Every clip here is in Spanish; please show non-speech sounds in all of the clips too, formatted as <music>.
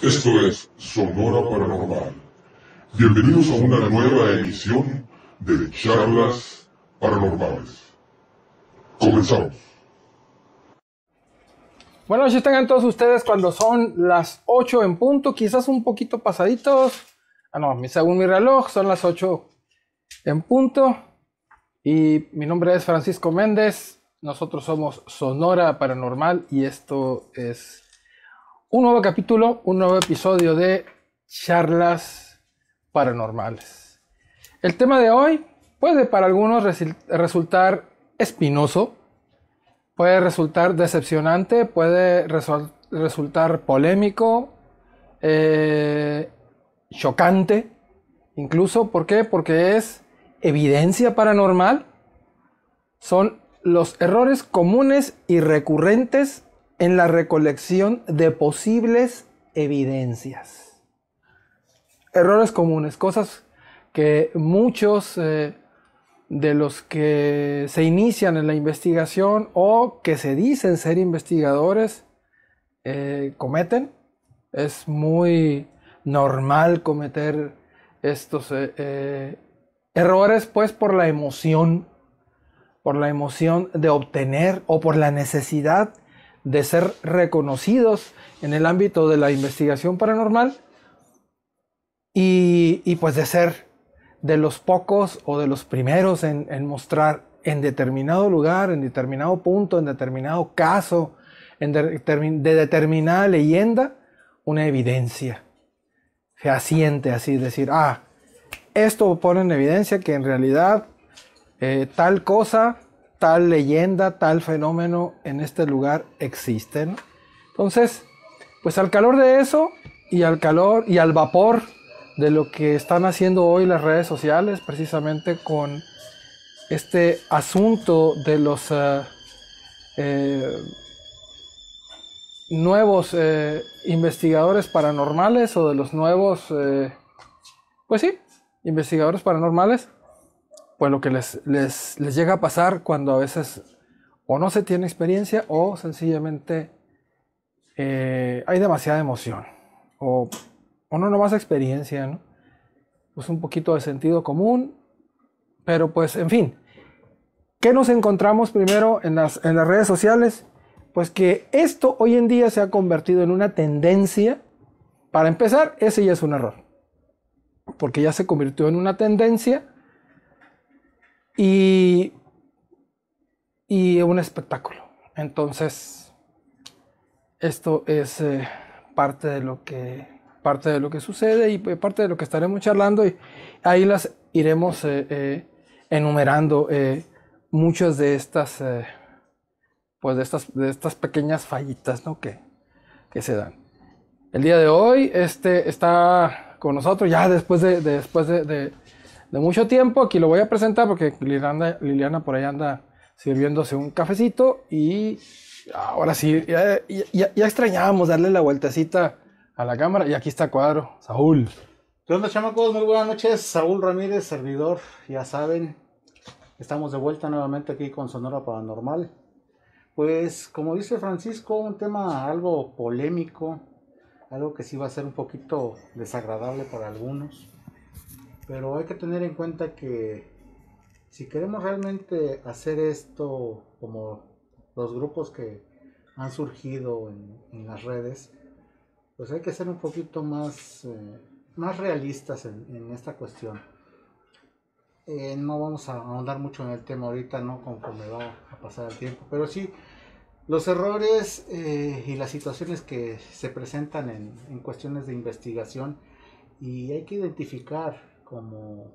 Esto es Sonora Paranormal. Bienvenidos a una nueva emisión de Charlas Paranormales. Comenzamos. Bueno, ya están todos ustedes cuando son las 8 en punto, quizás un poquito pasaditos. Ah, no, según mi reloj son las 8 en punto. Y mi nombre es Francisco Méndez. Nosotros somos Sonora Paranormal y esto es un nuevo capítulo, un nuevo episodio de charlas paranormales. El tema de hoy puede para algunos resultar espinoso, puede resultar decepcionante, puede resultar polémico, eh, chocante, incluso, ¿por qué? Porque es evidencia paranormal, son los errores comunes y recurrentes en la recolección de posibles evidencias. Errores comunes, cosas que muchos eh, de los que se inician en la investigación o que se dicen ser investigadores eh, cometen. Es muy normal cometer estos eh, errores pues por la emoción, por la emoción de obtener o por la necesidad de ser reconocidos en el ámbito de la investigación paranormal y, pues de ser de los pocos o de los primeros en, mostrar en determinado lugar, en determinado punto, en determinado caso, en de, determinada leyenda, una evidencia fehaciente, así decir, ah, esto pone en evidencia que en realidad eh, tal cosa tal leyenda, tal fenómeno en este lugar existen. Entonces, pues al calor de eso y al calor y al vapor de lo que están haciendo hoy las redes sociales, precisamente con este asunto de los eh, eh, nuevos eh, investigadores paranormales o de los nuevos, pues sí, investigadores paranormales, pues lo que les, llega a pasar cuando a veces o no se tiene experiencia o sencillamente eh, hay demasiada emoción o, o no nomás experiencia, ¿no? Pues un poquito de sentido común, pero pues en fin. ¿Qué nos encontramos primero en las, en las redes sociales? Pues que esto hoy en día se ha convertido en una tendencia. Para empezar, ese ya es un error. Porque ya se convirtió en una tendencia y, un espectáculo. Entonces, esto es eh, parte, de lo que, parte de lo que sucede y eh, parte de lo que estaremos charlando y ahí las iremos eh, enumerando muchas de estas, pues de estas, de estas pequeñas fallitas que, que se dan. El día de hoy este, está con nosotros ya después de, después de de mucho tiempo. Aquí lo voy a presentar porque Liliana, por ahí anda sirviéndose un cafecito y ahora sí, ya, extrañábamos darle la vueltecita a la cámara y aquí está Cuadro, Saúl. ¿Qué onda, chamacos? Muy buenas noches, Saúl Ramírez, servidor, ya saben, estamos de vuelta nuevamente aquí con Sonora Paranormal. Pues como dice Francisco, un tema algo polémico, algo que sí va a ser un poquito desagradable para algunos. Pero hay que tener en cuenta que si queremos realmente hacer esto como los grupos que han surgido en, las redes, pues hay que ser un poquito más, eh, más realistas en, esta cuestión. Eh, no vamos a ahondar mucho en el tema ahorita, no conforme va a pasar el tiempo, pero sí los errores eh, y las situaciones que se presentan en, en, cuestiones de investigación y hay que identificar como,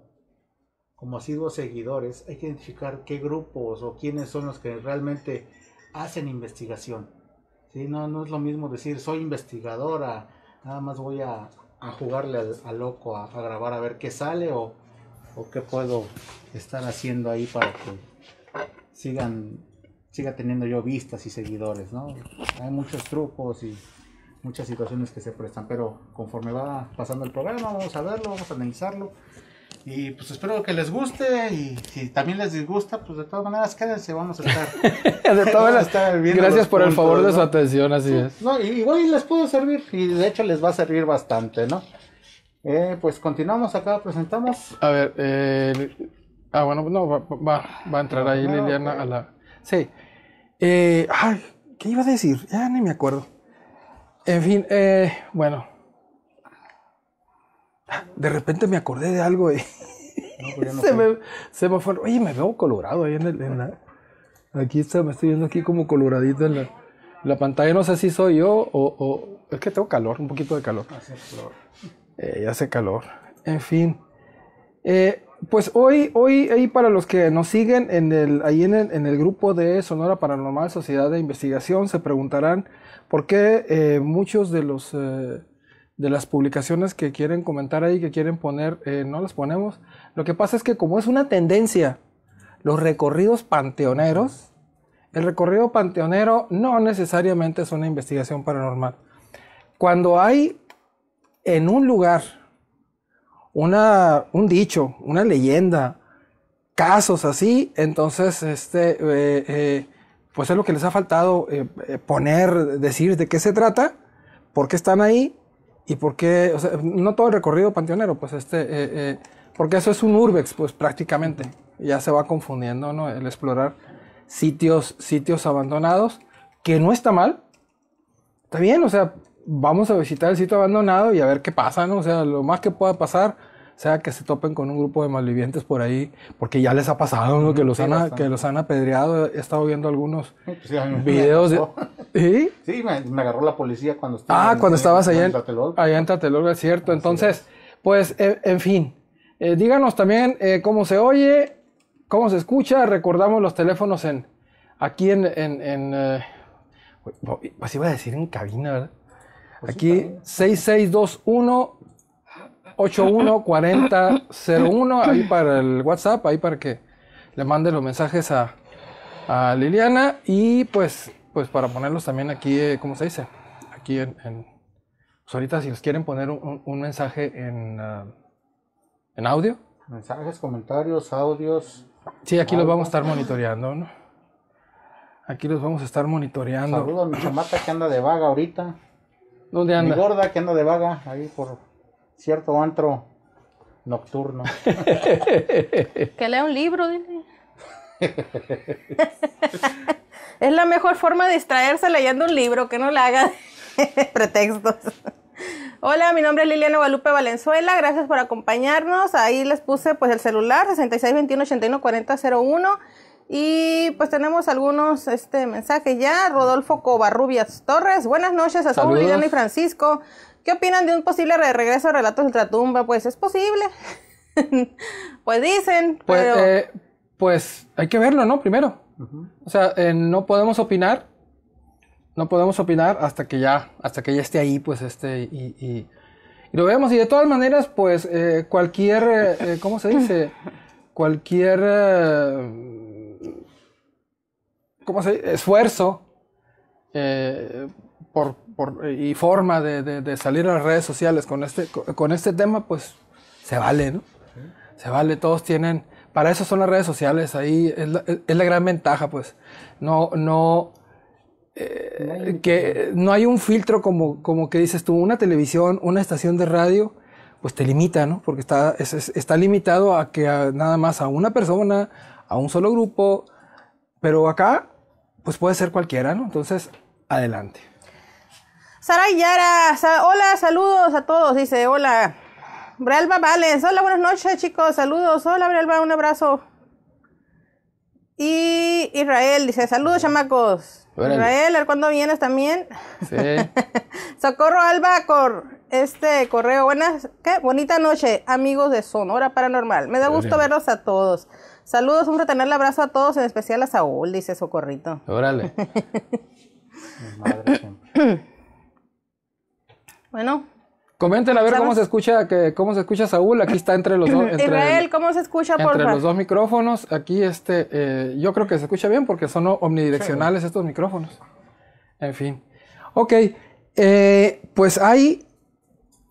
como asiduos seguidores, hay que identificar qué grupos o quiénes son los que realmente hacen investigación. No, no es lo mismo decir soy investigadora, nada más voy a, jugarle al, loco, a, grabar a ver qué sale o, qué puedo estar haciendo ahí para que sigan siga teniendo yo vistas y seguidores, ¿no? Hay muchos trucos y muchas situaciones que se prestan, pero conforme va pasando el programa, vamos a verlo, vamos a analizarlo. Y pues espero que les guste y si también les disgusta, pues de todas maneras quédense, vamos a estar. <laughs> de todas maneras, gracias por el favor de su atención, así es. No, igual les puedo servir y de hecho les va a servir bastante, ¿no? Eh, pues continuamos acá, presentamos. A ver, eh, ah, bueno, no, va, a entrar ahí ah, Liliana a la. Sí. Eh, ay, ¿qué iba a decir? Ya ni me acuerdo. En fin, eh, bueno. De repente me acordé de algo y pues <laughs> se, me, fue. Oye, me veo colorado ahí en, el, la. Aquí está, me estoy viendo aquí como coloradito en la, pantalla. No sé si soy yo o, Es que tengo calor, un poquito de calor. Hace ah, calor. Eh, hace calor. En fin. Eh, pues hoy, hoy, ahí para los que nos siguen en el, ahí en el, en el grupo de Sonora Paranormal Sociedad de Investigación, se preguntarán porque eh, muchos de los eh, de las publicaciones que quieren comentar ahí, que quieren poner, eh, no las ponemos. Lo que pasa es que como es una tendencia, los recorridos panteoneros, el recorrido panteonero no necesariamente es una investigación paranormal. Cuando hay en un lugar una, un dicho, una leyenda, casos así, entonces este, eh, pues es lo que les ha faltado eh, eh, poner, decir de qué se trata, por qué están ahí y por qué, o sea, no todo el recorrido panteonero, pues este, eh, porque eso es un urbex, pues prácticamente, ya se va confundiendo, ¿no? El explorar sitios, sitios abandonados, que no está mal, está bien, o sea, vamos a visitar el sitio abandonado y a ver qué pasa, ¿no? O sea, lo más que pueda pasar sea que se topen con un grupo de malvivientes por ahí, porque ya les ha pasado, uno mm, que, los han, que los han apedreado. He estado viendo algunos pues videos. ¿Sí? me, agarró la policía cuando estaba. Ah, cuando estabas allá en, Tlatelolco. Allá en es cierto. Entonces, pues, eh, en fin, eh, díganos también eh, cómo se oye, cómo se escucha. Recordamos los teléfonos en aquí en. en, pues iba a decir en cabina, ¿verdad? Pues aquí 6621 814001, ahí para el WhatsApp, ahí para que le mande los mensajes a, Liliana y pues, pues para ponerlos también aquí, eh, ¿cómo se dice? Aquí en, pues ahorita si nos quieren poner un, mensaje en, ah, en audio. Mensajes, comentarios, audios. Sí, aquí los vamos a estar monitoreando, ¿no? Aquí los vamos a estar monitoreando. Saludos a mi chamata que anda de vaga ahorita. ¿Dónde anda? Mi gorda que anda de vaga ahí por cierto antro nocturno. <laughs> que lea un libro, dile. es la mejor forma de distraerse leyendo un libro, que no le haga <laughs> pretextos. Hola, mi nombre es Liliana Guadalupe Valenzuela, gracias por acompañarnos. Ahí les puse pues el celular 6621-814001 y pues tenemos algunos este mensajes ya. Rodolfo Covarrubias Torres, buenas noches a Saúl, Liliana y Francisco. ¿Qué opinan de un posible regreso a Relatos de tumba? Pues es posible. <laughs> pues dicen, pues, eh, pues, hay que verlo, ¿no? Primero. O sea, eh, no podemos opinar. No podemos opinar hasta que ya, hasta que ya esté ahí, pues, este, y, lo vemos. Y de todas maneras, pues, eh, cualquier, ¿cómo se dice? cualquier, ¿cómo se dice? Esfuerzo por y forma de, salir a las redes sociales con este, con este tema, pues se vale, ¿no? Se vale, todos tienen, para eso son las redes sociales, ahí es la, gran ventaja, pues. No, no, eh, que no hay un filtro como, como que dices tú, una televisión, una estación de radio, pues te limita, ¿no? Porque está, está limitado a que nada más a una persona, a un solo grupo, pero acá, pues puede ser cualquiera, ¿no? Entonces, adelante. Saray Yara, hola, saludos a todos, dice, hola. Brealba vale, hola, buenas noches chicos, saludos, hola Brealba, un abrazo. Y Israel dice, saludos chamacos. Israel, cuándo vienes también. Sí. <laughs> Socorro Alba, este correo, buenas, qué bonita noche, amigos de Sonora Paranormal. Me da gusto verlos a todos. Saludos, un fraternal abrazo a todos, en especial a Saúl, dice Socorrito. Órale. <laughs> Bueno. Comenten a ver cómo se escucha que cómo se escucha Saúl. Aquí está entre los dos. <laughs> Entre Israel, ¿cómo se escucha por Entre los dos micrófonos. Aquí este, eh, yo creo que se escucha bien porque son omnidireccionales estos micrófonos. En fin. Ok. Eh, pues hay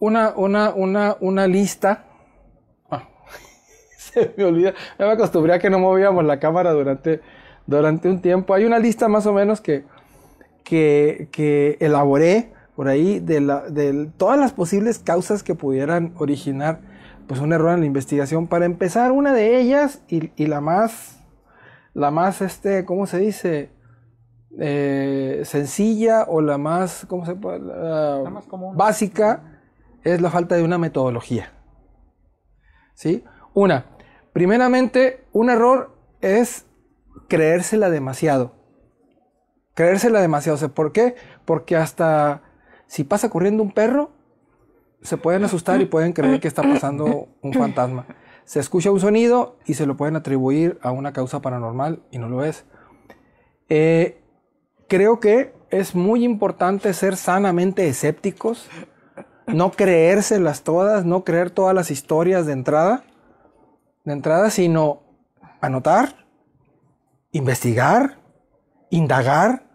una, una, una, una lista. Ah, <laughs> se me olvida. me acostumbré a que no movíamos la cámara durante, durante un tiempo. Hay una lista más o menos que, que, que elaboré por ahí de, la, todas las posibles causas que pudieran originar pues un error en la investigación. Para empezar, una de ellas y, la más, la más, este, ¿cómo se dice? Eh, sencilla o la más, ¿cómo se básica es la falta de una metodología. ¿Sí? Una, primeramente, un error es creérsela demasiado. Creérsela demasiado. ¿Por qué? Porque hasta si pasa corriendo un perro, se pueden asustar y pueden creer que está pasando un fantasma. Se escucha un sonido y se lo pueden atribuir a una causa paranormal y no lo es. Eh, creo que es muy importante ser sanamente escépticos, no creérselas todas, no creer todas las historias de entrada, de entrada, sino anotar, investigar, indagar,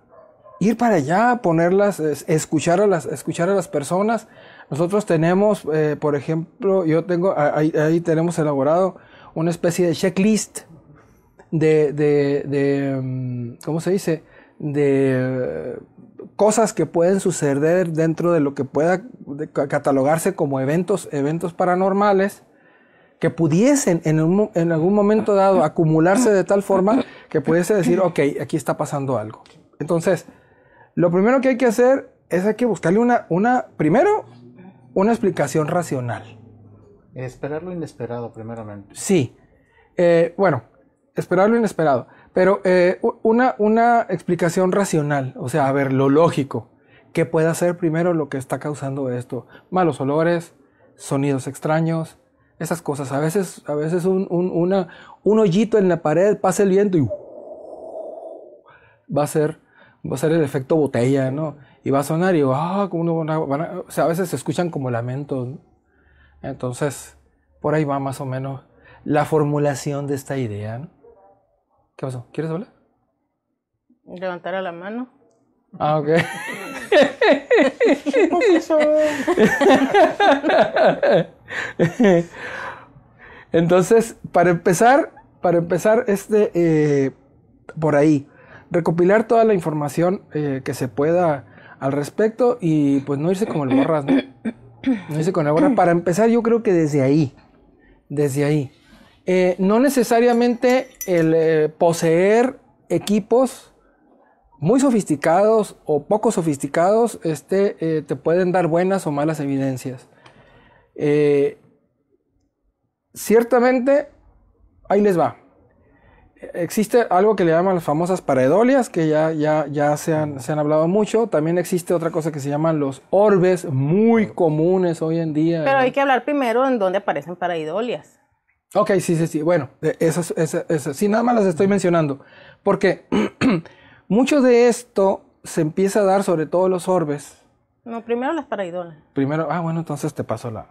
ir para allá, ponerlas, escuchar a las, escuchar a las personas. Nosotros tenemos, eh, por ejemplo, yo tengo, ahí, tenemos elaborado una especie de checklist de, mm, ¿cómo se dice? De eh, cosas que pueden suceder dentro de lo que pueda catalogarse como eventos, eventos paranormales que pudiesen en, en algún momento dado acumularse de tal forma que pudiese decir, ok, aquí está pasando algo. Entonces, lo primero que hay que hacer es hay que buscarle una, una primero, una explicación racional. Esperar lo inesperado, primeramente. Sí. Eh, bueno, esperar lo inesperado. Pero eh, una, una explicación racional, o sea, a ver, lo lógico. ¿Qué puede hacer primero lo que está causando esto? Malos olores, sonidos extraños, esas cosas. A veces, a veces un, un hoyito en la pared pasa el viento y ¡uh! va a ser va a ser el efecto botella, ¿no? Y va a sonar y ah, a, O sea, a veces se escuchan como lamentos. Entonces, por ahí va más o menos la formulación de esta idea, ¿no? ¿Qué pasó? ¿Quieres hablar? Levantar a la mano. Ah, ok. <laughs> Entonces, para empezar, para empezar, este, eh, por ahí, recopilar toda la información eh, que se pueda al respecto y pues no irse con el borras, ¿no? irse con el borras. Para empezar, yo creo que desde ahí, desde ahí. Eh, no necesariamente el eh, poseer equipos muy sofisticados o poco sofisticados este, te pueden dar buenas o malas evidencias. ciertamente, ahí les va existe algo que le llaman las famosas paredolias, que ya, ya, ya se, han, se han hablado mucho. También existe otra cosa que se llaman los orbes, muy comunes hoy en día. Pero hay que hablar primero en dónde aparecen paraidolias. Ok, sí, sí, sí. Bueno, e, esas, esas, esas. Sí, nada más las estoy mencionando. Porque <clears throat> mucho de esto se empieza a dar sobre todo los orbes. No, primero las pareidolias Primero, ah, bueno, entonces te paso la,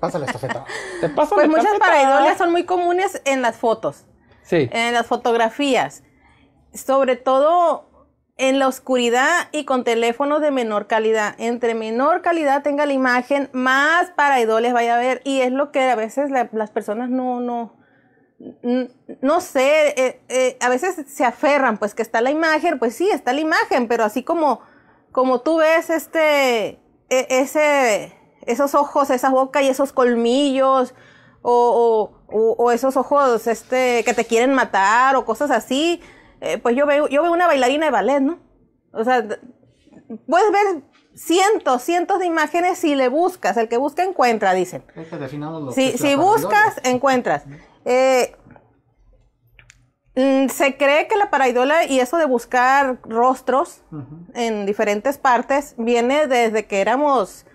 Pásale esta feta. <laughs> Te paso pues muchas pareidolias son muy comunes en las fotos en las fotografías, sobre todo en la oscuridad y con teléfonos de menor calidad. Entre menor calidad tenga la imagen, más paraidoles les vaya a ver. Y es lo que a veces las personas no, no, no sé, eh, eh, a veces se aferran, pues que está la imagen, pues sí, está la imagen, pero así como, como tú ves este, e-, ese, esos ojos, esa boca y esos colmillos, o, esos ojos este, que te quieren matar o cosas así, eh, pues yo veo, yo veo una bailarina de ballet, ¿no? O sea, puedes ver cientos, cientos de imágenes si le buscas. El que busca encuentra, dicen. si, si buscas, encuentras. Eh, mm, se cree que la paraidola y eso de buscar rostros en diferentes partes viene desde que éramos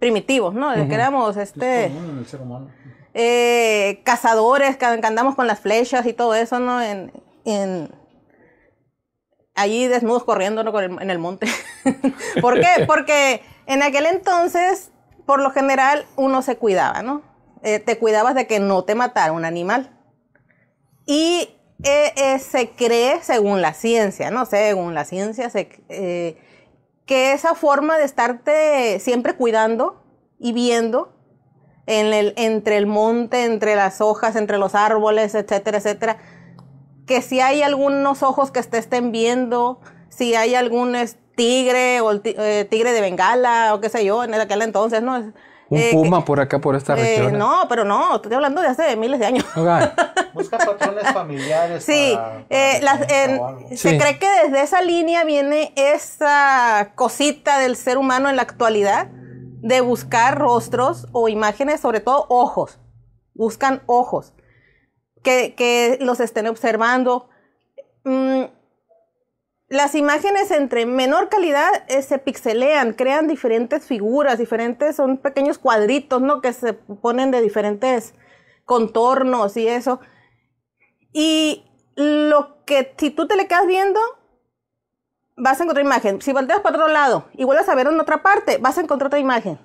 primitivos, ¿no? Desde que éramos pues este... el ser humano. Eh, cazadores que, andamos con las flechas y todo eso, ¿no? En, allí desnudos corriendo en el monte. <laughs> ¿Por qué? Porque en aquel entonces, por lo general, uno se cuidaba, ¿no? Eh, te cuidabas de que no te matara un animal. Y eh, se cree, según la ciencia, ¿no? Según la ciencia, que esa forma de estarte siempre cuidando y viendo el, entre el monte, entre las hojas, entre los árboles, etcétera, etcétera. Que si hay algunos ojos que te estén viendo, si hay algún tigre o eh, tigre de Bengala o qué sé yo, en aquel entonces, ¿no? Un eh, puma por acá, por esta eh, región. no, pero no, estoy hablando de hace miles de años. <laughs> <laughs> Busca patrones familiares. Sí, se cree que desde esa línea viene esa cosita del ser humano en la actualidad de buscar rostros o imágenes, sobre todo ojos. Buscan ojos que, los estén observando. Mm, las imágenes entre menor calidad eh, se pixelean, crean diferentes figuras, diferentes, son pequeños cuadritos, ¿no? Que se ponen de diferentes contornos y eso. Y lo que si tú te le quedas viendo, vas a encontrar imagen. Si volteas para otro lado y vuelves a ver en otra parte, vas a encontrar otra imagen.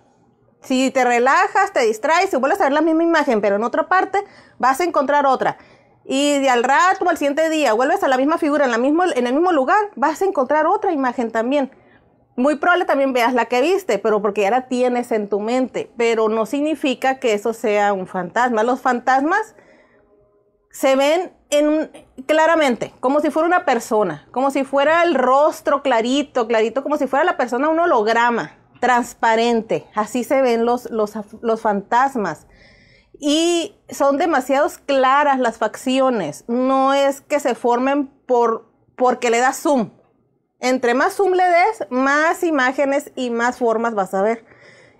Si te relajas, te distraes y vuelves a ver la misma imagen, pero en otra parte, vas a encontrar otra. Y de al rato, al siguiente día, vuelves a la misma figura en, la mismo, en el mismo lugar, vas a encontrar otra imagen también. Muy probable también veas la que viste, pero porque ya la tienes en tu mente. Pero no significa que eso sea un fantasma. Los fantasmas se ven claramente, como si fuera una persona, como si fuera el rostro clarito, clarito, como si fuera la persona un holograma, transparente. Así se ven los, los, fantasmas. Y son demasiado claras las facciones. No es que se formen por, porque le das zoom. Entre más zoom le des, más imágenes y más formas vas a ver.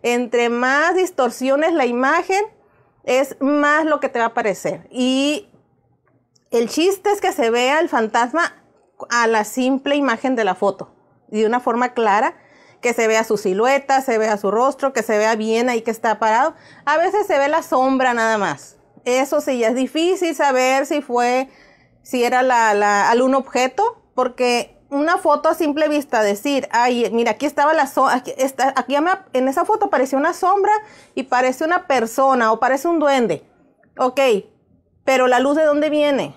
Entre más distorsiones la imagen, es más lo que te va a aparecer. Y el chiste es que se vea el fantasma a la simple imagen de la foto, de una forma clara, que se vea su silueta, se vea su rostro, que se vea bien ahí que está parado. A veces se ve la sombra nada más. Eso sí, es difícil saber si fue, si era la, algún objeto, porque una foto a simple vista decir, ay, mira, aquí estaba la sombra, aquí, está, aquí en esa foto parecía una sombra y parece una persona o parece un duende. Ok, pero la luz de dónde viene?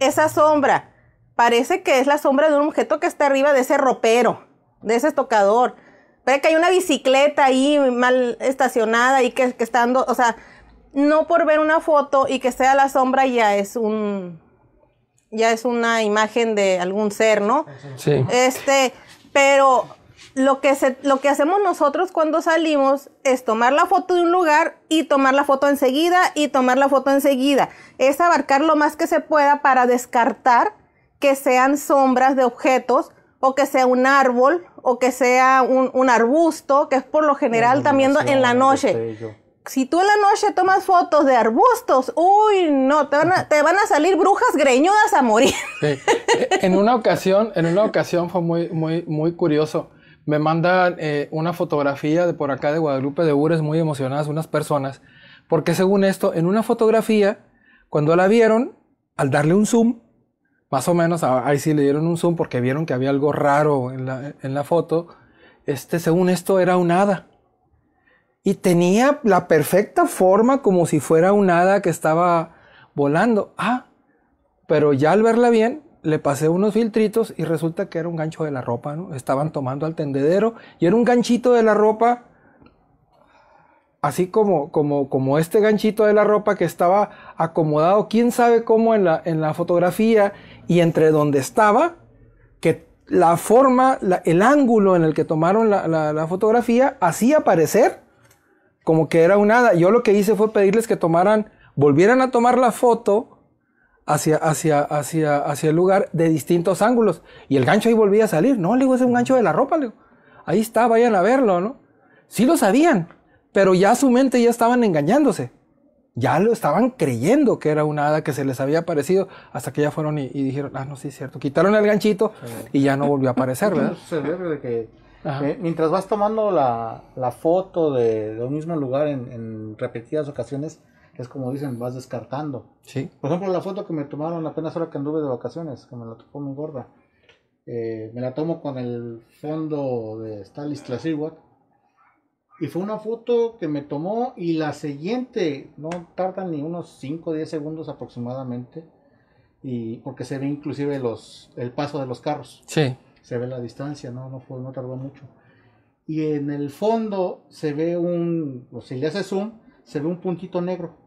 Esa sombra parece que es la sombra de un objeto que está arriba de ese ropero, de ese estocador. Parece que hay una bicicleta ahí mal estacionada y que, que está dando, o sea, no por ver una foto y que sea la sombra ya es un ya es una imagen de algún ser, ¿no? Sí. Este, pero lo que, se, lo que hacemos nosotros cuando salimos es tomar la foto de un lugar y tomar la foto enseguida y tomar la foto enseguida. Es abarcar lo más que se pueda para descartar que sean sombras de objetos o que sea un árbol o que sea un, arbusto, que es por lo general también en la noche. Si tú en la noche tomas fotos de arbustos, uy, no, te van a, te van a salir brujas greñudas a morir. Eh, en una ocasión, en una ocasión fue muy, muy, muy curioso me mandan eh, una fotografía de por acá de Guadalupe de Ures, muy emocionadas unas personas, porque según esto, en una fotografía, cuando la vieron, al darle un zoom, más o menos, ahí sí le dieron un zoom porque vieron que había algo raro en la, en la foto, este, según esto era un hada. Y tenía la perfecta forma como si fuera un hada que estaba volando. Ah, pero ya al verla bien, le pasé unos filtritos y resulta que era un gancho de la ropa, ¿no? Estaban tomando al tendedero y era un ganchito de la ropa, así como, como, como este ganchito de la ropa que estaba acomodado, quién sabe cómo en la, en la fotografía y entre donde estaba, que la forma, el ángulo en el que tomaron la, la, fotografía hacía parecer como que era un hada. Yo lo que hice fue pedirles que tomaran, volvieran a tomar la foto hacia, hacia, hacia, el lugar de distintos ángulos. Y el gancho ahí volvía a salir. No, le digo, es un gancho de la ropa, Ahí está, vayan a verlo, ¿no? Sí lo sabían, pero ya su mente ya estaban engañándose. Ya lo estaban creyendo que era una hada que se les había aparecido, hasta que ya fueron y, dijeron, ah, no, sí es cierto. Quitaron el ganchito y ya no volvió a aparecer, eh, mientras vas tomando la, foto de, un mismo lugar en repetidas ocasiones, es como dicen, vas descartando. Por ejemplo, la foto que me tomaron apenas ahora que anduve de vacaciones, que me la tocó muy gorda, eh, me la tomo con el fondo de Stalis Tlacíhuac. Y fue una foto que me tomó y la siguiente, no tardan ni unos 5 o 10 segundos aproximadamente, y porque se ve inclusive los, el paso de los carros. Se ve la distancia, no, no, fue, no tardó mucho. Y en el fondo se ve un, o si le haces zoom, se ve un puntito negro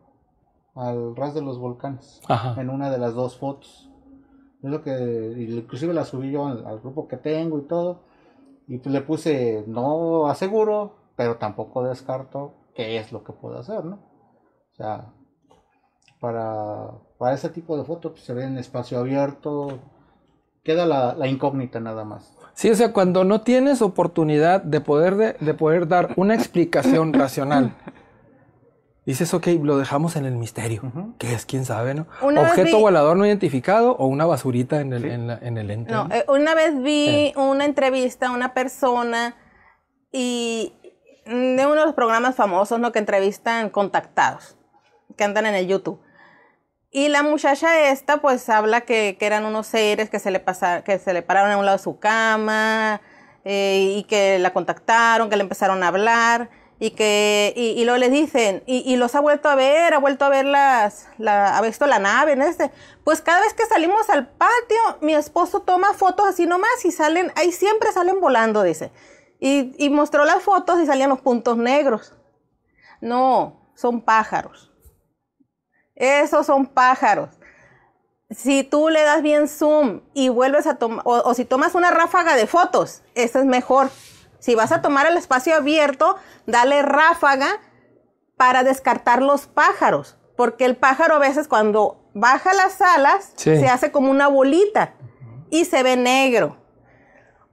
al ras de los volcanes en una de las dos fotos. Es lo que inclusive la subí yo al, grupo que tengo y todo. Y pues le puse no aseguro, pero tampoco descarto qué es lo que puedo hacer, ¿no? O sea, para, para ese tipo de fotos pues, se ve en espacio abierto, queda la, incógnita nada más. Sí, o sea, cuando no tienes oportunidad de poder, de poder dar una explicación racional <laughs> dices, ok, lo dejamos en el misterio, ¿Qué que es quién sabe, ¿no? Objeto volador no identificado o una basurita en el, en, el ente. Eh, una vez vi una entrevista a una persona y de uno de los programas famosos, ¿no? Que entrevistan contactados, que andan en el YouTube. Y la muchacha esta, pues habla que, eran unos seres que se le que se le pararon a un lado de su cama eh, y que la contactaron, que le empezaron a hablar y que y, les dicen y, los ha vuelto a ver ha vuelto a ver las la, ha visto la nave en este pues cada vez que salimos al patio mi esposo toma fotos así nomás y salen ahí siempre salen volando dice y, mostró las fotos y salían los puntos negros no son pájaros esos son pájaros si tú le das bien zoom y vuelves a tomar o, si tomas una ráfaga de fotos eso es mejor si vas a tomar el espacio abierto, dale ráfaga para descartar los pájaros, porque el pájaro a veces cuando baja las alas se hace como una bolita y se ve negro.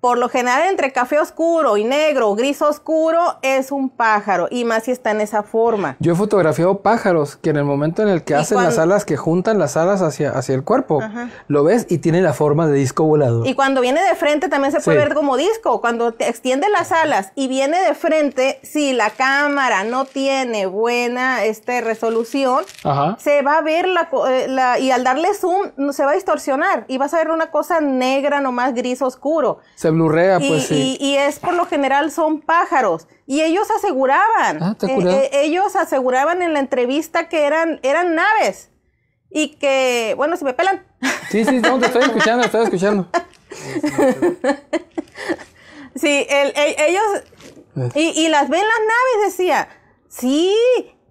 Por lo general, entre café oscuro y negro, gris oscuro, es un pájaro, y más si está en esa forma. Yo he fotografiado pájaros que en el momento en el que hacen las alas, que juntan las alas hacia, hacia el cuerpo, lo ves y tiene la forma de disco volador. Y cuando viene de frente también se puede ver como disco. Cuando te extiende las alas y viene de frente, si la cámara no tiene buena este, resolución, se va a ver eh, la, y al darle zoom se va a distorsionar y vas a ver una cosa negra nomás gris oscuro pues y, sí. Y, es por lo general son pájaros. Y ellos aseguraban, ah, eh, eh, ellos aseguraban en la entrevista que eran, eran naves. Y que, bueno, si me pelan. Sí, sí, no, te estoy escuchando, te estoy escuchando. <laughs> sí, ellos... Y, las ven las naves, decía. Sí,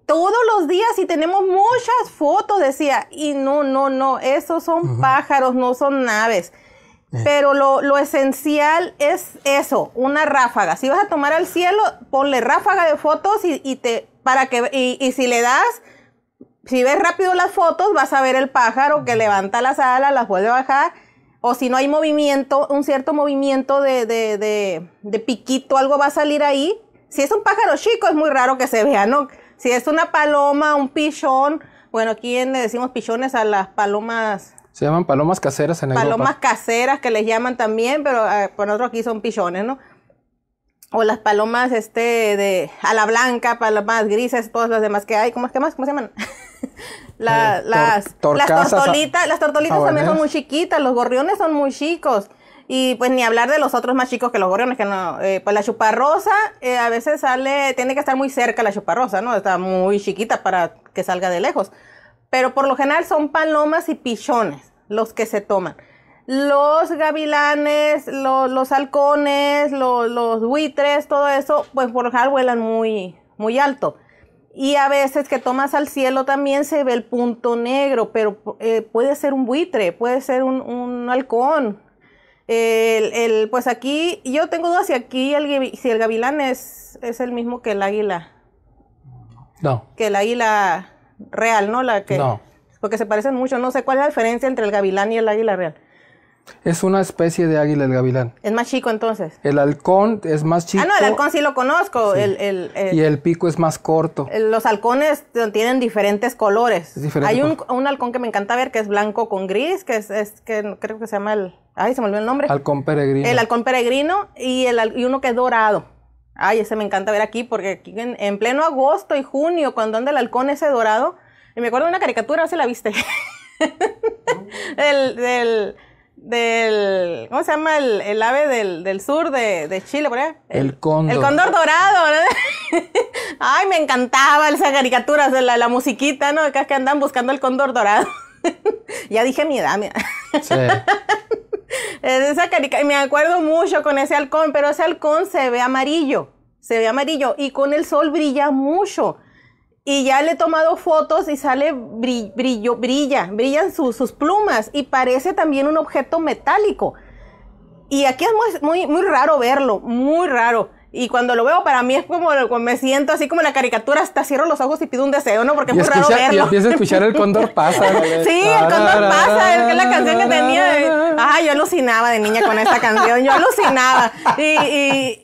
todos los días y tenemos muchas fotos, decía. Y no, no, no, esos son pájaros, no son naves. Eh. Pero lo, lo, esencial es eso, una ráfaga. Si vas a tomar al cielo, ponle ráfaga de fotos y, te para que y, si le das, si ves rápido las fotos, vas a ver el pájaro que levanta las alas, las vuelve a bajar. O si no hay movimiento, un cierto movimiento de, de, de, de piquito, algo va a salir ahí. Si es un pájaro chico, es muy raro que se vea, ¿no? Si es una paloma, un pichón, bueno, aquí le decimos pichones a las palomas se llaman palomas caseras en Europa. Palomas caseras que les llaman también, pero ah, por nosotros aquí son pichones, ¿no? O las palomas este de a la blanca, palomas grises, todos los demás que hay. ¿Cómo es que más? ¿Cómo se llaman? <laughs> Eh, las, las ah. tortolitas, las tortolitas ah, también son muy chiquitas, los gorriones son muy chicos. Y pues ni hablar de los otros más chicos que los gorriones, que no, eh, pues la chuparrosa eh, a veces sale, tiene que estar muy cerca la chuparrosa, ¿no? Está muy chiquita para que salga de lejos pero por lo general son palomas y pichones los que se toman. Los gavilanes, los, halcones, los, buitres, todo eso, pues por lo general vuelan muy, muy alto. Y a veces que tomas al cielo también se ve el punto negro, pero eh, puede ser un buitre, puede ser un, halcón. El, pues aquí, yo tengo dudas si aquí el, si el gavilán es, es el mismo que el águila. No. Que el águila real, ¿no? La que, no. Porque se parecen mucho. No sé cuál es la diferencia entre el gavilán y el águila real. Es una especie de águila el gavilán. Es más chico entonces. El halcón es más chico. Ah, no, el halcón sí lo conozco. y el pico es más corto. Los halcones tienen diferentes colores. Hay un, halcón que me encanta ver que es blanco con gris, que es, es, que creo que se llama el... Ay, se me olvidó el nombre. Halcón peregrino. El halcón peregrino y, el, y uno que es dorado. Ay, ese me encanta ver aquí, porque aquí en, pleno agosto y junio, cuando anda el halcón ese dorado, y me acuerdo de una caricatura, ¿se la viste? <laughs> El, del, ¿cómo se llama? El, ave del, sur de, de Chile, por El cóndor. El cóndor dorado, <laughs> Ay, me encantaba esa caricatura, de la, musiquita, ¿no? Acá que andan buscando el cóndor dorado. <laughs> ya dije mi edad, mira. Sí. <laughs> esa y me acuerdo mucho con ese halcón, pero ese halcón se ve amarillo, se ve amarillo y con el sol brilla mucho. Y ya le he tomado fotos y sale brillo, brilla, brillan sus plumas y parece también un objeto metálico. Y aquí es muy, muy raro verlo, muy raro. Y cuando lo veo, para mí es como, me siento así como en la caricatura, hasta cierro los ojos y pido un deseo, ¿no? Porque es muy raro verlo. Y empiezo a escuchar el cóndor pasa. <laughs> sí, el cóndor pasa, es que la canción que tenía. Ah, yo alucinaba de niña con esta canción, yo alucinaba. Y,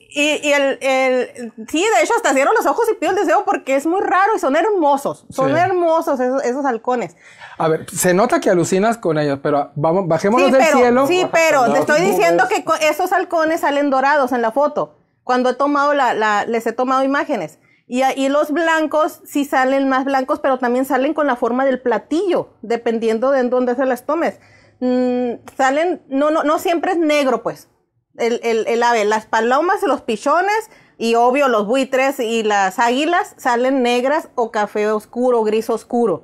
y, y, el, el, sí, de hecho, hasta cierro los ojos y pido un deseo porque es muy raro y son hermosos, son hermosos esos, halcones. A ver, se nota que alucinas con ellos, pero vamos, bajémonos del cielo. Sí, pero te estoy diciendo que esos halcones salen dorados en la foto cuando he tomado la, les he tomado imágenes. Y, ahí los blancos sí salen más blancos, pero también salen con la forma del platillo, dependiendo de en dónde se las tomes. Mm, salen, no, no, no siempre es negro, pues. el ave, las palomas, los pichones y obvio los buitres y las águilas salen negras o café oscuro, gris oscuro.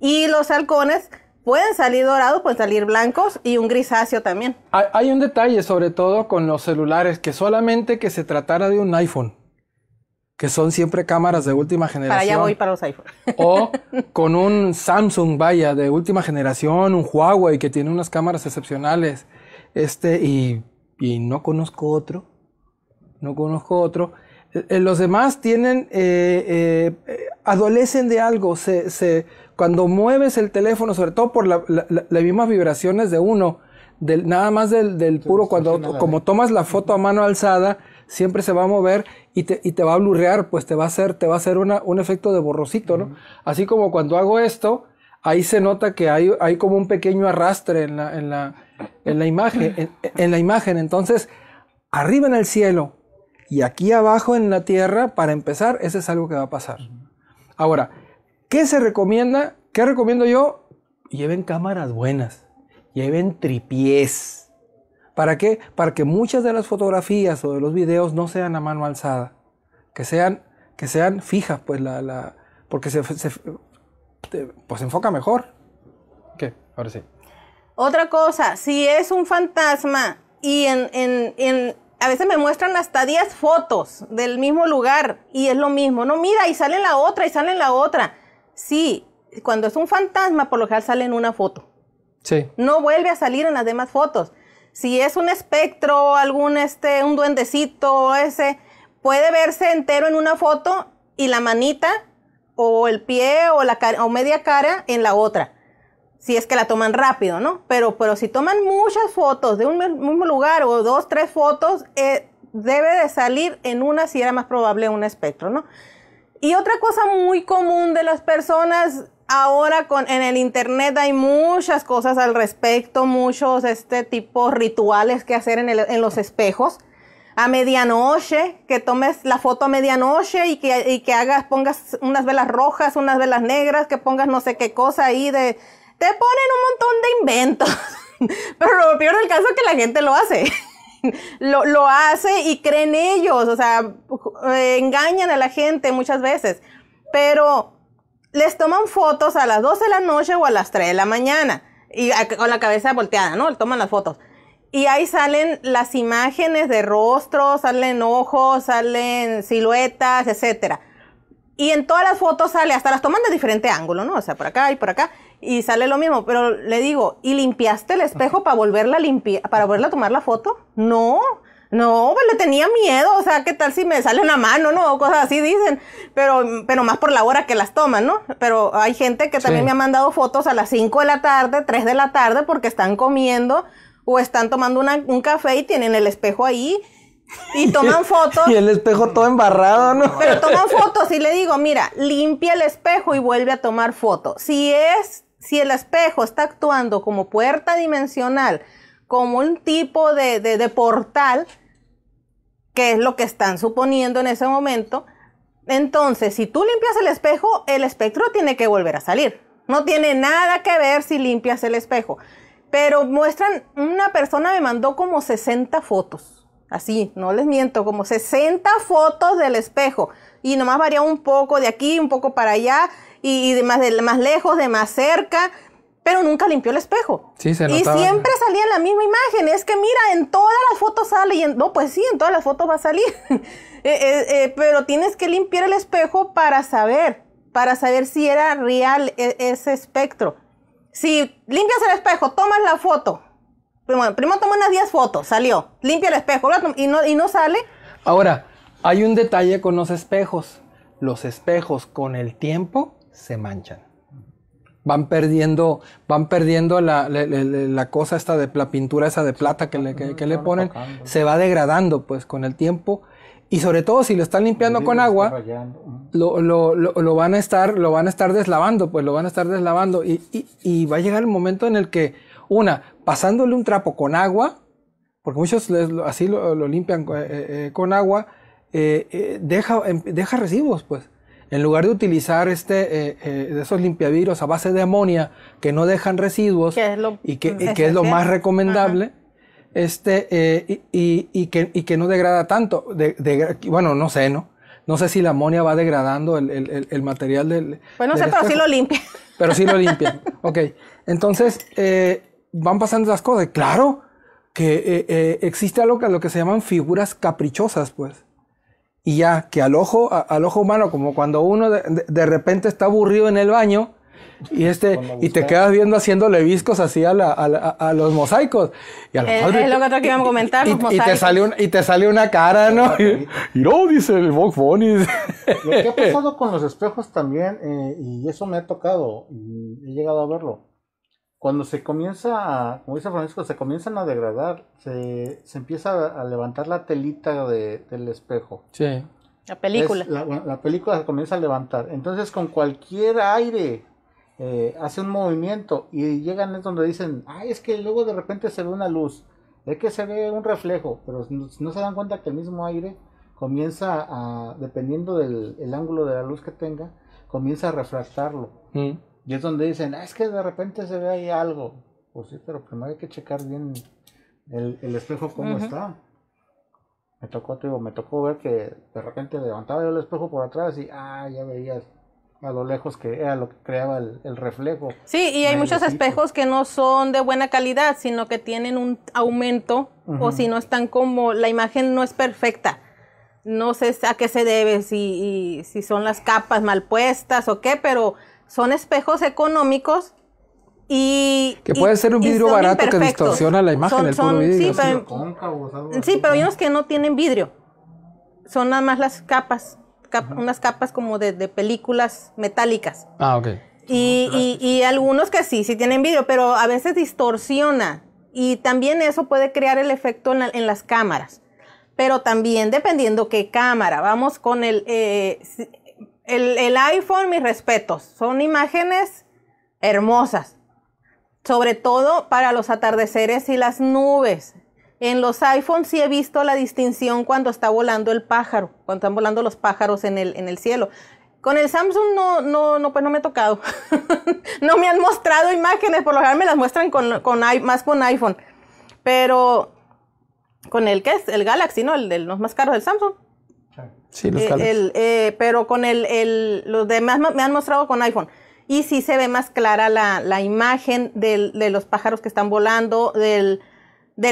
Y los halcones pueden salir dorados, pueden salir blancos y un grisáceo también. Hay, un detalle sobre todo con los celulares, que solamente que se tratara de un iPhone, que son siempre cámaras de última generación. Para allá voy para los iPhones. <laughs> O <laughs> con un Samsung, vaya, de última generación, un Huawei que tiene unas cámaras excepcionales. Este, y, no conozco otro. No conozco otro. Eh, eh, los demás tienen, eh, eh, adolecen de algo, se, se cuando mueves el teléfono, sobre todo por las mismas vibraciones de uno, nada más del, puro, cuando como tomas la foto a mano alzada, siempre se va a mover y te, va a blurrear, pues te va a hacer, te va a un efecto de borrocito, ¿no? Así como cuando hago esto, ahí se nota que hay, como un pequeño arrastre en la, imagen, <laughs> en, en, la imagen. Entonces, arriba en el cielo y aquí abajo en la tierra, para empezar, eso es algo que va a pasar. Ahora, ¿Qué se recomienda? ¿Qué recomiendo yo? Lleven cámaras buenas, lleven tripiés. ¿Para qué? Para que muchas de las fotografías o de los videos no sean a mano alzada, que sean, que sean fijas, pues la, la porque se, se pues enfoca mejor. ¿Qué? Ahora sí. Otra cosa, si es un fantasma y en, en, en, a veces me muestran hasta 10 fotos del mismo lugar y es lo mismo. No, mira, y sale la otra, y sale la otra. Sí, cuando es un fantasma, por lo general sale en una foto. Sí. No vuelve a salir en las demás fotos. Si es un espectro, algún este, un duendecito, ese, puede verse entero en una foto y la manita o el pie o la o media cara en la otra. Si es que la toman rápido, ¿no? Pero, pero si toman muchas fotos de un mismo lugar o dos, tres fotos, eh, debe de salir en una si era más probable un espectro, ¿no? Y otra cosa muy común de las personas ahora con en el internet hay muchas cosas al respecto, muchos este tipo rituales que hacer en, el, en los espejos. A medianoche, que tomes la foto a medianoche y que, que hagas, pongas unas velas rojas, unas velas negras, que pongas no sé qué cosa ahí de, te ponen un montón de inventos. <laughs> Pero lo peor del caso es que la gente lo hace lo, lo, hace y creen ellos, o sea, eh, engañan a la gente muchas veces, pero les toman fotos a las 12 de la noche o a las 3 de la mañana, y con la cabeza volteada, ¿no? Toman las fotos. Y ahí salen las imágenes de rostros, salen ojos, salen siluetas, etcétera. Y en todas las fotos sale, hasta las toman de diferente ángulo, ¿no? O sea, por acá y por acá y sale lo mismo, pero le digo, ¿y limpiaste el espejo para volverla a para volverla a tomar la foto? No, no, pues le tenía miedo, o sea, ¿qué tal si me sale una mano, no? O cosas así dicen, pero, pero más por la hora que las toman, ¿no? Pero hay gente que también me ha mandado fotos a las 5 de la tarde, 3 de la tarde, porque están comiendo o están tomando un café y tienen el espejo ahí <laughs> y toman fotos. Y el espejo todo embarrado, ¿no? Pero toman fotos y le digo, mira, limpia el espejo y vuelve a tomar fotos. Si es si el espejo está actuando como puerta dimensional, como un tipo de, portal, que es lo que están suponiendo en ese momento, entonces si tú limpias el espejo, el espectro tiene que volver a salir. No tiene nada que ver si limpias el espejo. Pero muestran, una persona me mandó como 60 fotos. Así, no les miento, como 60 fotos del espejo. Y nomás varía un poco de aquí, un poco para allá y, de, más, de más lejos, de más cerca, pero nunca limpió el espejo. Sí, se Y siempre salía la misma imagen. Es que mira, en todas las fotos sale no, pues sí, en todas las fotos va a salir. <laughs> Eh, eh, eh, pero tienes que limpiar el espejo para saber, para saber si era real e, ese espectro. Si limpias el espejo, tomas la foto. Primero, primero toma unas 10 fotos, salió. Limpia el espejo y no, y no sale. Ahora, hay un detalle con los espejos. Los espejos con el tiempo se manchan. Van perdiendo, van perdiendo la, cosa esta de la pintura esa de plata que le, ponen. Se va degradando pues con el tiempo. Y sobre todo si lo están limpiando con agua, lo, van a estar, lo van a estar deslavando, pues lo van a estar deslavando. Y, y, va a llegar el momento en el que, una, pasándole un trapo con agua, porque muchos así lo, limpian eh, eh, eh, con agua, deja, em, deja, recibos, pues. En lugar de utilizar este, eh, eh esos limpiavidrios a base de amonia que no dejan residuos y, que, es lo más recomendable, este, eh, y, que, que, no degrada tanto, de, bueno, no sé, ¿no? No sé si la amonia va degradando el, material del... Pues no sé, pero sí lo limpia. Pero sí lo <laughs> limpia. ok. Entonces, eh, van pasando las cosas. Claro que existe algo que, lo que se llaman figuras caprichosas, pues y ya, que al ojo, al ojo humano, como cuando uno de, repente está aburrido en el baño y, este, y te quedas viendo haciéndole viscos así a, la, a, los mosaicos. Y eh, es, lo que te salió comentar, y, te, sale y te sale una cara, ¿no? Y, no, oh", dice el Bob Lo que ha pasado con los espejos también, eh, y eso me ha tocado, he llegado a verlo cuando se comienza a, como dice Francisco, se comienzan a degradar, se, empieza a levantar la telita de, del espejo. Sí. La película. la, película se comienza a levantar. Entonces con cualquier aire eh, hace un movimiento y llegan es donde dicen, ay, ah, es que luego de repente se ve una luz, es que se ve un reflejo, pero no, no se dan cuenta que el mismo aire comienza a, dependiendo del el ángulo de la luz que tenga, comienza a refractarlo. Mm. Y es donde dicen, ah, es que de repente se ve ahí algo. Pues sí, pero primero hay que checar bien el, espejo cómo está. Me tocó, te me tocó ver que de repente levantaba yo el espejo por atrás y, ah, ya veías a lo lejos que era lo que creaba el, reflejo. Sí, y hay muchos espejos que no son de buena calidad, sino que tienen un aumento o si no están como, la imagen no es perfecta. No sé a qué se debe, si, si son las capas mal puestas o qué, pero son espejos económicos y... Que puede ser un vidrio barato que distorsiona la imagen del puro Sí, pero, hay unos que no tienen vidrio. Son nada más las capas, unas capas como de, películas metálicas. Ah, ok. Y, algunos que sí, sí tienen vidrio, pero a veces distorsiona. Y también eso puede crear el efecto en, las cámaras. Pero también dependiendo qué cámara. Vamos con el... Eh, el, iPhone, mis respetos, son imágenes hermosas, sobre todo para los atardeceres y las nubes. En los iPhones sí he visto la distinción cuando está volando el pájaro, cuando están volando los pájaros en el, cielo. Con el Samsung no, no, no, pues no me he tocado. <laughs> no me han mostrado imágenes, por lo general me las muestran con, más con iPhone. Pero con el que es el Galaxy, ¿no? El de los más caro del Samsung. Sí, eh, eh, pero con el, los demás me han mostrado con iPhone. Y sí se ve más clara la, imagen de los pájaros que están volando, de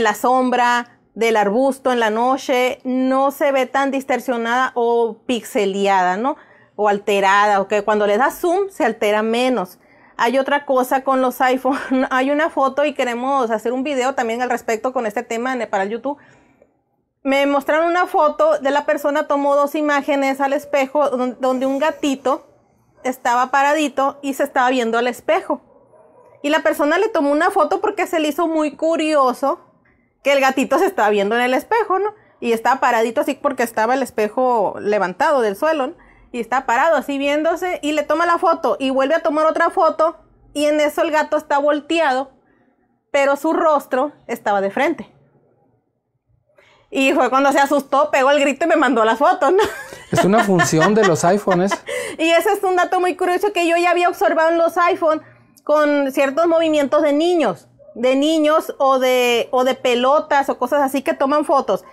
la sombra, del arbusto en la noche. No se ve tan distorsionada o pixeleada, ¿no? O alterada, o que cuando le das zoom se altera menos. Hay otra cosa con los iPhone. <laughs> Hay una foto y queremos hacer un video también al respecto con este tema para el YouTube me mostraron una foto de la persona, tomó dos imágenes al espejo donde un gatito estaba paradito y se estaba viendo al espejo. Y la persona le tomó una foto porque se le hizo muy curioso que el gatito se estaba viendo en el espejo, ¿no? Y estaba paradito así porque estaba el espejo levantado del suelo, Y está parado así viéndose y le toma la foto y vuelve a tomar otra foto y en eso el gato está volteado, pero su rostro estaba de frente. Y fue cuando se asustó, pegó el grito y me mandó las fotos, Es una función de los iPhones. <laughs> y ese es un dato muy curioso que yo ya había observado en los iPhones con ciertos movimientos de niños, de niños o de, o de pelotas o cosas así que toman fotos.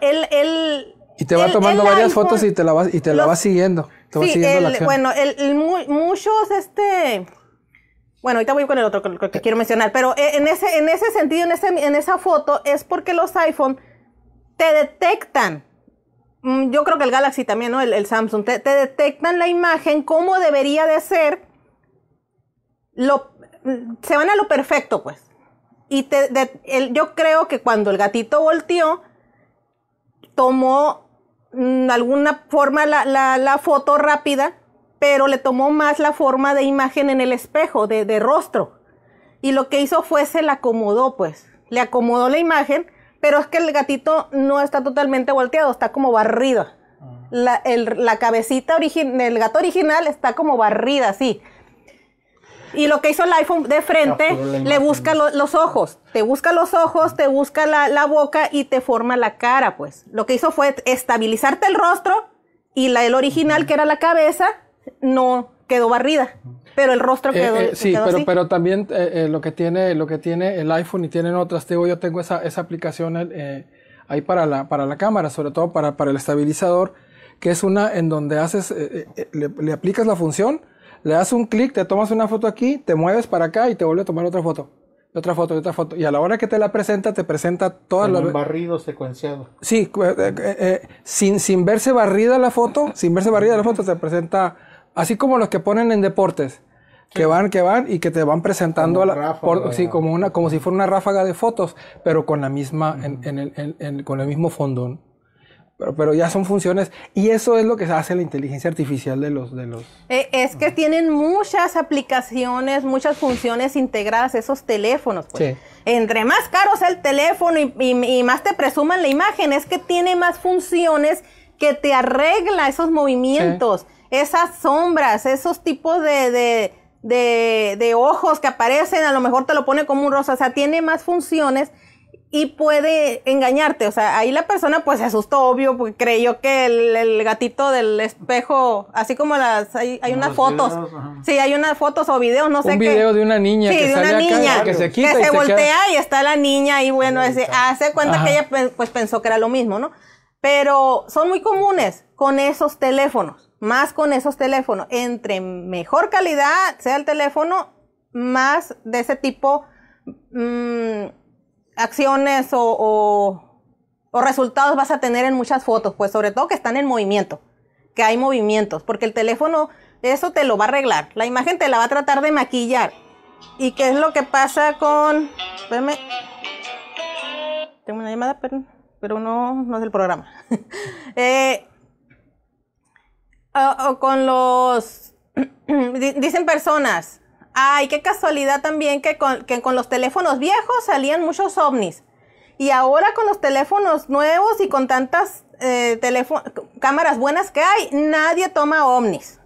Él, él, y te va tomando varias fotos y te la va y te la va siguiendo. Bueno, muchos, este... Bueno, ahorita voy con el otro que, eh. quiero mencionar, pero eh, en ese, en ese sentido, en, esa foto, es porque los iPhones te detectan. Mm, yo creo que el Galaxy también, ¿no? El, Samsung. Te, detectan la imagen, como debería de ser. Lo, se van a lo perfecto, pues. Y yo creo que cuando el gatito volteó, tomó de mm, alguna forma la, foto rápida, pero le tomó más la forma de imagen en el espejo, de, de rostro. Y lo que hizo fue se la acomodó, pues. Le acomodó la imagen pero es que el gatito no está totalmente volteado, está como barrido. Ah. La, la cabecita del gato original está como barrida, sí. Y lo que hizo el iPhone de frente, ah, le busca los ojos. Te busca los ojos, te busca la, boca y te forma la cara, pues. Lo que hizo fue estabilizarte el rostro y la, el original, que era la cabeza, no, quedó barrida, pero el rostro eh, quedó. Eh, sí, pero, pero también eh, lo, que tiene, lo que tiene el iPhone y tienen otras, digo, yo tengo esa, esa aplicación ahí para la, para la cámara, sobre todo para, para el estabilizador, que es una en donde haces, le, aplicas la función, le das un clic, te tomas una foto aquí, te mueves para acá y te vuelve a tomar otra foto. Otra foto, otra foto. Y a la hora que te la presenta, te presenta todas Un barrido secuenciado. Sí, sin, sin verse barrida la foto, sin verse barrida la foto, te presenta Así como los que ponen en deportes, que van, que van y que te van presentando a la, sí, como una, como si fuera una ráfaga de fotos, pero con la misma, el, con el mismo fondo. Pero, pero, ya son funciones y eso es lo que hace la inteligencia artificial de los de los eh, es que tienen muchas aplicaciones muchas funciones integradas esos teléfonos pues. entre más caro sea el teléfono y, más te presuman la imagen es que tiene más funciones que te arregla esos movimientos esas sombras, esos tipos de, ojos que aparecen, a lo mejor te lo pone como un rosa, o sea, tiene más funciones y puede engañarte, o sea, ahí la persona pues se asustó, obvio, porque creyó que el, gatito del espejo, así como las, hay, unas fotos, sí, hay unas fotos o videos, no sé. Un video de una niña sí, que de una niña, que se, que se voltea y está la niña y bueno, hace cuenta que ella pues pensó que era lo mismo, ¿no? Pero son muy comunes con esos teléfonos más con esos teléfonos. Entre mejor calidad sea el teléfono, más de ese tipo mm, acciones o, resultados vas a tener en muchas fotos, pues sobre todo que están en movimiento, que hay movimientos, porque el teléfono eso te lo va a arreglar, la imagen te la va a tratar de maquillar. ¿Y qué es lo que pasa con... Espérame. Tengo una llamada, pero, no, no es del programa. <laughs> eh, con los, <clears throat> dicen personas, ay, qué casualidad también que con, los teléfonos viejos salían muchos ovnis. Y ahora con los teléfonos nuevos y con tantas eh, cámaras buenas que hay, nadie toma ovnis.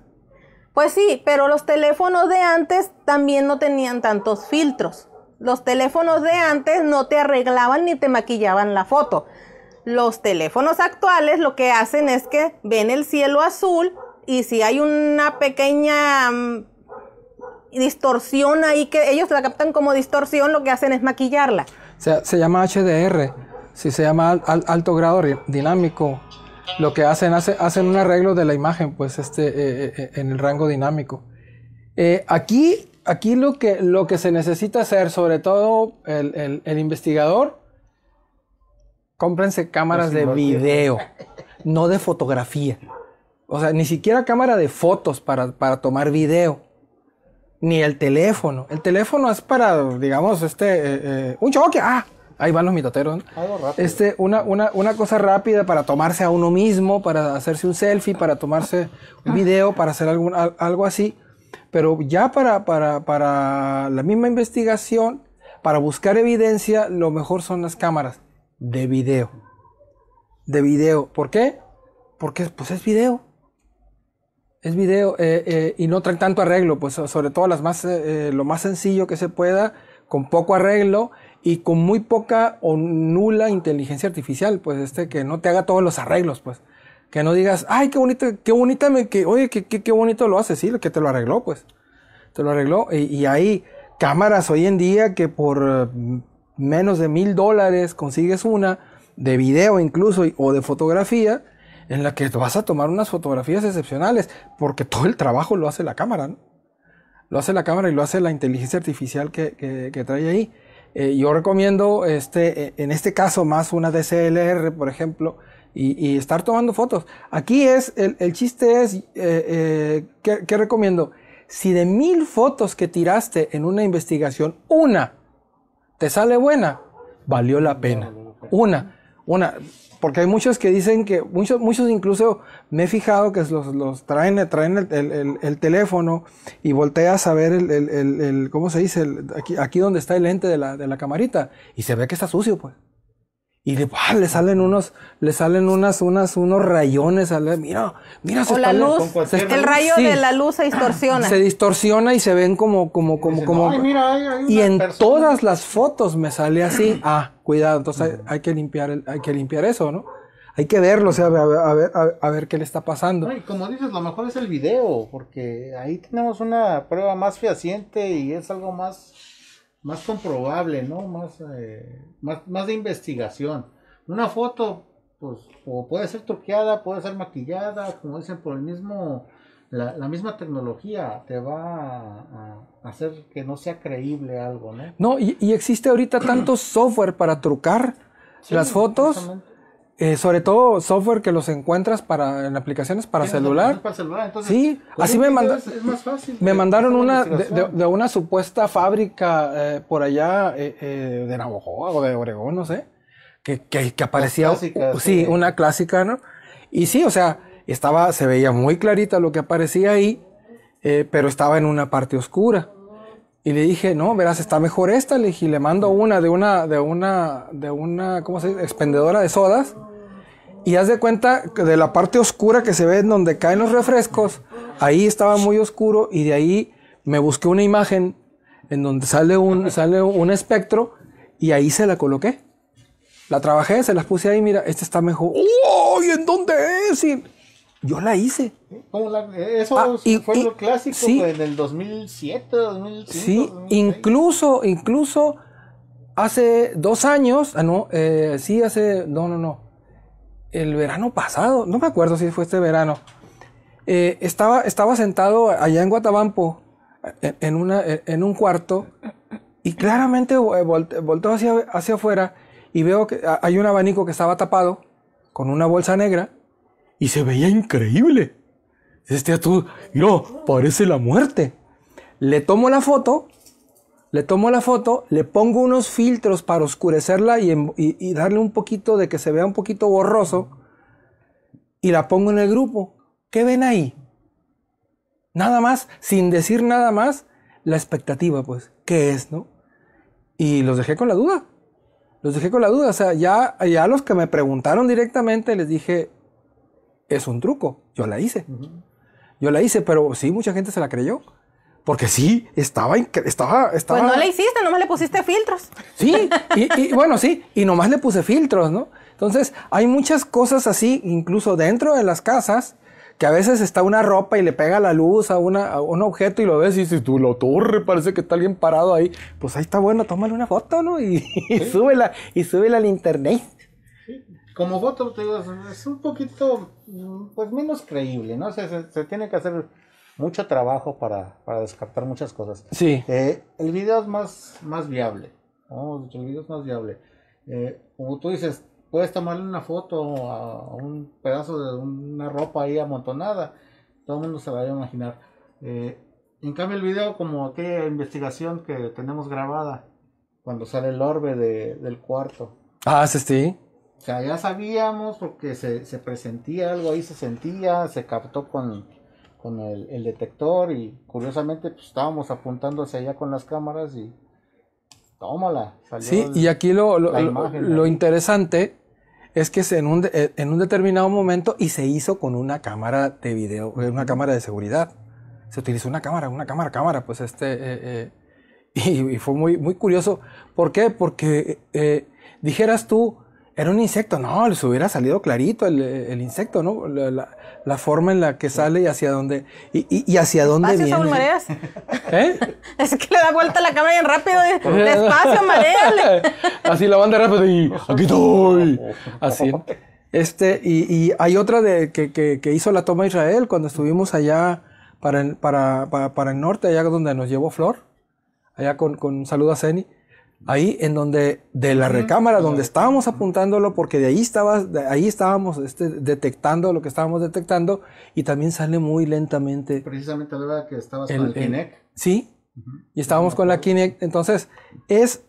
Pues sí, pero los teléfonos de antes también no tenían tantos filtros. Los teléfonos de antes no te arreglaban ni te maquillaban la foto. Los teléfonos actuales lo que hacen es que ven el cielo azul y si hay una pequeña mm, distorsión ahí que ellos la captan como distorsión, lo que hacen es maquillarla. Se, se llama HDR, si se llama alto grado dinámico. Lo que hacen, es hacen un arreglo de la imagen, pues, este, eh, eh, eh, en el rango dinámico. aquí, aquí lo que, lo que se necesita hacer, sobre todo el investigador, cómprense cámaras de video, no de fotografía. O sea, ni siquiera cámara de fotos para, para tomar video. Ni el teléfono. El teléfono es para, digamos, este, eh, eh, un choque. Ah, ahí van los mitoteros. Este, una, cosa rápida para tomarse a uno mismo, para hacerse un selfie, para tomarse un video, para hacer algo así. Pero ya para, para la misma investigación, para buscar evidencia, lo mejor son las cámaras de video. De video. ¿Por qué? Porque pues es video. Es video eh, eh, y no trae tanto arreglo, pues sobre todo las más, eh, lo más sencillo que se pueda, con poco arreglo y con muy poca o nula inteligencia artificial, pues este que no te haga todos los arreglos, pues que no digas, ay, qué bonito, qué bonita, que, oye, qué, bonito lo hace, sí, que te lo arregló, pues, te lo arregló y hay cámaras hoy en día que por menos de mil dólares consigues una, de video incluso, o de fotografía, en la que vas a tomar unas fotografías excepcionales, porque todo el trabajo lo hace la cámara, Lo hace la cámara y lo hace la inteligencia artificial que, que, trae ahí. Eh, yo recomiendo, este, eh, en este caso, más una DCLR, por ejemplo, y, estar tomando fotos. Aquí es, el, el chiste es, eh, que recomiendo? Si de mil fotos que tiraste en una investigación, una te sale buena, valió la pena. Una, una, porque hay muchos que dicen que, muchos, muchos incluso me he fijado que los, traen, traen el, teléfono y volteas a ver el, ¿cómo se dice? aquí, aquí donde está el lente de la, de la camarita y se ve que está sucio, pues. Y de, ah, le salen unos, le salen unas, unas, unos rayones, mira, mira, se o la luz, el rayo de la luz se distorsiona. Se distorsiona y se ven como, como, como, como. y en todas las fotos me sale así, <clears throat> ah, cuidado, entonces hay, que limpiar, hay que limpiar eso, ¿no? Hay que verlo, o sea, a ver, a ver, qué le está pasando. Ay, como dices, lo mejor es el video, porque ahí tenemos una prueba más fehaciente y es algo más más comprobable, ¿no? Más, eh, más, más, de investigación. Una foto, pues, puede ser truqueada, puede ser maquillada, como dicen, por el mismo, la, misma tecnología te va a, hacer que no sea creíble algo, ¿no? No, y, existe ahorita tanto software para trucar las fotos eh, sobre todo software que los encuentras para, en aplicaciones para celular. Para Sí, así me eh, mandaron. Me mandaron una de, una supuesta fábrica eh, por allá de Navajo o de Oregón, no sé. Que, que, aparecía. sí, una clásica, ¿no? Y sí, o sea, estaba, se veía muy clarita lo que aparecía ahí, pero estaba en una parte oscura. Y le dije, no, verás, está mejor esta. Le dije, le mando una de una, de una, de una, ¿cómo se dice? Expendedora de sodas y haz de cuenta que de la parte oscura que se ve en donde caen los refrescos, ahí estaba muy oscuro y de ahí me busqué una imagen en donde sale un, <laughs> sale un espectro y ahí se la coloqué. La trabajé, se las puse ahí, mira, este está mejor. uy en dónde es? yo la hice. la, eso ah, fue lo clásico en el 2007, 2005. Sí, incluso, incluso hace dos años, ah, no, eh, sí, hace, no, no, no el verano pasado, no me acuerdo si fue este verano, eh, estaba, estaba sentado allá en Guatabampo, en, una, en un cuarto, y claramente eh, volteo, hacia, hacia afuera y veo que hay un abanico que estaba tapado con una bolsa negra y se veía increíble. Este a no, parece la muerte. Le tomo la foto le tomo la foto, le pongo unos filtros para oscurecerla y, darle un poquito de que se vea un poquito borroso. Y la pongo en el grupo. ¿Qué ven ahí? Nada más, sin decir nada más, la expectativa, pues, ¿qué es, no? Y los dejé con la duda. Los dejé con la duda. O sea, ya, ya los que me preguntaron directamente les dije, es un truco. Yo la hice. Yo la hice, pero sí, mucha gente se la creyó. Porque sí, estaba, estaba, estaba. Pues no le hiciste, nomás le pusiste filtros. Sí, y, bueno, sí, y nomás le puse filtros, ¿no? Entonces, hay muchas cosas así, incluso dentro de las casas, que a veces está una ropa y le pega la luz a, una, un objeto y lo ves y dices, tú, lo torre, parece que está alguien parado ahí. Pues ahí está bueno, tómale una foto, ¿no? Y, súbela, y súbela al internet. Como foto, te digo, es un poquito, mm, pues menos creíble, ¿no? O se tiene que hacer mucho trabajo para, descartar muchas cosas. Sí. Eh, el video es más, más viable. El video es más viable. Eh, como tú dices, puedes tomarle una foto a, un pedazo de una ropa ahí amontonada. Todo el mundo se la va a imaginar. Eh, en cambio, el video, como aquella investigación que tenemos grabada, cuando sale el orbe del cuarto. Ah, sí, sí. O sea, ya sabíamos porque se, se presentía algo ahí, se sentía, se captó con, con el, detector y curiosamente pues, estábamos apuntando hacia allá con las cámaras y tómala. Salió sí, y aquí lo, interesante es que en un, eh, en un determinado momento y se hizo con una cámara de video, eh, una cámara de seguridad. Se utilizó una cámara, una cámara, cámara, pues este... Eh, y, fue muy, muy curioso. ¿Por qué? Porque dijeras tú, era un insecto, no, les hubiera salido clarito el, el insecto, ¿no? La, la, forma en la que sale y hacia dónde, y, y, hacia dónde viene. Son mareas? <laughs> ¿Eh? <laughs> Es que le da vuelta la cámara bien rápido, despacio, mareas. <laughs> Así la banda rápido y aquí estoy. Así. Este, y, y hay otra de, que, que, que, hizo la toma Israel cuando estuvimos allá para el, para, para, el norte, allá donde nos llevó Flor, allá con, con un saludo a Ceni ahí en donde de la recámara donde estábamos apuntándolo porque de ahí estaba ahí estábamos este, detectando lo que estábamos detectando y también sale muy lentamente precisamente la verdad que estabas con Kinect sí y estábamos con la Kinect entonces es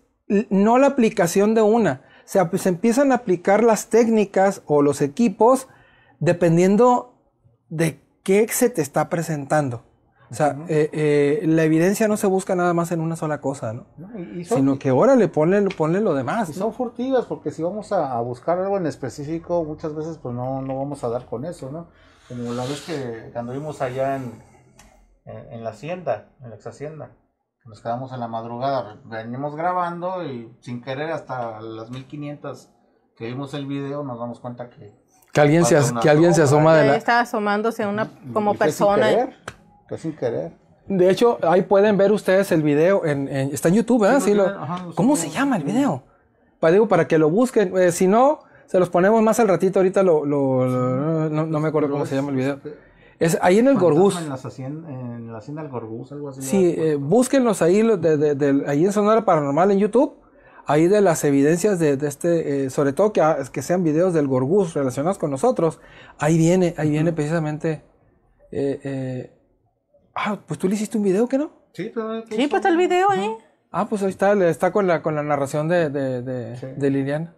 no la aplicación de una se, se empiezan a aplicar las técnicas o los equipos dependiendo de qué se te está presentando o sea, eh, eh, la evidencia no se busca nada más en una sola cosa, ¿no? Sino que órale, ponle, ponle lo demás. Y son furtivas, porque si vamos a, buscar algo en específico, muchas veces pues no, vamos a dar con eso, ¿no? Como la vez que cuando anduvimos allá en, la hacienda, en la ex hacienda, nos quedamos en la madrugada, venimos grabando y sin querer hasta las 1500 que vimos el video nos damos cuenta que... Que alguien, se, que alguien se asoma de la... Estaba asomándose una como persona. Pues sin querer. De hecho, ahí pueden ver ustedes el video. En, está en YouTube, ¿verdad? ¿Cómo se llama el video? Para, digo, para que lo busquen. Eh, si no, se los ponemos más al ratito. Ahorita lo, no, me acuerdo cómo se llama el video. Es ahí en el Gorgús. En, en, la hacienda del Gorgús, algo así. Sí, eh, búsquenlos ahí, en Sonora Paranormal en YouTube. Ahí de las evidencias de, este, eh, sobre todo que, ah, que sean videos del Gorgús relacionados con nosotros. Ahí viene, ahí viene precisamente. Eh, Ah, pues tú le hiciste un video, ¿qué no? Sí, pues, pues está el video ¿eh? Ah, pues ahí está, está con la, con la narración de, de, Liliana.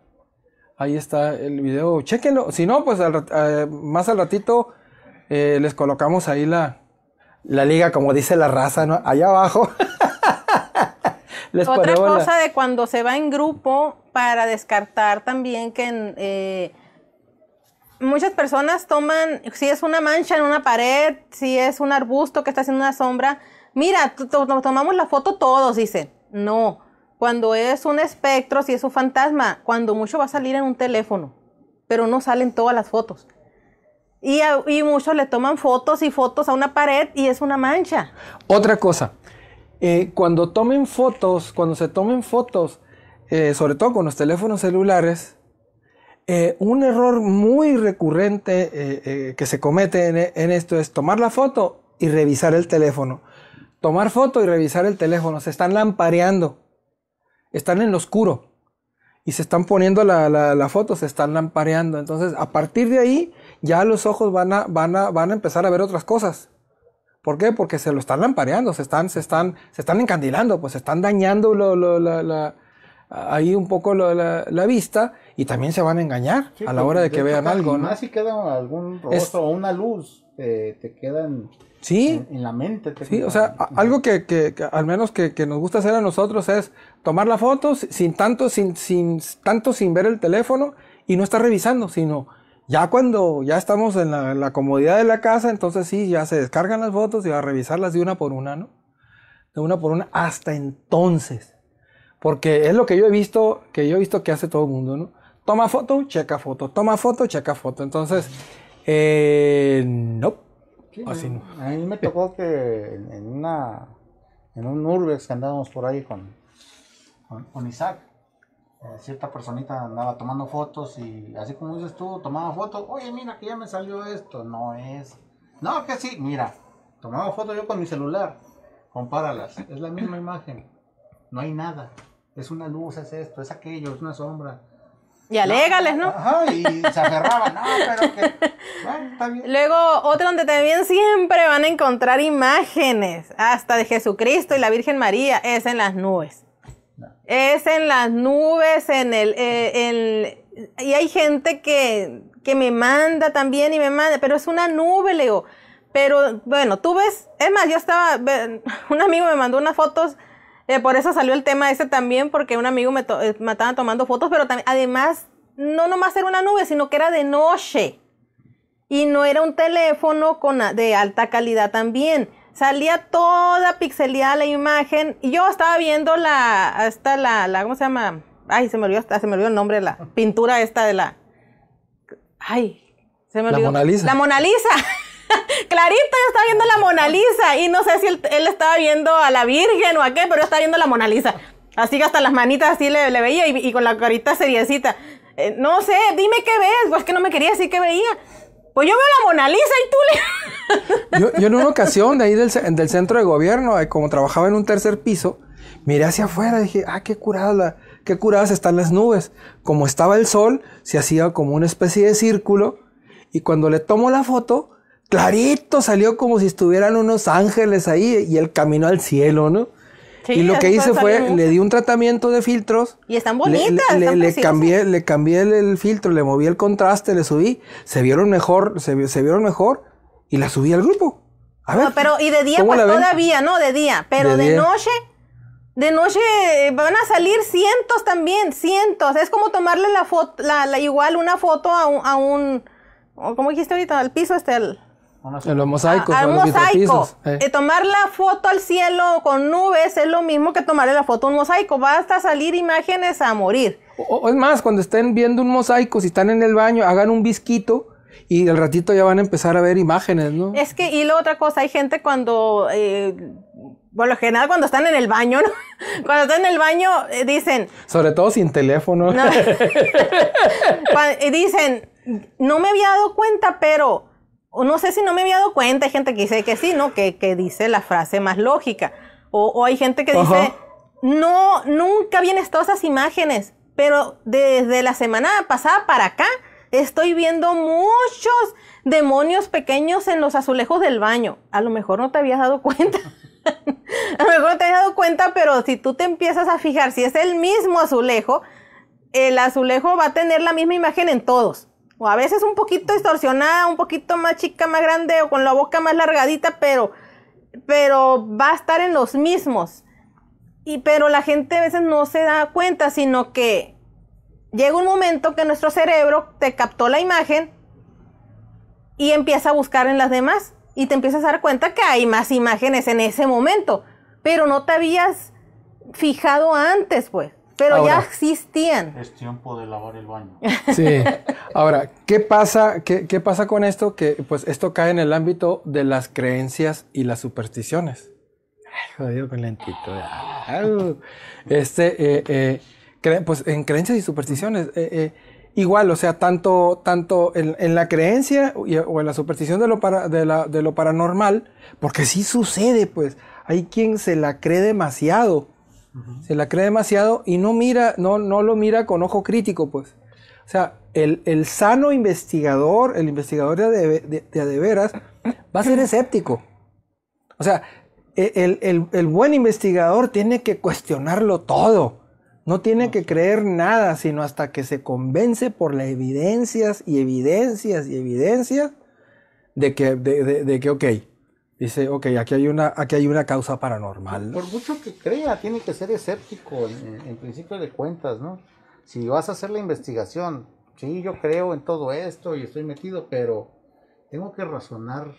Ahí está el video, chéquenlo. Si no, pues eh, más al ratito eh, les colocamos ahí la, liga, como dice la raza, ¿no? Allá abajo. <laughs> Otra cosa de cuando se va en grupo para descartar también que... En, eh, muchas personas toman, si es una mancha en una pared, si es un arbusto que está haciendo una sombra, mira, tomamos la foto todos, dicen. No, cuando es un espectro, si es un fantasma, cuando mucho va a salir en un teléfono, pero no salen todas las fotos. Y, muchos le toman fotos y fotos a una pared y es una mancha. Otra cosa, eh, cuando tomen fotos, cuando se tomen fotos, eh, sobre todo con los teléfonos celulares, eh, un error muy recurrente eh, eh, que se comete en, esto es tomar la foto y revisar el teléfono. Tomar foto y revisar el teléfono. Se están lampareando. Están en lo oscuro. Y se están poniendo la, foto, se están lampareando. Entonces, a partir de ahí, ya los ojos van a, van a, van a empezar a ver otras cosas. ¿Por qué? Porque se lo están lampareando, se están, están, se están encandilando, pues se están dañando ahí un poco la vista y también se van a engañar a la pues, hora de que vean algo. ¿no? Más si queda algún rostro o una luz, eh, te quedan ¿Sí? en, la mente. sí, o sea, algo que, al menos que, nos gusta hacer a nosotros es tomar las fotos sin tanto sin, sin, tanto sin ver el teléfono y no estar revisando, sino ya cuando ya estamos en la, comodidad de la casa, entonces sí, ya se descargan las fotos y va a revisarlas de una por una, ¿no? De una por una hasta entonces. Porque es lo que yo he visto, que yo he visto que hace todo el mundo, ¿no? Toma foto, checa foto, toma foto, checa foto. Entonces, eh, no. A mí me tocó que en una en un urbex que andábamos por ahí con, con, Isaac, eh, cierta personita andaba tomando fotos y así como dices tú, tomaba fotos, oye mira que ya me salió esto, no es, no que sí, mira, tomaba foto yo con mi celular, compáralas, es la misma imagen, no hay nada, es una luz, es esto, es aquello, es una sombra, y alegales, ¿no? Ajá, y se aferraban, no, pero que. Luego, otro donde también siempre van a encontrar imágenes, hasta de Jesucristo y la Virgen María, es en las nubes. Es en las nubes, en eh, el. y hay gente que, que me manda también y me manda, pero es una nube, Leo. Pero bueno, tú ves, es más, yo estaba, <laughs> un amigo me mandó unas fotos eh, por eso salió el tema ese también, porque un amigo me, eh, estaba tomando fotos, pero además, no nomás era una nube, sino que era de noche. Y no era un teléfono de alta calidad también. Salía toda pixelada la imagen. Y yo estaba viendo la, hasta la, la, ¿cómo se llama? Ay, se me olvidó, se me el nombre la pintura esta de la... Ay, se me olvidó. La Mona Lisa. La Mona Lisa. <laughs> <laughs> Clarita estaba viendo la Mona Lisa y no sé si él, estaba viendo a la Virgen o a qué, pero estaba viendo la Mona Lisa. Así que hasta las manitas así le, veía y, con la carita seriecita. Eh, no sé, dime qué ves, pues que no me quería decir qué veía. Pues yo veo la Mona Lisa y tú le... <laughs> yo, en una ocasión de ahí del, centro de gobierno, eh, como trabajaba en un tercer piso, miré hacia afuera y dije, ah, qué curada qué curadas están las nubes. Como estaba el sol, se hacía como una especie de círculo y cuando le tomo la foto, clarito salió como si estuvieran unos ángeles ahí y él caminó al cielo, ¿no? y lo que hice fue, le di un tratamiento de filtros. Y están bonitas. Le, le, cambié, le cambié el, filtro, le moví el contraste, le subí. Se vieron mejor, se, vieron mejor y la subí al grupo. A ver, pero y de día pues, todavía, ¿no? De día. Pero de, noche, de noche eh, van a salir cientos también, cientos. Es como tomarle la foto, la, igual una foto a un, a un, ¿cómo dijiste ahorita? Al piso este, el en ah, los mosaicos. Ah, a, mosaico. Eh. Eh, tomar la foto al cielo con nubes es lo mismo que tomarle la foto a un mosaico. Va Basta salir imágenes a morir. es más, cuando estén viendo un mosaico, si están en el baño, hagan un visquito y al ratito ya van a empezar a ver imágenes, ¿no? Es que, y la otra cosa, hay gente cuando, Bueno, eh, general cuando están en el baño, ¿no? <laughs> Cuando están en el baño dicen... Sobre todo sin teléfono. <laughs> <laughs> y dicen, no me había dado cuenta, pero no sé si no me había dado cuenta, hay gente que dice que sí, ¿no? Que, dice la frase más lógica. O, hay gente que dice, no, nunca vienes todas esas imágenes, pero desde la semana pasada para acá estoy viendo muchos demonios pequeños en los azulejos del baño. A lo mejor no te habías dado cuenta. <laughs> a lo mejor no te habías dado cuenta, pero si tú te empiezas a fijar si es el mismo azulejo, el azulejo va a tener la misma imagen en todos. O a veces un poquito distorsionada, un poquito más chica, más grande o con la boca más largadita, pero, pero va a estar en los mismos. Y pero la gente a veces no se da cuenta, sino que llega un momento que nuestro cerebro te captó la imagen y empieza a buscar en las demás y te empiezas a dar cuenta que hay más imágenes en ese momento, pero no te habías fijado antes, pues. Pero ya existían. Es tiempo de lavar el baño. <laughs> Sí. Ahora, ¿qué pasa, qué, pasa con esto? Que pues esto cae en el ámbito de las creencias y las supersticiones. Ay, jodido con lentito. Este, eh, eh, pues en creencias y supersticiones. Eh, igual, o sea, tanto, tanto en, la creencia o en la superstición de lo, de, de lo paranormal, porque sí sucede, pues. Hay quien se la cree demasiado se la cree demasiado y no mira, no, no lo mira con ojo crítico, pues. O sea, el, sano investigador, el investigador de, de, de, va a ser escéptico. O sea, e, el, buen investigador tiene que cuestionarlo todo. No tiene que creer nada, sino hasta que se convence por las evidencias y evidencias y evidencias de que, de que ok, dice, ok, aquí hay una, aquí hay una causa paranormal. Por mucho que crea, tiene que ser escéptico en, principio de cuentas, ¿no? Si vas a hacer la investigación, sí, yo creo en todo esto y estoy metido, pero tengo que razonar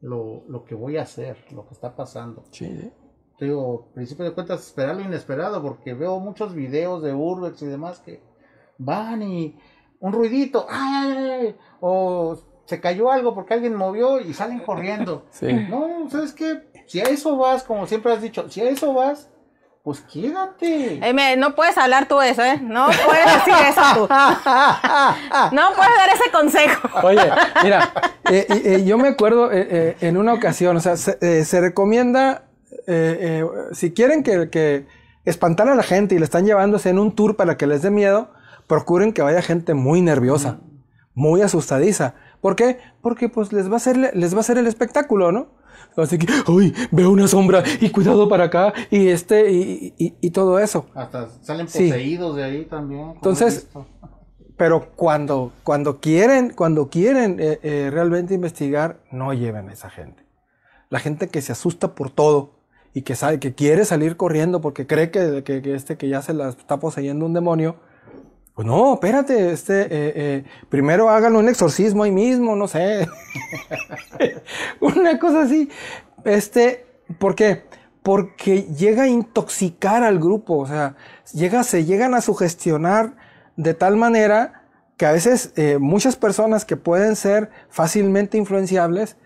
lo, que voy a hacer, lo que está pasando. Sí. Digo, principio de cuentas, esperar lo inesperado, porque veo muchos videos de Urbex y demás que van y un ruidito, ¡ay! O se cayó algo porque alguien movió y salen corriendo. <laughs> No, ¿sabes qué? Si a eso vas, como siempre has dicho, si a eso vas, pues quédate. Eh, no puedes hablar tú eso, ¿eh? No puedes decir eso tú. <laughs> no puedes dar ese consejo. Oye, mira, <laughs> eh, eh, yo me acuerdo en una ocasión, o sea, se, recomienda, si quieren que, que espantar a la gente y le están llevándose en un tour para que les dé miedo, procuren que vaya gente muy nerviosa, muy asustadiza. ¿Por qué? Porque pues les va a hacer les va a ser el espectáculo, ¿no? Así que, uy, veo una sombra y cuidado para acá y este y, todo eso. Hasta salen poseídos de ahí también. Entonces, pero cuando, cuando quieren, cuando quieren eh, eh, realmente investigar, no lleven a esa gente. La gente que se asusta por todo y que sabe que quiere salir corriendo porque cree que, que, que este que ya se la está poseyendo un demonio, pues no, espérate, este, eh, eh, primero háganlo un exorcismo ahí mismo, no sé. <laughs> Una cosa así. Este, ¿por qué? Porque llega a intoxicar al grupo, o sea, llega, se llegan a sugestionar de tal manera que a veces eh, muchas personas que pueden ser fácilmente influenciables,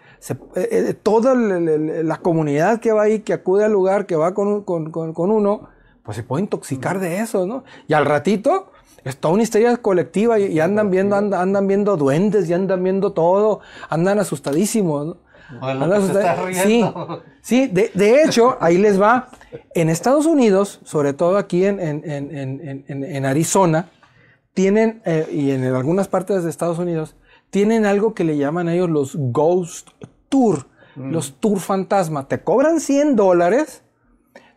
toda la, comunidad que va ahí, que acude al lugar, que va con, con, con uno, pues se puede intoxicar de eso, ¿no? Y al ratito, es toda una historia colectiva y, andan viendo, andan, viendo duendes y andan viendo todo, andan asustadísimos, sí, de, hecho, ahí les va. En Estados Unidos, sobre todo aquí en, en, Arizona, tienen, eh, y en algunas partes de Estados Unidos, tienen algo que le llaman a ellos los Ghost Tour, mm. los Tour Fantasma. Te cobran 100 dólares,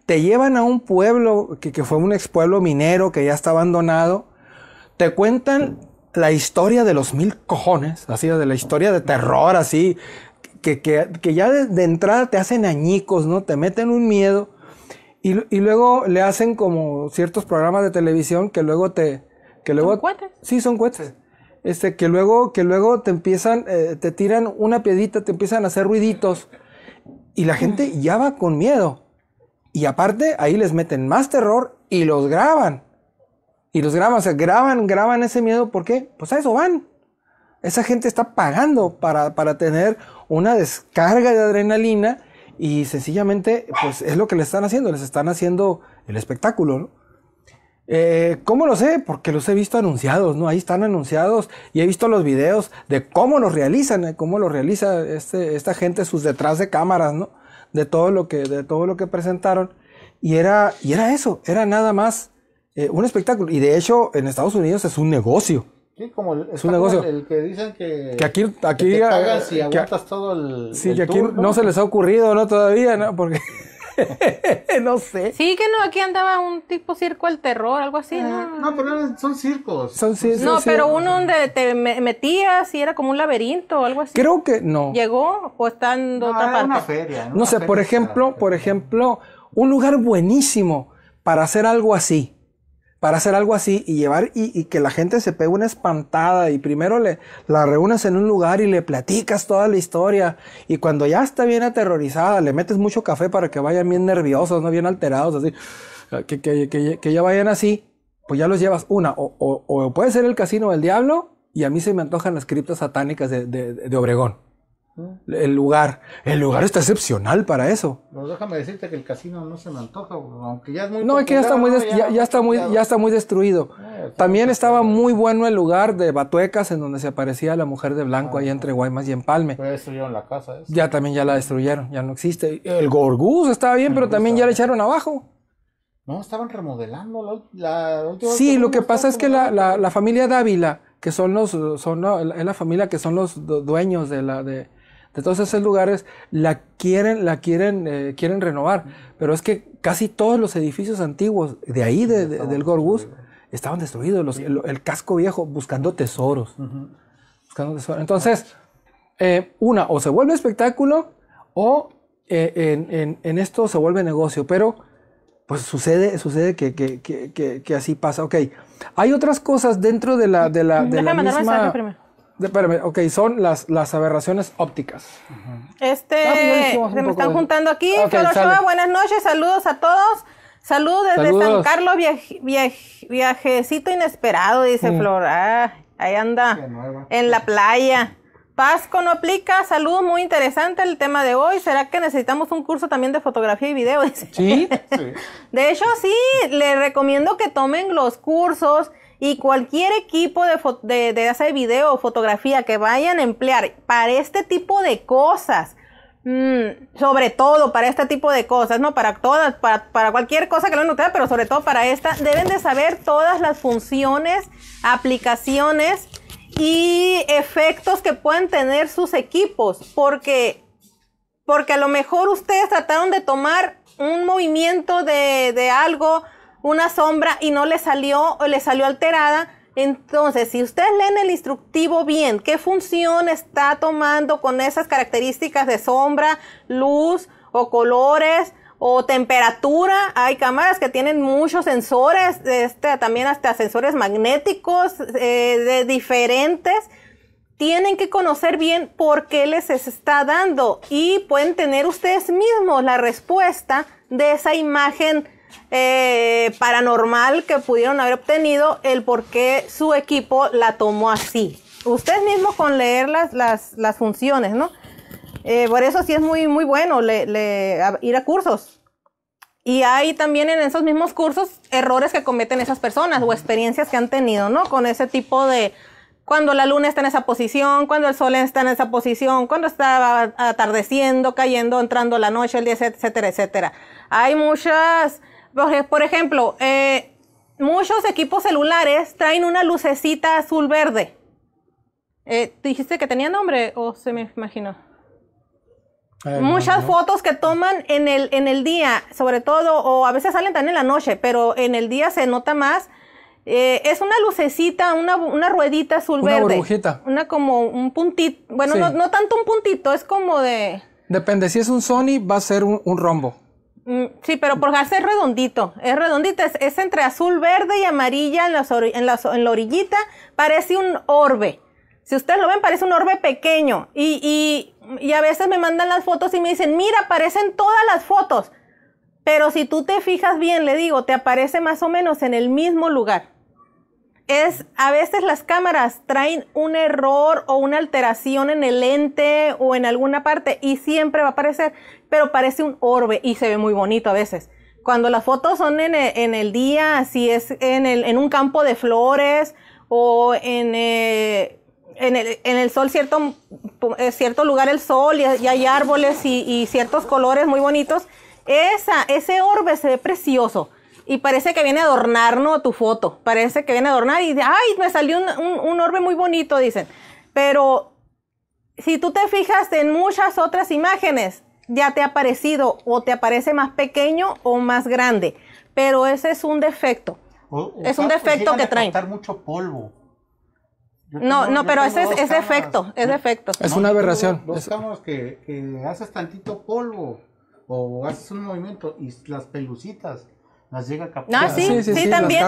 te llevan a un pueblo que, que fue un expueblo minero que ya está abandonado, te cuentan la historia de los mil cojones, así, de la historia de terror, así, que, ya de, entrada te hacen añicos, ¿no? Te meten un miedo y, luego le hacen como ciertos programas de televisión que luego te... Que luego, ¿Son Sí, son cuetes. Este, que luego, que luego te empiezan, eh, te tiran una piedita, te empiezan a hacer ruiditos y la gente ya va con miedo. Y aparte, ahí les meten más terror y los graban. Y los graban, o graban, graban ese miedo. ¿Por qué? Pues a eso van. Esa gente está pagando para, tener una descarga de adrenalina y sencillamente, pues es lo que le están haciendo, les están haciendo el espectáculo, ¿no? Eh, ¿Cómo lo sé? Porque los he visto anunciados, ¿no? Ahí están anunciados y he visto los videos de cómo los realizan, eh, cómo lo realiza este, esta gente, sus detrás de cámaras, ¿no? De todo lo que, de todo lo que presentaron. Y era, y era eso, era nada más eh, un espectáculo. Y de hecho, en Estados Unidos es un negocio. Sí, como el, es un negocio. El, que dicen que, aquí, pagas eh, si aguantas todo el. Sí, que aquí ¿no? se les ha ocurrido, ¿no? Todavía, ¿no? Porque. <laughs> no sé. Sí, que no, aquí andaba un tipo circo al terror, algo así, ¿no? Ah, no, pero son circos. Son, sí, no, pero uno donde te metías y era como un laberinto o algo así. Creo que no. ¿Llegó o está no, feria, no sé, por ejemplo, por ejemplo, un lugar buenísimo para hacer algo así para hacer algo así y llevar y, que la gente se pegue una espantada y primero le, la reúnes en un lugar y le platicas toda la historia y cuando ya está bien aterrorizada le metes mucho café para que vayan bien nerviosos, no bien alterados, así, que, que, ya vayan así, pues ya los llevas una o, puede ser el casino del diablo y a mí se me antojan las criptas satánicas de Obregón. El lugar. El lugar está excepcional para eso. déjame decirte que el casino no se me antoja, aunque ya es muy. No, que ya está muy, ya, está muy, ya está muy destruido. También estaba muy bueno el lugar de Batuecas, en donde se aparecía la mujer de blanco, ahí ah. entre Guaymas y Empalme. ya destruyeron la casa. ¿eh? Ya también ya la destruyeron, ya no existe. El Gorguz estaba bien, pero también ya la echaron abajo. No, estaban remodelando la, última Sí, lo que pasa es que la, la, familia Dávila, que son los, son es la familia que son los dueños de la, de, de todos esos lugares, la quieren, la quieren, eh, quieren renovar. Pero es que casi todos los edificios antiguos de ahí, del Gorgus, estaban destruidos. el, casco viejo buscando tesoros. buscando tesoros. Entonces, eh, una, o se vuelve espectáculo o eh, en, esto se vuelve negocio. Pero, pues sucede, sucede que, que, que, que así pasa. Ok, hay otras cosas dentro de la, de la, de la Espérame, ok, son las, aberraciones ópticas. Este, ah, se me están juntando aquí. Okay, buenas noches, saludos a todos. Saludos desde San Carlos, viajecito inesperado, dice mm. Flor. Ah, ahí anda, en la playa. Pasco no aplica. Saludos, muy interesante el tema de hoy. ¿Será que necesitamos un curso también de fotografía y video? <laughs> ¿Sí? sí. De hecho, sí, le recomiendo que tomen los cursos y cualquier equipo de, de, de video o fotografía que vayan a emplear para este tipo de cosas, mm, sobre todo para este tipo de cosas, no para todas, para, cualquier cosa que lo noten, pero sobre todo para esta, deben de saber todas las funciones, aplicaciones y efectos que pueden tener sus equipos, porque, porque a lo mejor ustedes trataron de tomar un movimiento de, de algo, una sombra y no le salió o le salió alterada. Entonces, si ustedes leen el instructivo bien, qué función está tomando con esas características de sombra, luz o colores o temperatura. Hay cámaras que tienen muchos sensores, este, también hasta sensores magnéticos eh, de diferentes tienen que conocer bien por qué les está dando y pueden tener ustedes mismos la respuesta de esa imagen eh, paranormal que pudieron haber obtenido, el por qué su equipo la tomó así. Usted mismo con leer las, funciones, ¿no? Eh, por eso sí es muy, muy bueno ir a cursos. Y hay también en esos mismos cursos errores que cometen esas personas o experiencias que han tenido, ¿no? Con ese tipo de, cuando la luna está en esa posición, cuando el sol está en esa posición, cuando está atardeciendo, cayendo, entrando la noche, el día, etcétera, etcétera. Hay muchas por ejemplo, eh, muchos equipos celulares traen una lucecita azul verde. Eh, ¿Dijiste que tenía nombre o se me imaginó? Muchas fotos que toman en el, en el día, sobre todo, o a veces salen también en la noche, pero en el día se nota más. Eh, es una lucecita, una, ruedita azul verde. Una burbujita. Una como un puntito. Bueno, no, tanto un puntito, es como de. Depende, si es un Sony, va a ser un rombo. Mm, sí, pero por gas es redondito, es redondito, es, entre azul, verde y amarilla en, en, la orillita, parece un orbe. Si ustedes lo ven, parece un orbe pequeño. Y, y a veces me mandan las fotos y me dicen, mira, aparecen todas las fotos. Pero si tú te fijas bien, le digo, te aparece más o menos en el mismo lugar. Es, a veces las cámaras traen un error o una alteración en el lente o en alguna parte y siempre va a aparecer pero parece un orbe y se ve muy bonito a veces. Cuando las fotos son en e, el, día, si es en, un campo de flores o en, eh, en, el, sol, cierto, eh, cierto lugar el sol y, hay árboles y, ciertos colores muy bonitos, esa, ese orbe se ve precioso y parece que viene a adornar ¿no? tu foto. Parece que viene a adornar y ay, me salió un, un, orbe muy bonito, dicen. Pero si tú te fijas en muchas otras imágenes, ya te ha parecido o te aparece más pequeño o más grande, pero ese es un defecto. es un defecto que traen. mucho polvo. no, no, pero ese es, defecto, es defecto. Es una aberración. Es que, haces tantito polvo o haces un movimiento y las pelucitas las llega a captar. Ah, sí, sí, sí, también.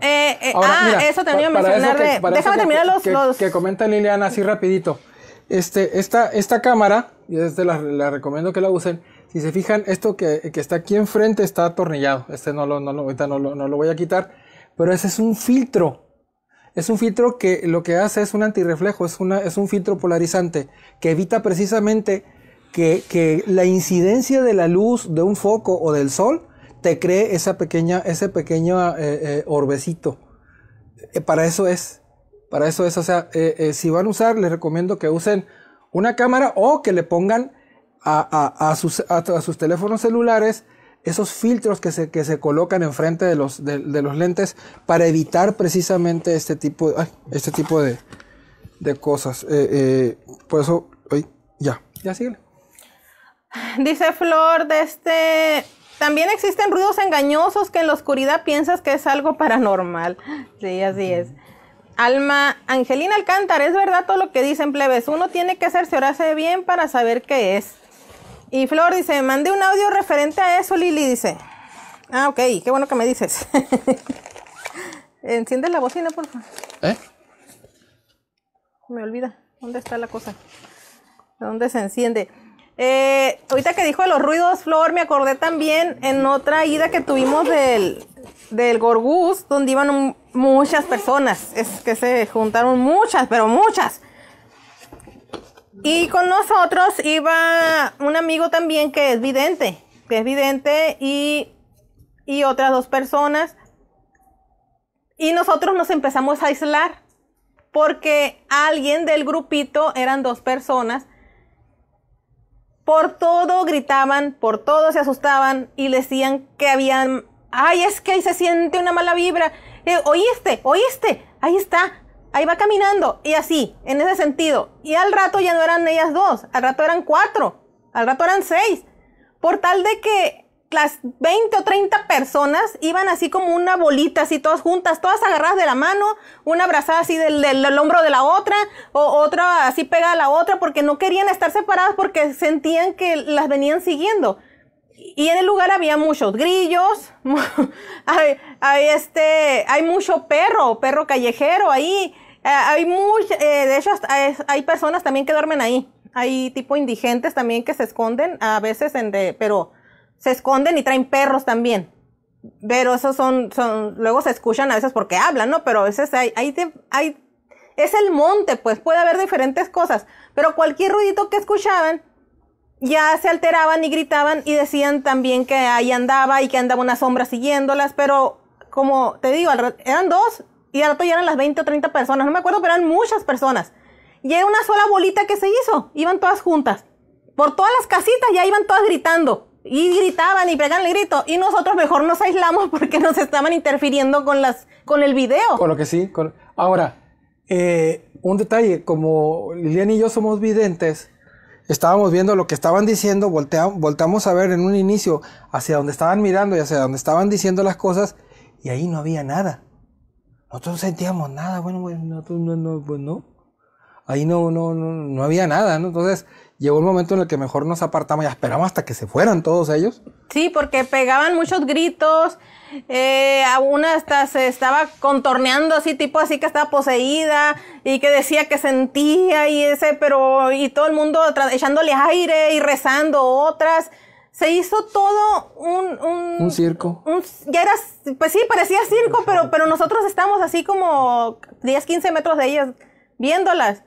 eh, eh ah, eso también mencionar. de, déjame terminar los, los... que comenta Liliana así rapidito. Este, esta, esta cámara, y desde la, recomiendo que la usen. Si se fijan, esto que, que está aquí enfrente está atornillado. Este no lo, no lo, no lo, voy a quitar. Pero ese es un filtro. Es un filtro que lo que hace es un antirreflejo, es, una, es un filtro polarizante que evita precisamente que, que, la incidencia de la luz de un foco o del sol te cree esa pequeña, ese pequeño eh, eh, orbecito. Eh, para eso es. Para eso es, o sea, eh, eh, si van a usar, les recomiendo que usen una cámara o que le pongan a, sus, sus, teléfonos celulares esos filtros que se, que se colocan enfrente de los, de, los, lentes para evitar precisamente este tipo, este tipo de, cosas. Eh, por eso, ya, ya sigue Dice Flor, de este también existen ruidos engañosos que en la oscuridad piensas que es algo paranormal. Sí, así es. Alma Angelina Alcántara, es verdad todo lo que dicen plebes. Uno tiene que cerciorarse bien para saber qué es. Y Flor dice, mandé un audio referente a eso, Lili, dice. Ah, ok, qué bueno que me dices. <laughs> Enciende la bocina, por favor. ¿Eh? Me olvida. ¿Dónde está la cosa? ¿Dónde se enciende? Eh, ahorita que dijo de los ruidos, Flor, me acordé también en otra ida que tuvimos del, del donde iban muchas personas. Es que se juntaron muchas, pero muchas. Y con nosotros iba un amigo también que es vidente, que es vidente y, y otras dos personas. Y nosotros nos empezamos a aislar porque alguien del grupito, eran dos personas, por todo gritaban, por todo se asustaban y decían que habían, ay, es que ahí se siente una mala vibra. oíste, oíste, ahí está, ahí va caminando. Y así, en ese sentido. Y al rato ya no eran ellas dos, al rato eran cuatro, al rato eran seis. Por tal de que las 20 o 30 personas iban así como una bolita, así todas juntas, todas agarradas de la mano, una abrazada así del, hombro de la otra, o otra así pegada a la otra, porque no querían estar separadas porque sentían que las venían siguiendo. Y en el lugar había muchos grillos, <laughs> hay, este, hay mucho perro, perro callejero ahí, eh, hay mucho, eh, de hecho hay, personas también que duermen ahí, hay tipo indigentes también que se esconden a veces, en de, pero se esconden y traen perros también. Pero esos son, son, luego se escuchan a veces porque hablan, ¿no? Pero a veces hay, hay, hay, es el monte, pues puede haber diferentes cosas. Pero cualquier ruidito que escuchaban, ya se alteraban y gritaban y decían también que ahí andaba y que andaba una sombra siguiéndolas, pero como te digo, eran dos y al rato ya eran las 20 o 30 personas, no me acuerdo, pero eran muchas personas. Y era una sola bolita que se hizo, iban todas juntas. Por todas las casitas ya iban todas gritando y gritaban y pegaban el grito. Y nosotros mejor nos aislamos <laughs> porque nos estaban interfiriendo con, las, con el video. Con lo que sí. Con... Ahora, eh, un detalle, como Lilian y yo somos videntes, estábamos viendo lo que estaban diciendo, voltea, volteamos a ver en un inicio hacia donde estaban mirando y hacia donde estaban diciendo las cosas, y ahí no había nada. Nosotros no sentíamos nada, bueno, bueno, no, no, pues no. Ahí no, no, no, no había nada, ¿no? Entonces, llegó un momento en el que mejor nos apartamos y esperamos hasta que se fueran todos ellos. Sí, porque pegaban muchos gritos, eh, a una hasta se estaba contorneando así, tipo así que estaba poseída y que decía que sentía y ese, pero y todo el mundo echándole aire y rezando otras. Se hizo todo un... Un, un circo. ya era, pues sí, parecía circo, pero, pero nosotros estamos así como 10, 15 metros de ellas viéndolas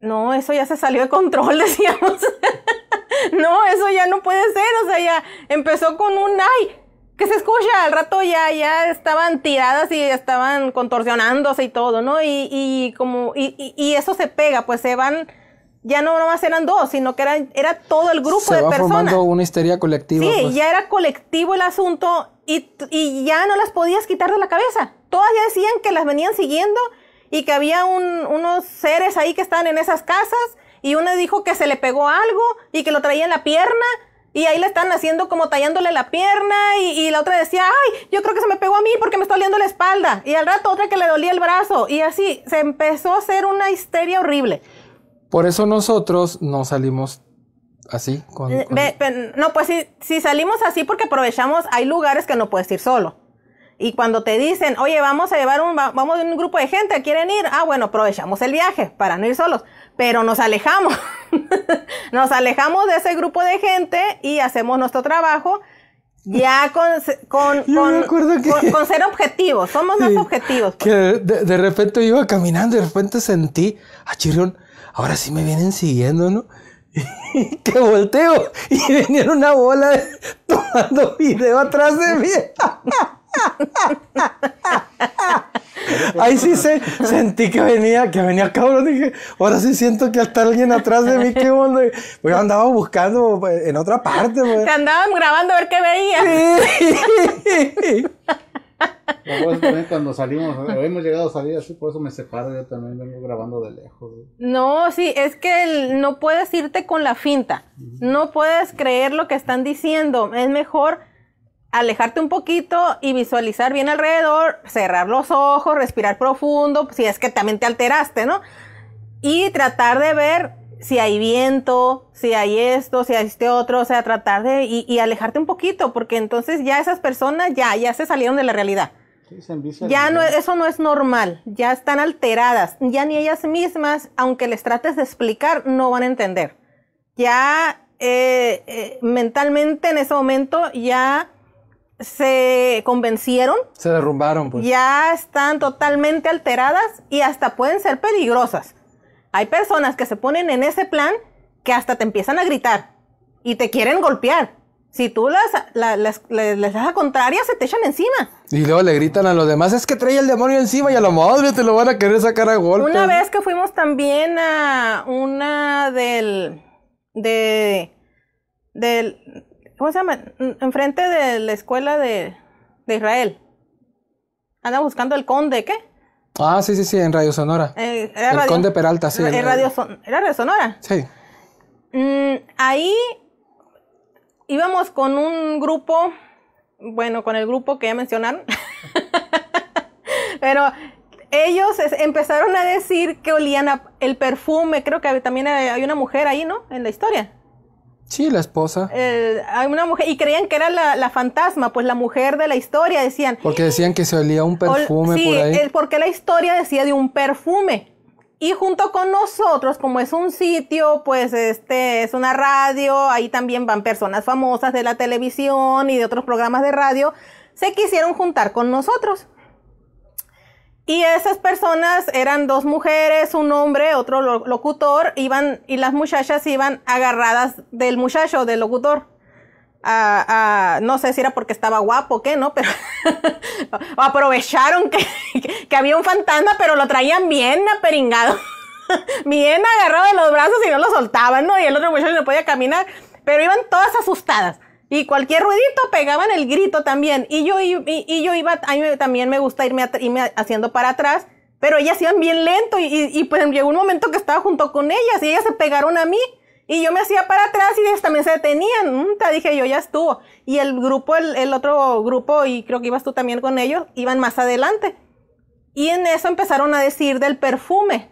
no, eso ya se salió de control, <laughs> decíamos. no, eso ya no puede ser, o sea, ya empezó con un ay, que se escucha, al rato ya, ya estaban tiradas y estaban contorsionándose y todo, ¿no? Y, como, y, eso se pega, pues se van, ya no nomás eran dos, sino que eran, era todo el grupo de va personas. formando una histeria colectiva. Sí, pues. ya era colectivo el asunto y, y ya no las podías quitar de la cabeza. Todas ya decían que las venían siguiendo y que había unos seres ahí que estaban en esas casas y uno dijo que se le pegó algo y que lo traía en la pierna y ahí le están haciendo como tallándole la pierna y, la otra decía, ay, yo creo que se me pegó a mí porque me está doliendo la espalda. Y al rato otra que le dolía el brazo. Y así se empezó a hacer una histeria horrible. Por eso nosotros no salimos así. Con, No, pues si salimos así porque aprovechamos, hay lugares que no puedes ir solo. Y cuando te dicen, oye, vamos a llevar un, vamos un grupo de gente, ¿quieren ir? Ah, bueno, aprovechamos el viaje para no ir solos. Pero nos alejamos. <laughs> nos alejamos de ese grupo de gente y hacemos nuestro trabajo ya con, con, con, ser objetivos, somos más objetivos. Que de, de, repente iba caminando y de repente sentí, a ah, chirón ahora sí me vienen siguiendo, ¿no? Y <laughs> que volteo y <laughs> venía una bola tomando video atrás de mí. Ahí sí se, sentí que venía, que venía cabrón. Dije, ahora sí siento que está alguien atrás de mí. Que onda? Pues andaba buscando en otra parte. Te andaban grabando a ver qué veía. Sí. Pues, cuando salimos, eh, hemos llegado a salir así, por eso me separo. Yo también vengo grabando de lejos. No, sí, es que no puedes irte con la finta. No puedes creer lo que están diciendo. Es mejor alejarte un poquito y visualizar bien alrededor, cerrar los ojos, respirar profundo, si es que también te alteraste, ¿no? Y tratar de ver si hay viento, si hay esto, si hay este otro, o sea, tratar de y, alejarte un poquito, porque entonces ya esas personas ya, ya se salieron de la realidad. ya no, eso no es normal, ya están alteradas, ya ni ellas mismas, aunque les trates de explicar, no van a entender. Ya eh, eh, mentalmente en ese momento ya se convencieron. Se derrumbaron, pues. Ya están totalmente alteradas y hasta pueden ser peligrosas. Hay personas que se ponen en ese plan que hasta te empiezan a gritar y te quieren golpear. Si tú las, las, las, das a contraria, se te echan encima. Y luego le gritan a los demás, es que trae el demonio encima y a la madre te lo van a querer sacar a golpe. Una vez que fuimos también a una del... de... del... ¿Cómo se llama? Enfrente de la escuela de, Israel. Anda buscando el conde, ¿qué? Ah, sí, sí, sí, en Radio Sonora. Eh, el conde Peralta, sí. En radio, ¿Era Radio Sonora? Sí. Mm, ahí íbamos con un grupo, bueno, con el grupo que ya mencionaron. <laughs> Pero ellos empezaron a decir que olían el perfume. Creo que también hay una mujer ahí, ¿no? En la historia. Sí, la esposa. hay una mujer, y creían que era la, fantasma, pues la mujer de la historia, decían. Porque decían que se olía un perfume. por ahí. Sí, porque la historia decía de un perfume. Y junto con nosotros, como es un sitio, pues este es una radio, ahí también van personas famosas de la televisión y de otros programas de radio, se quisieron juntar con nosotros. Y esas personas eran dos mujeres, un hombre, otro locutor, iban, y las muchachas iban agarradas del muchacho, del locutor. no sé si era porque estaba guapo o qué, ¿no? Pero <laughs> aprovecharon que, había un fantasma, pero lo traían bien aperingado, <laughs> bien agarrado de los brazos y no lo soltaban, ¿no? Y el otro muchacho no podía caminar, pero iban todas asustadas. Y cualquier ruedito pegaban el grito también. Y yo, iba, a mí también me gusta irme, haciendo para atrás, pero ellas iban bien lento y, pues llegó un momento que estaba junto con ellas y ellas se pegaron a mí. Y yo me hacía para atrás y ellas también se detenían. nunca mm, te dije yo, ya estuvo. Y el grupo, el, otro grupo, y creo que ibas tú también con ellos, iban más adelante. Y en eso empezaron a decir del perfume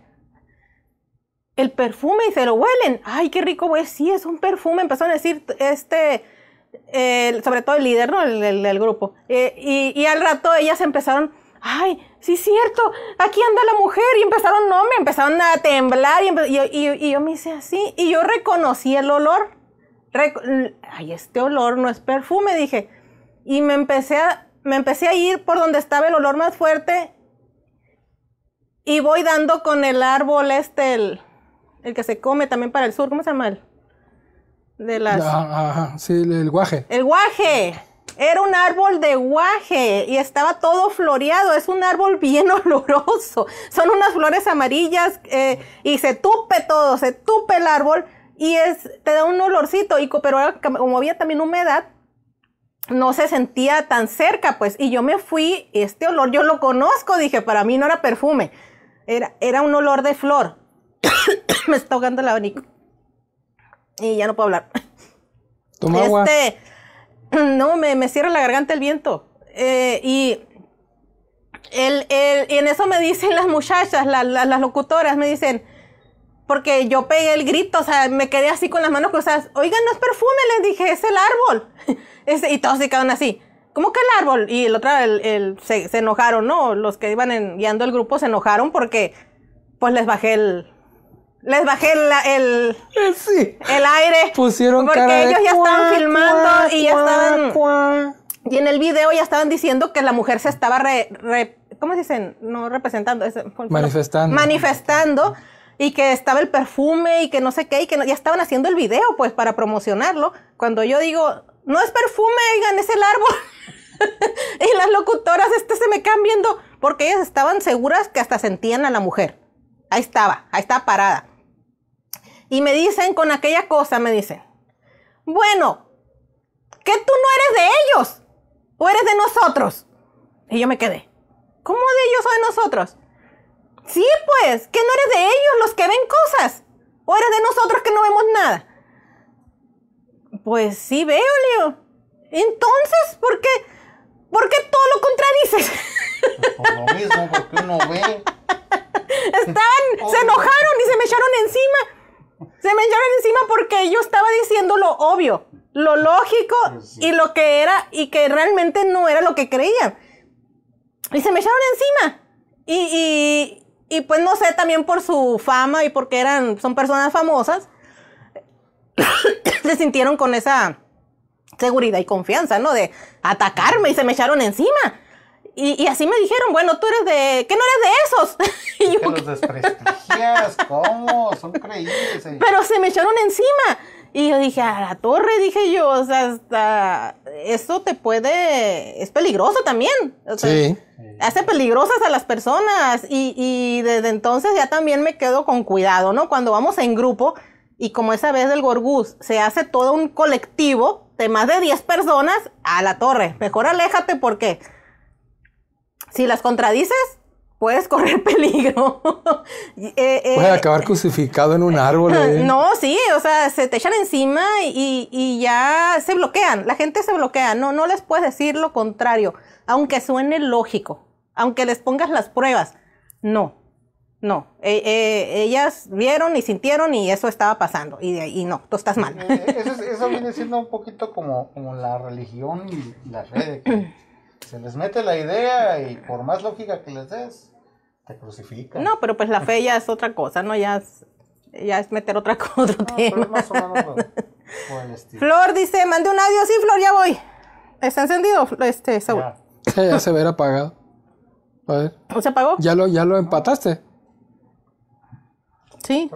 el perfume y se lo huelen. Ay, qué rico, güey. Sí, es un perfume. Empezaron a decir, este, sobre todo el líder, ¿no? grupo. Eh, y, al rato ellas empezaron, ay, sí es cierto, aquí anda la mujer. Y empezaron, no, me empezaron a temblar. Y, yo me hice así. Y yo reconocí el olor. ay, este olor no es perfume, dije. Y me empecé, a, me empecé a ir por donde estaba el olor más fuerte. Y voy dando con el árbol este, el, que se come también para el sur. ¿Cómo se llama? de ah, ah, ah, sí, el guaje. El guaje. Era un árbol de guaje y estaba todo floreado. Es un árbol bien <laughs> oloroso. Son unas flores amarillas eh, y se tupe todo, se tupe el árbol y es, te da un olorcito. Y, pero como había también humedad, no se sentía tan cerca, pues. Y yo me fui, este olor yo lo conozco, dije, para mí no era perfume, era, era un olor de flor. <coughs> me está ahogando el abanico. Y ya no puedo hablar. <laughs> Toma este, <clears throat> No, me, me, cierra la garganta el viento. Eh, y, y en eso me dicen las muchachas, las locutoras, me dicen, porque yo pegué el grito, o sea, me quedé así con las manos cruzadas. Oigan, no es perfume, les dije, es el árbol. <laughs> Ese, y todos se quedaron así. ¿Cómo que el árbol? Y el otro, el, se, enojaron, ¿no? Los que iban guiando el grupo se enojaron porque pues les bajé el, les bajé el, eh, el aire. Pusieron Porque ellos ya estaban filmando y ya estaban. Y en el video ya estaban diciendo que la mujer se estaba re, ¿cómo dicen? No representando, manifestando. Manifestando y que estaba el perfume y que no sé qué y que ya estaban haciendo el video pues para promocionarlo. Cuando yo digo, no es perfume, oigan, es el árbol. <laughs> y las locutoras este se me quedan viendo porque ellas estaban seguras que hasta sentían a la mujer. Ahí estaba, ahí estaba parada y me dicen con aquella cosa, me dicen, bueno, que tú no eres de ellos o eres de nosotros. Y yo me quedé, ¿cómo de ellos o de nosotros? Sí, pues, que no eres de ellos los que ven cosas o eres de nosotros que no vemos nada. Pues sí veo, Leo. Entonces, ¿por qué, ¿por qué todo lo contradices? <laughs> Por lo mismo, porque uno ve. <laughs> se enojaron y se me echaron encima. Se me echaron encima porque yo estaba diciendo lo obvio, lo lógico y lo que era y que realmente no era lo que creían. Y se me echaron encima. Y, y, y pues no sé, también por su fama y porque eran, son personas famosas, se sintieron con esa seguridad y confianza, ¿no? De atacarme y se me echaron encima. Y, así me dijeron, bueno, tú eres de, ¿Qué no eres de esos. <laughs> los desprestigias, ¿cómo? Son creíbles. Eh. Pero se me echaron encima. Y yo dije, a la torre, dije yo, o sea, hasta esto te puede, es peligroso también. sí. Hace peligrosas a las personas. Y, desde entonces ya también me quedo con cuidado, ¿no? Cuando vamos en grupo, y como esa vez del Gorguz, se hace todo un colectivo de más de 10 personas a la torre. Mejor aléjate porque si las contradices, puedes correr <laughs> peligro. eh, eh puedes acabar crucificado en un árbol. <laughs> ¿eh? No, sí, o sea, se te echan encima y, ya se bloquean, la gente se bloquea, no, no les puedes decir lo contrario, aunque suene lógico, aunque les pongas las pruebas, no. No, eh, ellas vieron y sintieron y eso estaba pasando y, no, tú estás mal. eso, viene siendo un poquito como, la religión y la fe. <clears throat> se les mete la idea y por más lógica que les des, te crucifican. No, pero pues la fe ya es otra cosa, ¿no? Ya es, ya es meter otra <laughs> cosa, otro Flor dice, mande un adiós sí, Flor, ya voy. ¿Está encendido este Ya. se ve apagado. A ver. ¿Se apagó? Ya lo, ya lo empataste. Sí.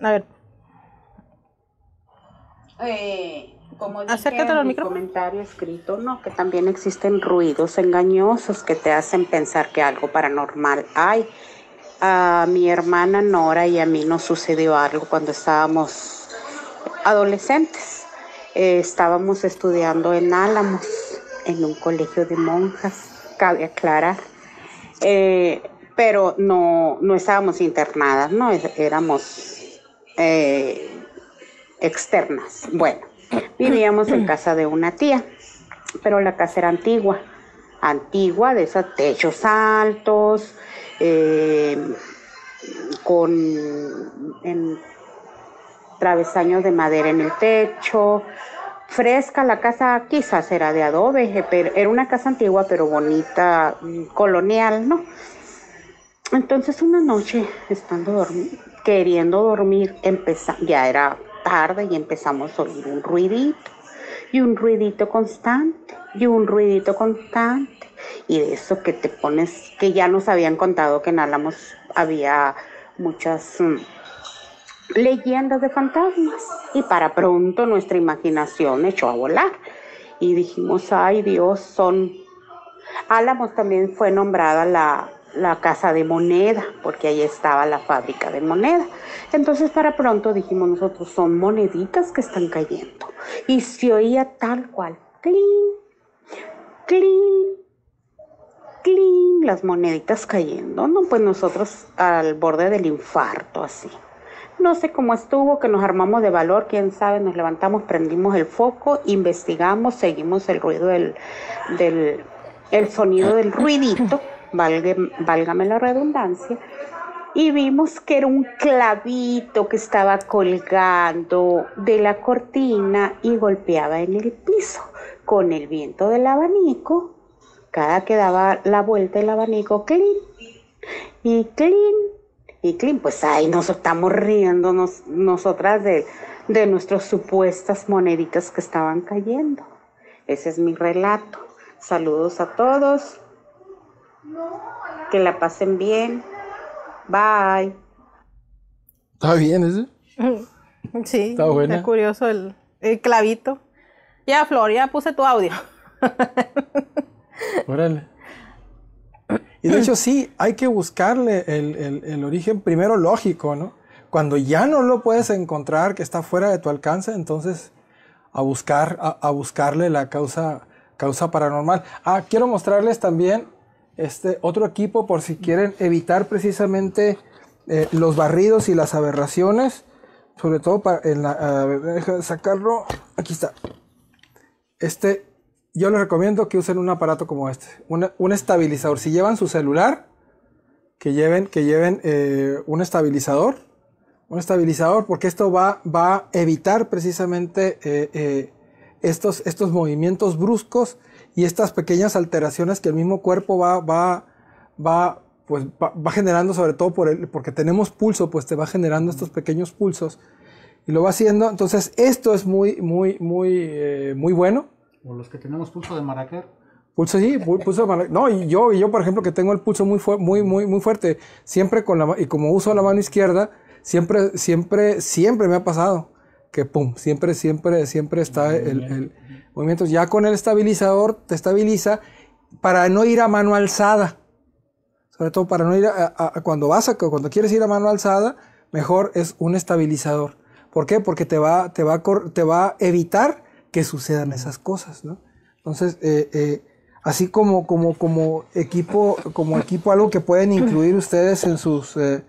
A ver. Eh como dije comentario escrito, no, que también existen ruidos engañosos que te hacen pensar que algo paranormal hay. A mi hermana Nora y a mí nos sucedió algo cuando estábamos adolescentes. Eh, estábamos estudiando en Álamos, en un colegio de monjas, cabe aclarar. Eh, pero no, no estábamos internadas, no éramos eh, externas. Bueno, Vivíamos en <clears throat> casa de una tía, pero la casa era antigua, antigua, de esos techos altos, eh, con travesaños de madera en el techo, fresca la casa, quizás era de adobe, pero era una casa antigua pero bonita, colonial, ¿no? Entonces una noche, estando queriendo dormir, empezó, ya era tarde y empezamos a oír un ruidito, y un ruidito constante, y un ruidito constante, y de eso que te pones, que ya nos habían contado que en Álamos había muchas mm, leyendas de fantasmas, y para pronto nuestra imaginación echó a volar, y dijimos, ay Dios, son... Álamos también fue nombrada la la casa de moneda, porque ahí estaba la fábrica de moneda. Entonces para pronto dijimos nosotros, son moneditas que están cayendo. Y se oía tal cual, clink, clink, clink, las moneditas cayendo. No, pues nosotros al borde del infarto así. No sé cómo estuvo, que nos armamos de valor, quién sabe, nos levantamos, prendimos el foco, investigamos, seguimos el ruido del, del el sonido del ruidito válgame la redundancia, y vimos que era un clavito que estaba colgando de la cortina y golpeaba en el piso con el viento del abanico. Cada que daba la vuelta el abanico, clín, y clín, y clean. Pues ahí nos estamos riendo nosotras de, de nuestras supuestas moneditas que estaban cayendo. Ese es mi relato. Saludos a todos. Que la pasen bien. Bye. ¿Está bien ese? <laughs> Sí. Está bueno. Está curioso el, clavito. Ya, Flor, ya puse tu audio. <laughs> Órale. Y de hecho sí, hay que buscarle el, origen primero lógico, ¿no? Cuando ya no lo puedes encontrar, que está fuera de tu alcance, entonces a buscar, buscarle la causa, causa paranormal. Ah, quiero mostrarles también este otro equipo por si quieren evitar precisamente eh, los barridos y las aberraciones. Sobre todo para sacarlo. Aquí está. Este, yo les recomiendo que usen un aparato como este, un estabilizador. Si llevan su celular, que lleven, que lleven eh, un estabilizador, un estabilizador, porque esto va, va a evitar precisamente eh, estos, estos movimientos bruscos y estas pequeñas alteraciones que el mismo cuerpo va, va, va, pues, va, generando, sobre todo por el, porque tenemos pulso, pues te va generando estos pequeños pulsos y lo va haciendo. Entonces, esto es muy, muy, muy, eh, muy bueno. O los que tenemos pulso de maraquer. Pulso, sí, pulso de No, y yo, y yo, por ejemplo, que tengo el pulso muy, muy, muy, muy fuerte, siempre con la, y como uso la mano izquierda, siempre, siempre, siempre me ha pasado que pum, siempre, siempre, siempre está el movimientos. Ya con el estabilizador te estabiliza para no ir a mano alzada. Sobre todo para no ir a, cuando vas a cuando quieres ir a mano alzada, mejor es un estabilizador. ¿Por qué? Porque te va, te va, te va a evitar que sucedan esas cosas, ¿no? Entonces, eh, eh, así como, como, como equipo, como equipo, algo que pueden incluir ustedes en sus, eh,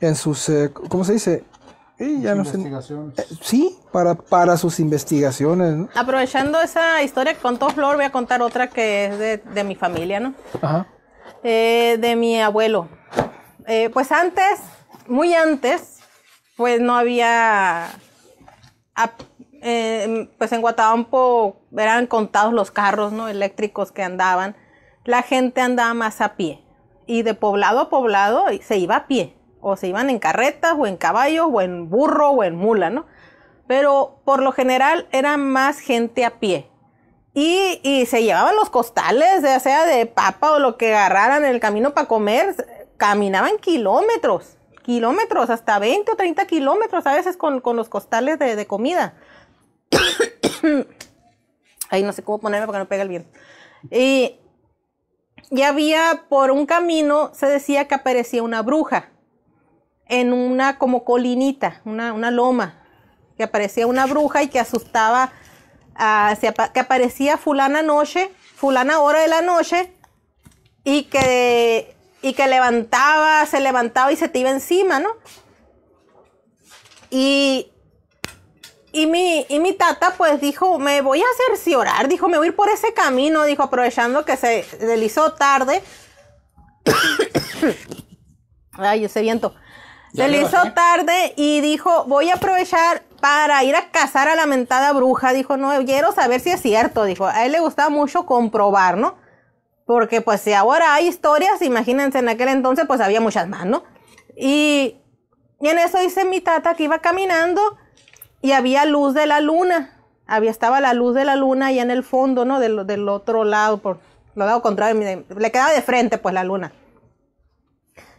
en sus, ¿cómo se dice? ya eh, sí, para, para sus investigaciones. Aprovechando esa historia que contó Flor, voy a contar otra que es de, mi familia, ¿no? Ajá. Eh, de mi abuelo. Eh, pues antes, muy antes, pues no había. Em, pues en Guatabampo eran contados los carros ¿no? eléctricos que andaban. La gente andaba más a pie. Y de poblado a poblado se iba a pie o se iban en carretas, o en caballos, o en burro, o en mula, ¿no? Pero por lo general era más gente a pie. Y, y se llevaban los costales, ya sea de papa o lo que agarraran en el camino para comer. Caminaban kilómetros, kilómetros, hasta 20 o 30 kilómetros a veces con, los costales de, comida. <coughs> Ahí no sé cómo ponerme porque no pega el viento. Y, y había por un camino, se decía que aparecía una bruja en una como colinita, una, loma, que aparecía una bruja y que asustaba, que aparecía fulana noche, fulana hora de la noche, y que, y que levantaba, se levantaba y se te iba encima, ¿no? Y, y mi, y mi tata pues dijo, me voy a cerciorar, dijo, me voy a ir por ese camino, dijo, aprovechando que se deslizó tarde. <coughs> Ay, ese viento se le hizo tarde y dijo, voy a aprovechar para ir a cazar a la mentada bruja. Dijo, no, quiero saber si es cierto. Dijo, a él le gustaba mucho comprobar, ¿no? Porque pues si ahora hay historias, imagínense, en aquel entonces pues había muchas más, ¿no? Y, en eso dice mi tata que iba caminando y había luz de la luna. Había, estaba la luz de la luna allá en el fondo, ¿no? Del, del otro lado, por lo lado contrario, le quedaba de frente pues la luna.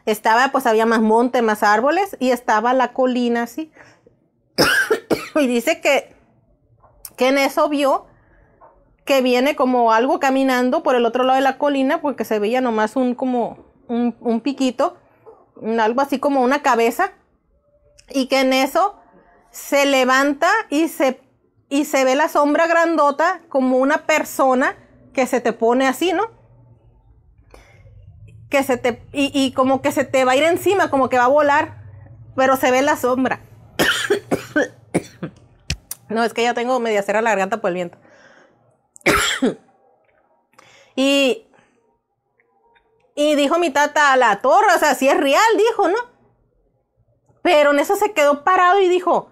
Estaba, pues había más monte, más árboles y estaba la colina así. <coughs> y dice que, que en eso vio que viene como algo caminando por el otro lado de la colina porque se veía nomás un como un, un piquito, algo así como una cabeza y que en eso se levanta y se, y se ve la sombra grandota como una persona que se te pone así, ¿no? que se te, y, como que se te va a ir encima, como que va a volar, pero se ve la sombra. <coughs> no, es que ya tengo media cera la garganta por el viento. <coughs> y, y dijo mi tata a la torre, o sea, si es real, dijo, ¿no? Pero en eso se quedó parado y dijo,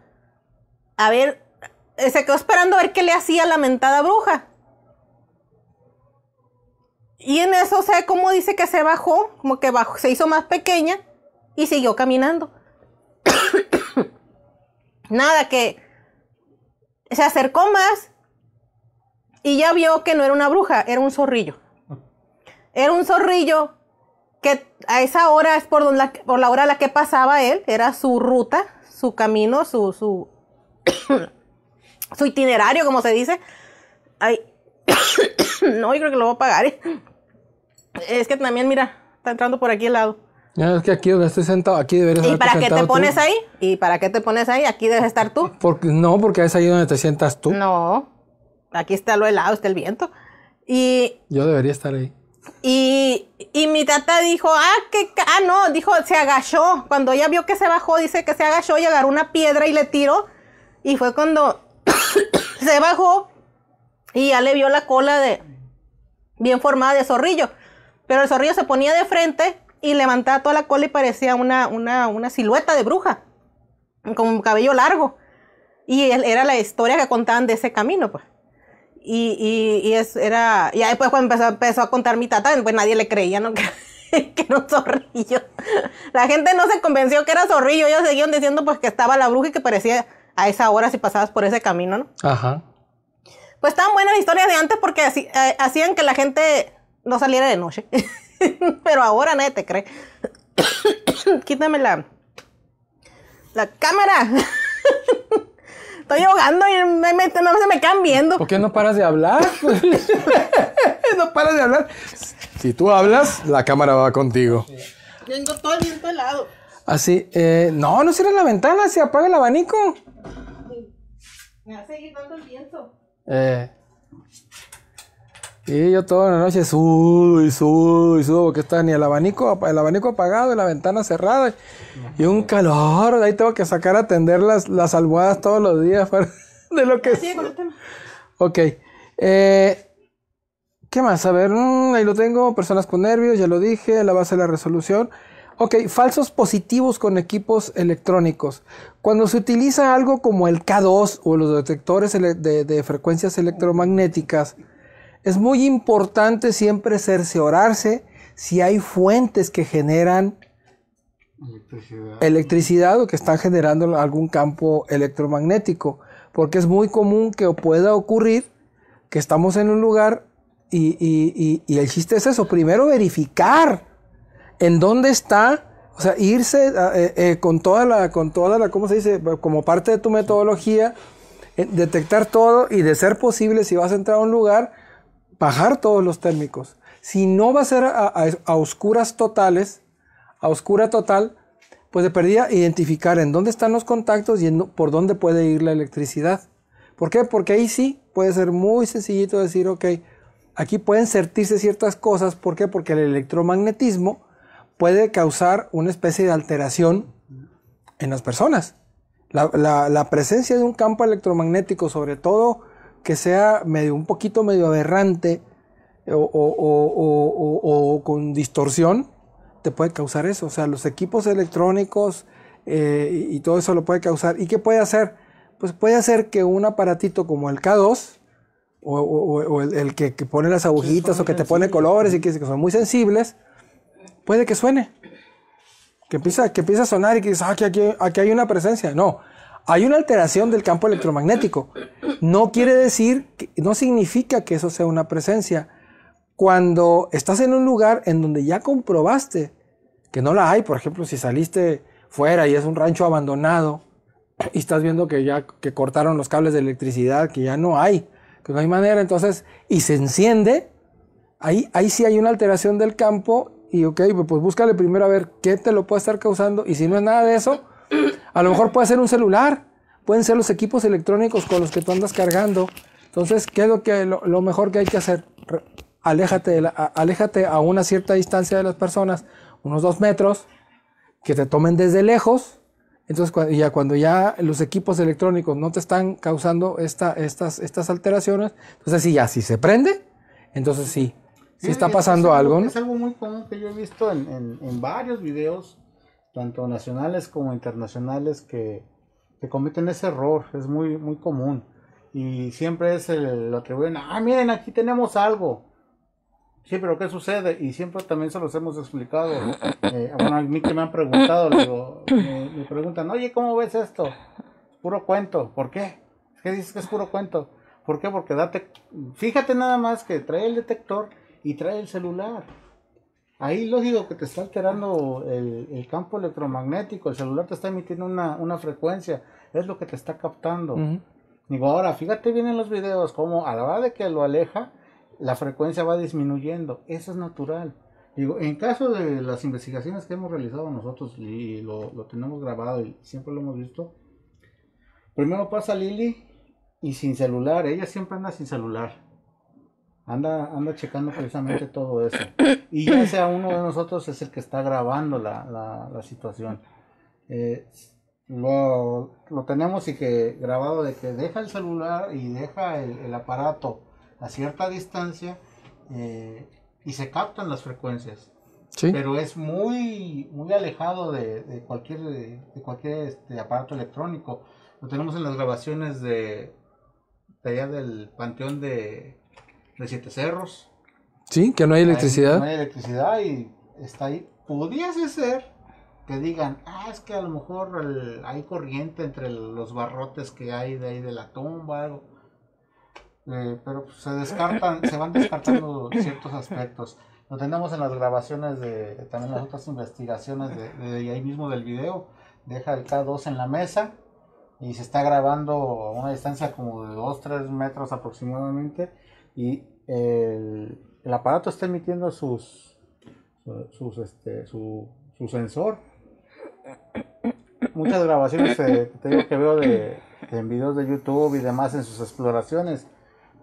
a ver, eh, se quedó esperando a ver qué le hacía la mentada bruja. Y en eso, o sea, como dice que se bajó, como que bajó, se hizo más pequeña y siguió caminando. <coughs> Nada, que se acercó más y ya vio que no era una bruja, era un zorrillo. Era un zorrillo que a esa hora es por, la, por la hora a la que pasaba él, era su ruta, su camino, su, su, <coughs> itinerario, como se dice. Ay, <coughs> no, yo creo que lo voy a pagar. ¿eh? Es que también, mira, está entrando por aquí el lado. Ya, es que aquí donde estoy sentado, aquí deberías estar ¿Y para qué te pones ahí? ¿Y para qué te pones ahí? Aquí debes estar tú. Porque, no, porque es ahí donde te sientas tú. No, aquí está lo helado, está el viento. Y... Yo debería estar ahí. Y, y mi tata dijo, ah, que, ah, no, dijo, se agachó. Cuando ella vio que se bajó, dice que se agachó y agarró una piedra y le tiró. Y fue cuando <coughs> se bajó y ya le vio la cola de, bien formada de zorrillo. Pero el zorrillo se ponía de frente y levantaba toda la cola y parecía una, una, silueta de bruja, con un cabello largo. Y era la historia que contaban de ese camino, pues. Y, y, y era, después pues, cuando empezó, empezó, a contar mi tata, pues nadie le creía, ¿no? <laughs> Que, era un zorrillo. La gente no se convenció que era zorrillo, ellos seguían diciendo pues que estaba la bruja y que parecía a esa hora si pasabas por ese camino, ¿no? Ajá. Pues estaban buenas las historias de antes porque así, eh, hacían que la gente no saliera de noche. <laughs> Pero ahora nadie te cree. <coughs> Quítame la, la cámara. <laughs> Estoy ahogando y no se me quedan viendo. ¿Por qué no paras de hablar? <laughs> no paras de hablar. Si tú hablas, la cámara va contigo. Tengo todo el viento helado. Así, ah, eh, no, no cierres la ventana, se apaga el abanico. Me va a seguir dando el viento. Eh. Sí, yo toda la noche subo y subo y subo, que está ni el abanico, el abanico apagado y la ventana cerrada. Y un calor, ahí tengo que sacar a tender las, almohadas todos los días para, <laughs> de lo que... Sí, ok. Eh, ¿Qué más? A ver, mm, ahí lo tengo, personas con nervios, ya lo dije, la base de la resolución. Ok, falsos positivos con equipos electrónicos. Cuando se utiliza algo como el K2 o los detectores de, de frecuencias electromagnéticas, es muy importante siempre cerciorarse si hay fuentes que generan electricidad. o que están generando algún campo electromagnético, porque es muy común que pueda ocurrir que estamos en un lugar y, y, el chiste es eso, primero verificar en dónde está o sea, irse eh, eh, con toda la, con toda la, ¿cómo se dice? Como parte de tu metodología, eh, detectar todo y de ser posible, si vas a entrar a un lugar, bajar todos los térmicos. Si no va a ser a, oscuras totales, a oscura total, pues de perdida identificar en dónde están los contactos y por dónde puede ir la electricidad. ¿Por qué? Porque ahí sí puede ser muy sencillito decir, ok, aquí pueden sentirse ciertas cosas. ¿Por qué? Porque el electromagnetismo puede causar una especie de alteración en las personas. la presencia de un campo electromagnético, sobre todo que sea medio un poquito medio aberrante eh, o, o, o, o con distorsión, te puede causar eso. O sea, los equipos electrónicos eh, y todo eso lo puede causar. ¿Y qué puede hacer? Pues puede hacer que un aparatito como el K2 o, el, el que, que, pone las agujitas o que te pone colores y que, son muy sensibles, puede que suene. Que empieza, que empieza a sonar y que dices, ah, aquí, aquí, aquí, hay una presencia. No, hay una alteración del campo electromagnético. No quiere decir, no significa que eso sea una presencia. Cuando estás en un lugar en donde ya comprobaste que no la hay, por ejemplo, si saliste fuera y es un rancho abandonado y estás viendo que ya que cortaron los cables de electricidad, que ya no hay, que no hay manera, entonces, y se enciende, ahí, ahí sí hay una alteración del campo y ok, pues búscale primero a ver qué te lo puede estar causando y si no es nada de eso, a lo mejor puede ser un celular, pueden ser los equipos electrónicos con los que tú andas cargando. Entonces, ¿qué es lo, que, lo, mejor que hay que hacer? aléjate, a, aléjate a una cierta distancia de las personas, unos dos metros, que te tomen desde lejos. Entonces, cuando ya, cuando ya los equipos electrónicos no te están causando estas, alteraciones, entonces sí, ya si se prende, entonces sí, sí, está pasando algo, Es algo muy común que yo he visto en varios videos tanto nacionales como internacionales, que, cometen ese error, es muy, muy común. Y siempre es el, lo atribuyen ah, miren, aquí tenemos algo. Sí, pero ¿qué sucede? Y siempre también se los hemos explicado. <laughs> Eh, bueno, a mí que me han preguntado, me, preguntan, oye, ¿cómo ves esto? puro cuento. ¿Por qué? qué dices que es puro cuento. ¿Por qué? Porque date, fíjate nada más que trae el detector y trae el celular. Ahí lógico que te está alterando el, campo electromagnético, el celular te está emitiendo una, frecuencia, es lo que te está captando. Digo, ahora fíjate bien en los videos, como a la hora de que lo aleja, la frecuencia va disminuyendo, eso es natural. Digo, en caso de las investigaciones que hemos realizado nosotros y lo, lo tenemos grabado y siempre lo hemos visto, primero pasa Lili y sin celular, ella siempre anda sin celular anda, anda checando precisamente eh. todo eso. <coughs> Y ya sea uno de nosotros es el que está grabando la, la, situación. Eh, lo, tenemos y que grabado de que deja el celular y deja el, aparato a cierta distancia eh, y se captan las frecuencias. ¿Sí? Pero es muy, muy alejado de, cualquier, de cualquier este, aparato electrónico. Lo tenemos en las grabaciones de, de allá del panteón de de Siete Cerros. Sí, que no hay electricidad. no hay electricidad y está ahí. Pudiese ser que digan, ah, es que a lo mejor hay corriente entre los barrotes que hay de ahí de la tumba, algo. Eh, pero pues, se descartan, se van descartando ciertos aspectos. Lo tenemos en las grabaciones de, también las otras investigaciones de, de ahí mismo del video. Deja el K2 en la mesa y se está grabando a una distancia como de 2-3 metros aproximadamente y el, aparato está emitiendo sus, su, este, sensor. Muchas grabaciones eh, que veo de, videos de YouTube y demás en sus exploraciones.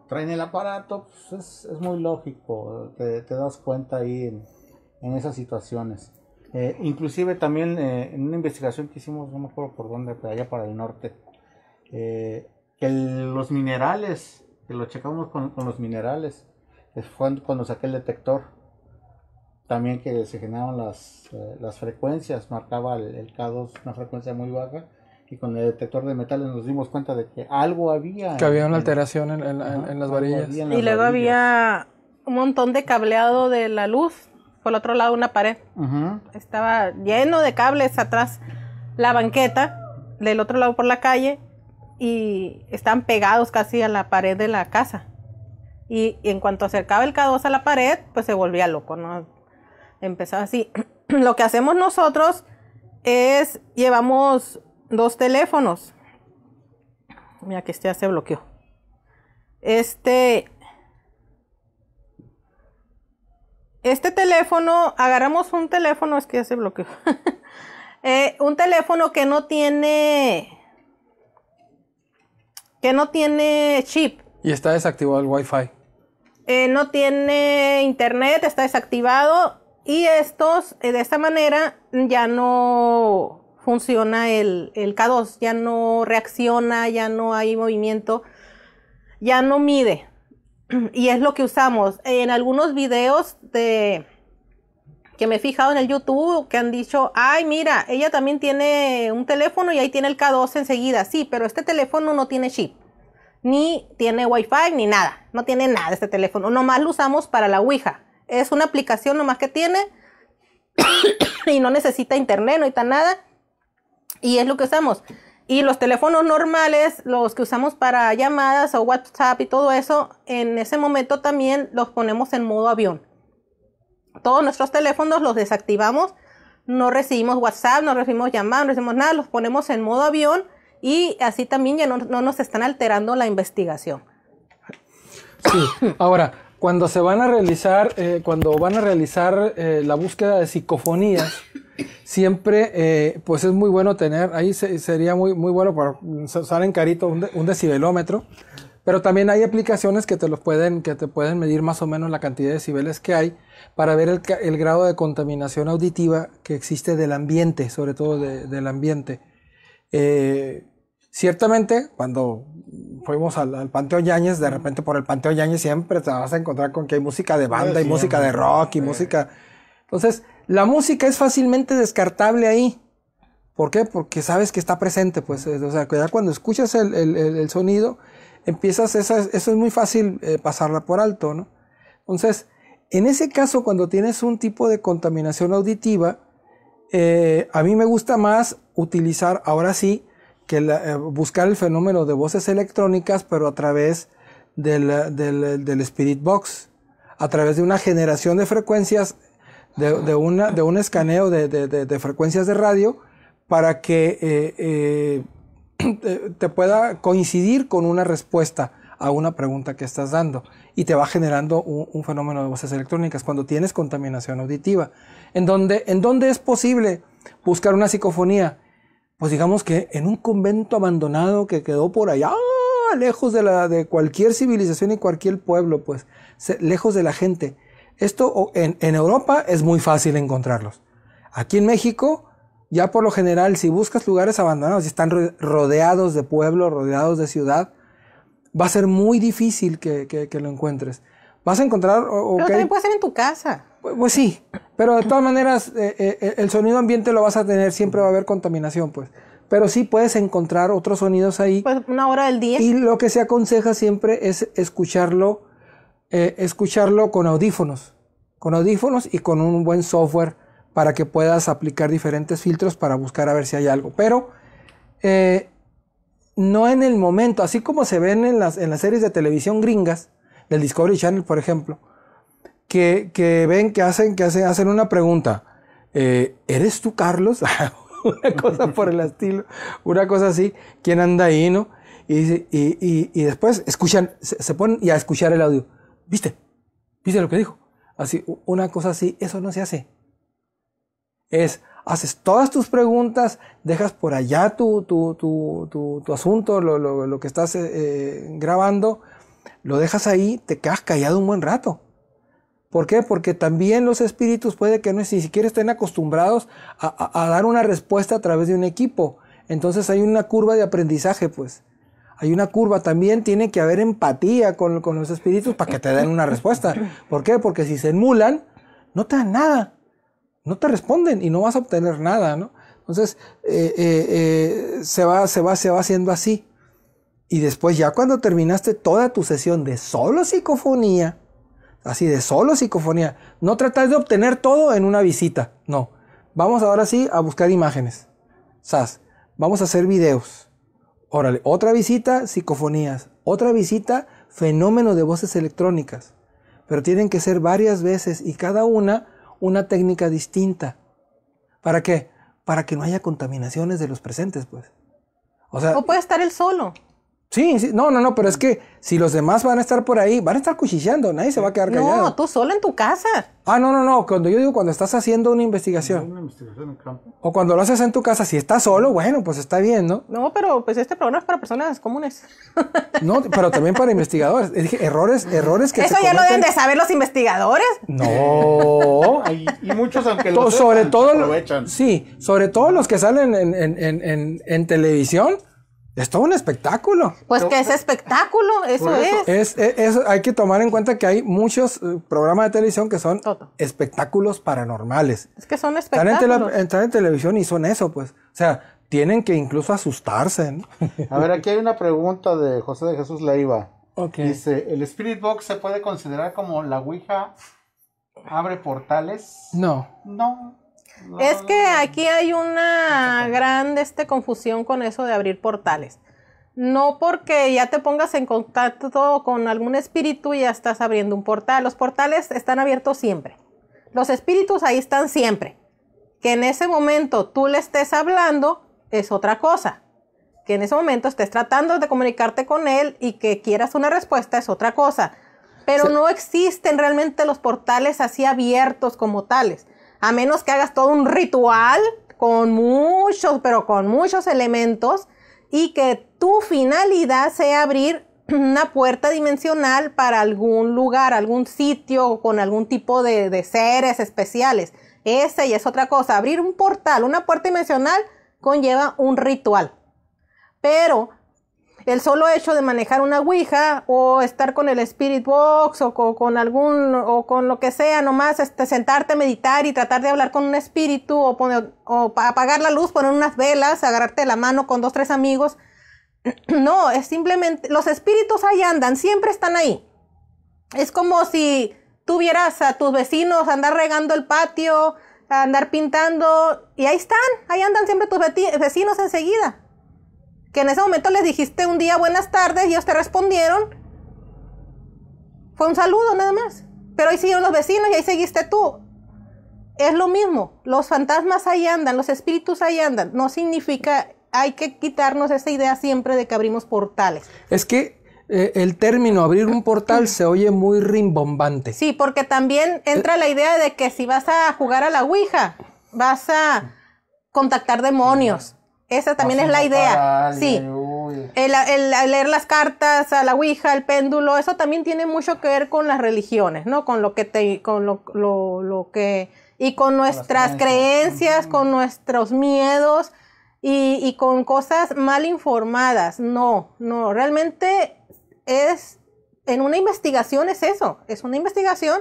Traen el aparato, pues, es, muy lógico, te, das cuenta ahí en, esas situaciones. Eh, inclusive también eh, en una investigación que hicimos, no me acuerdo por dónde, pero allá para el norte, que los minerales lo checamos con, con los minerales. Fue cuando saqué el detector. También que se generaron las, eh, las frecuencias, marcaba el, K2 una frecuencia muy baja. Y con el detector de metales nos dimos cuenta de que algo había. Que había una alteración en, en, las varillas. y luego había un montón de cableado de la luz por el otro lado una pared. Estaba lleno de cables atrás la banqueta, del otro lado por la calle y están pegados casi a la pared de la casa. Y, en cuanto acercaba el K2 a la pared, pues se volvía loco, ¿no? Empezaba así. <clears throat> Lo que hacemos nosotros es llevamos dos teléfonos. Mira que este ya se bloqueó. Este este teléfono, agarramos un teléfono, es que ya se bloqueó. <laughs> Eh, un teléfono que no tiene que no tiene chip. Y está desactivado el wifi eh, no tiene internet, está desactivado. Y estos, eh, de esta manera, ya no funciona el, el K2, ya no reacciona, ya no hay movimiento, ya no mide. <clears throat> Y es lo que usamos. En algunos videos de que me he fijado en el YouTube que han dicho, ay, mira, ella también tiene un teléfono y ahí tiene el K2 enseguida. Sí, pero este teléfono no tiene chip, ni tiene Wi-Fi, ni nada. No tiene nada este teléfono. Nomás lo usamos para la Ouija. Es una aplicación nomás que tiene <coughs> y no necesita internet, no necesita nada. Y es lo que usamos. Y los teléfonos normales, los que usamos para llamadas o WhatsApp y todo eso, en ese momento también los ponemos en modo avión todos nuestros teléfonos los desactivamos, no recibimos WhatsApp, no recibimos llamadas, no recibimos nada, los ponemos en modo avión y así también ya no, nos están alterando la investigación. Sí, ahora, cuando se van a realizar, eh, cuando van a realizar eh, la búsqueda de psicofonías, siempre eh, pues es muy bueno tener, ahí sería muy, muy bueno para, salen carito un decibelómetro pero también hay aplicaciones que te los pueden, que te pueden medir más o menos la cantidad de decibeles que hay para ver el, grado de contaminación auditiva que existe del ambiente, sobre todo del ambiente. Eh, ciertamente, cuando fuimos al, Panteón Yañez, de repente por el Panteón Yañez siempre te vas a encontrar con que hay música de banda, ah, y música de rock, y música. Entonces, la música es fácilmente descartable ahí. ¿Por qué? Porque sabes que está presente, pues, eh, o sea, ya cuando escuchas el, el, el sonido, empiezas, eso es muy fácil eh, pasarla por alto, ¿no? Entonces, en ese caso, cuando tienes un tipo de contaminación auditiva, eh, a mí me gusta más utilizar, ahora sí, que eh, buscar el fenómeno de voces electrónicas, pero a través del, Spirit Box, a través de una generación de frecuencias, de, un escaneo de, frecuencias de radio, para que <clears throat> te, pueda coincidir con una respuesta a una pregunta que estás dando y te va generando un, fenómeno de voces electrónicas cuando tienes contaminación auditiva. ¿En donde ¿En dónde es posible buscar una psicofonía? Pues digamos que en un convento abandonado que quedó por allá, ah, lejos de, la, de cualquier civilización y cualquier pueblo, pues lejos de la gente. Esto en Europa es muy fácil encontrarlos. Aquí en México ya por lo general, si buscas lugares abandonados y están rodeados de pueblo, rodeados de ciudad, va a ser muy difícil que, lo encuentres. Vas a encontrar... Okay, pero también puede ser en tu casa. Pues, pues sí, pero de todas maneras eh, eh, eh, el sonido ambiente lo vas a tener, siempre va a haber contaminación, pues. Pero sí puedes encontrar otros sonidos ahí. Pues una hora del día. Y lo que se aconseja siempre es escucharlo, escucharlo con audífonos, con audífonos y con un buen software para que puedas aplicar diferentes filtros para buscar a ver si hay algo. Pero eh, no en el momento, así como se ven en las, en las series de televisión gringas, del Discovery Channel, por ejemplo, que, ven que hacen, que hacen, hacen una pregunta. Eh, ¿Eres tú Carlos? <laughs> una cosa por el estilo, una cosa así, ¿quién anda ahí, no? Y, después escuchan, se, ponen y a escuchar el audio. ¿Viste? ¿Viste lo que dijo? Así, una cosa así, eso no se hace. Es, haces todas tus preguntas, dejas por allá tu, asunto, lo, que estás eh, eh, grabando, lo dejas ahí, te quedas callado un buen rato. ¿Por qué? Porque también los espíritus puede que no ni siquiera estén acostumbrados a, dar una respuesta a través de un equipo. Entonces hay una curva de aprendizaje, pues. Hay una curva, también tiene que haber empatía con, con los espíritus para que te den una respuesta. ¿Por qué? Porque si se emulan, no te dan nada no te responden y no vas a obtener nada, ¿no? Entonces, eh, eh, eh, se, va, se, va, se va haciendo así. Y después ya cuando terminaste toda tu sesión de solo psicofonía, así de solo psicofonía, no tratas de obtener todo en una visita, no. Vamos ahora sí a buscar imágenes. SAS, vamos a hacer videos. Órale, otra visita, psicofonías. Otra visita, fenómeno de voces electrónicas. Pero tienen que ser varias veces y cada una una técnica distinta. ¿Para qué? Para que no haya contaminaciones de los presentes, pues. O sea, o puede estar él solo. Sí, no, no, no, pero es que si los demás van a estar por ahí, van a estar cuchicheando, nadie se va a quedar callado. No, tú solo en tu casa. Ah, no, no, no, cuando yo digo cuando estás haciendo una investigación. O cuando lo haces en tu casa, si estás solo, bueno, pues está bien, ¿no? No, pero pues este programa es para personas comunes. <laughs> No, pero también para investigadores. errores, errores que Eso ya lo deben de saber los investigadores. No. <laughs> y, muchos aunque lo sobre todo, aprovechan. Sí, sobre todo los que salen en, en, en, en televisión es todo un espectáculo. Pues que es espectáculo, <laughs> eso, es. Hay que tomar en cuenta que hay muchos eh, programas de televisión que son espectáculos paranormales. Es que son espectáculos. Están en, televisión y son eso, pues. O sea, tienen que incluso asustarse. <laughs> A ver, aquí hay una pregunta de José de Jesús Leiva. Dice, ¿el Spirit Box se puede considerar como la Ouija abre portales? No. No es que aquí hay una gran este, confusión con eso de abrir portales. No porque ya te pongas en contacto con algún espíritu y ya estás abriendo un portal. Los portales están abiertos siempre. Los espíritus ahí están siempre. Que en ese momento tú le estés hablando es otra cosa. Que en ese momento estés tratando de comunicarte con él y que quieras una respuesta es otra cosa. Pero no existen realmente los portales así abiertos como tales a menos que hagas todo un ritual con muchos, pero con muchos elementos y que tu finalidad sea abrir <clears throat> una puerta dimensional para algún lugar, algún sitio con algún tipo de, seres especiales. Ese y es otra cosa. Abrir un portal, una puerta dimensional conlleva un ritual. Pero el solo hecho de manejar una Ouija o estar con el Spirit Box o, con algún o con lo que sea, nomás este, sentarte a meditar y tratar de hablar con un espíritu o, apagar la luz, poner unas velas, agarrarte la mano con dos, tres amigos. <clears throat> No, es simplemente, los espíritus ahí andan, siempre están ahí. Es como si tuvieras a tus vecinos andar regando el patio, andar pintando, y ahí están, ahí andan siempre tus vecinos enseguida que en ese momento les dijiste un día buenas tardes, y ellos te respondieron. Fue un saludo nada más. Pero ahí siguieron los vecinos y ahí seguiste tú. Es lo mismo, los fantasmas ahí andan, los espíritus ahí andan. No significa, hay que quitarnos esa idea siempre de que abrimos portales. Es que eh, el término abrir un portal <clears throat> se oye muy rimbombante. Sí, porque también entra eh. la idea de que si vas a jugar a la Ouija, vas a contactar demonios, esa también es la idea. Sí. El, leer las cartas, a la Ouija, el péndulo, eso también tiene mucho que ver con las religiones, ¿no? Con lo que te, con lo, que. Y con nuestras creencias, con nuestros miedos y, y con cosas mal informadas. No, no. Realmente es. En una investigación es eso. Es una investigación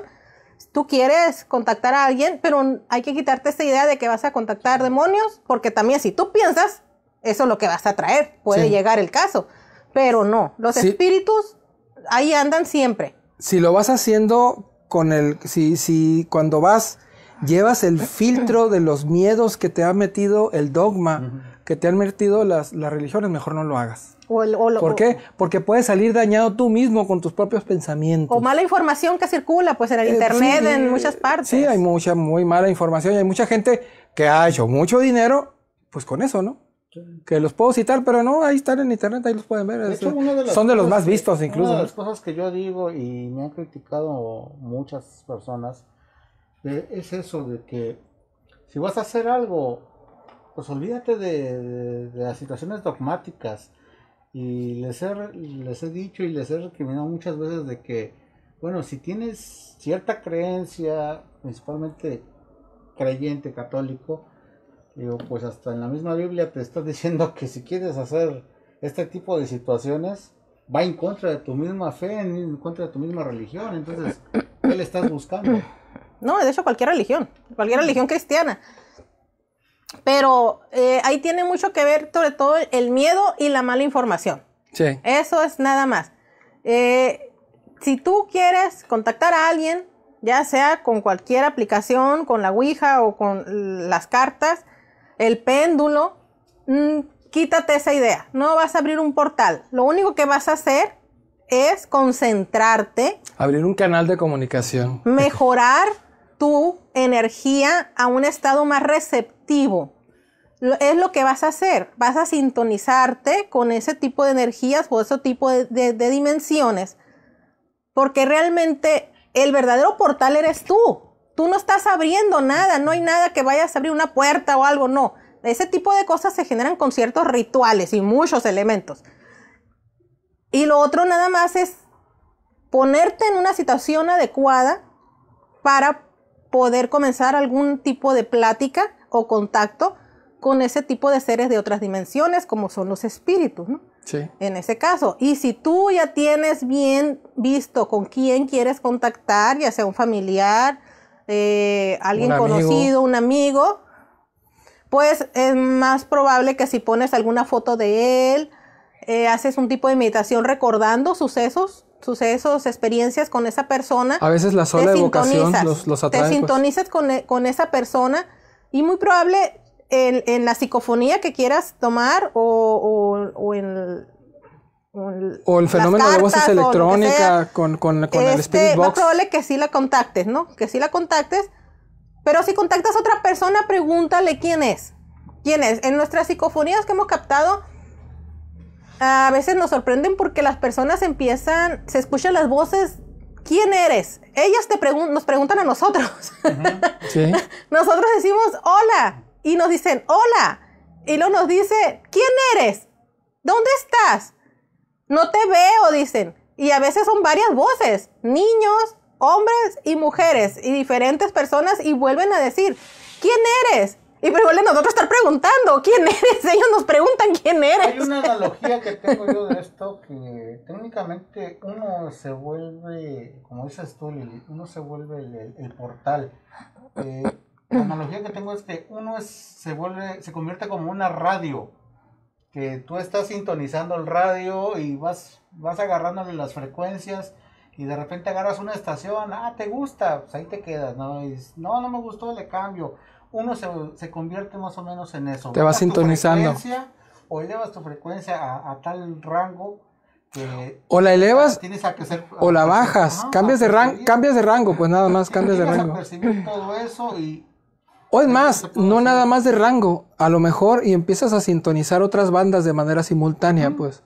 tú quieres contactar a alguien, pero hay que quitarte esa idea de que vas a contactar demonios, porque también si tú piensas, eso es lo que vas a traer, puede llegar el caso, pero no, los espíritus ahí andan siempre. Si lo vas haciendo con el, si, si cuando vas, llevas el filtro de los miedos que te ha metido el dogma, que te han metido las religiones, mejor no lo hagas. ¿Por qué? Porque puedes salir dañado tú mismo con tus propios pensamientos. O mala información que circula, pues en el eh, pues, internet, en muchas partes. Sí, hay mucha, muy mala información y hay mucha gente que ha hecho mucho dinero, pues con eso, ¿no? Que los puedo citar, pero no, ahí están en internet, ahí los pueden ver. son de los más vistos incluso. Una de las cosas que yo digo y me han criticado muchas personas eh, es eso de que si vas a hacer algo, pues olvídate de, de las situaciones dogmáticas y les he, dicho y les he recriminado muchas veces de que, bueno, si tienes cierta creencia, principalmente creyente católico, digo, pues hasta en la misma Biblia te está <laughs> diciendo que si quieres hacer este tipo de situaciones, va en contra de tu misma fe, en contra de tu misma religión. Entonces, ¿qué le estás buscando? No, de hecho, cualquier religión, cualquier religión cristiana. Pero eh, ahí tiene mucho que ver sobre todo el miedo y la mala información. Sí. Eso es nada más. Eh, si tú quieres contactar a alguien, ya sea con cualquier aplicación, con la Ouija o con las cartas, el péndulo, mm, quítate esa idea. No vas a abrir un portal. Lo único que vas a hacer es concentrarte. Abrir un canal de comunicación. Mejorar tu energía a un estado más receptivo. Es lo que vas a hacer. Vas a sintonizarte con ese tipo de energías o ese tipo de, dimensiones. Porque realmente el verdadero portal eres tú. Tú no estás abriendo nada. No hay nada que vayas a abrir una puerta o algo. No. Ese tipo de cosas se generan con ciertos rituales y muchos elementos. Y lo otro nada más es ponerte en una situación adecuada para poder comenzar algún tipo de plática o contacto con ese tipo de seres de otras dimensiones, como son los espíritus, ¿no? Sí. En ese caso. Y si tú ya tienes bien visto con quién quieres contactar, ya sea un familiar, eh, alguien conocido, un amigo, pues es más probable que si pones alguna foto de él, eh, haces un tipo de meditación recordando sucesos sucesos, experiencias con esa persona. A veces la sola evocación los, los atrae, Te pues. sintonizas con, e, con, esa persona y muy probable en, la psicofonía que quieras tomar o, o, en o el fenómeno de voces electrónica con, con, con el este, Spirit Box. Es probable que sí la contactes, ¿no? Que sí la contactes. Pero si contactas a otra persona, pregúntale quién es. ¿Quién es? En nuestras psicofonías que hemos captado, a veces nos sorprenden porque las personas empiezan, se escuchan las voces, ¿quién eres? Ellas te nos preguntan a nosotros. <laughs> nosotros decimos, hola, y nos dicen, hola, y luego nos dice, ¿quién eres? ¿Dónde estás? No te veo, dicen. Y a veces son varias voces, niños, hombres y mujeres, y diferentes personas, y vuelven a decir, ¿quién eres? Y pero a nosotros estar preguntando, ¿quién eres? <laughs> Ellos nos preguntan quién eres. Hay una analogía que tengo yo de esto que técnicamente uno se vuelve, como dices tú, uno se vuelve el, portal. Eh, la analogía que tengo es que uno se vuelve, se convierte como una radio. Que tú estás sintonizando el radio y vas, vas agarrándole las frecuencias y de repente agarras una estación, ah, te gusta, pues ahí te quedas, ¿no? no, no me gustó, le cambio uno se, convierte más o menos en eso. Te vas sintonizando. O elevas tu frecuencia a, tal rango que o la elevas o la bajas, cambias, de cambias de rango, pues nada más cambias de rango. o es más, no nada más de rango, a lo mejor y empiezas a sintonizar otras bandas de manera simultánea, pues.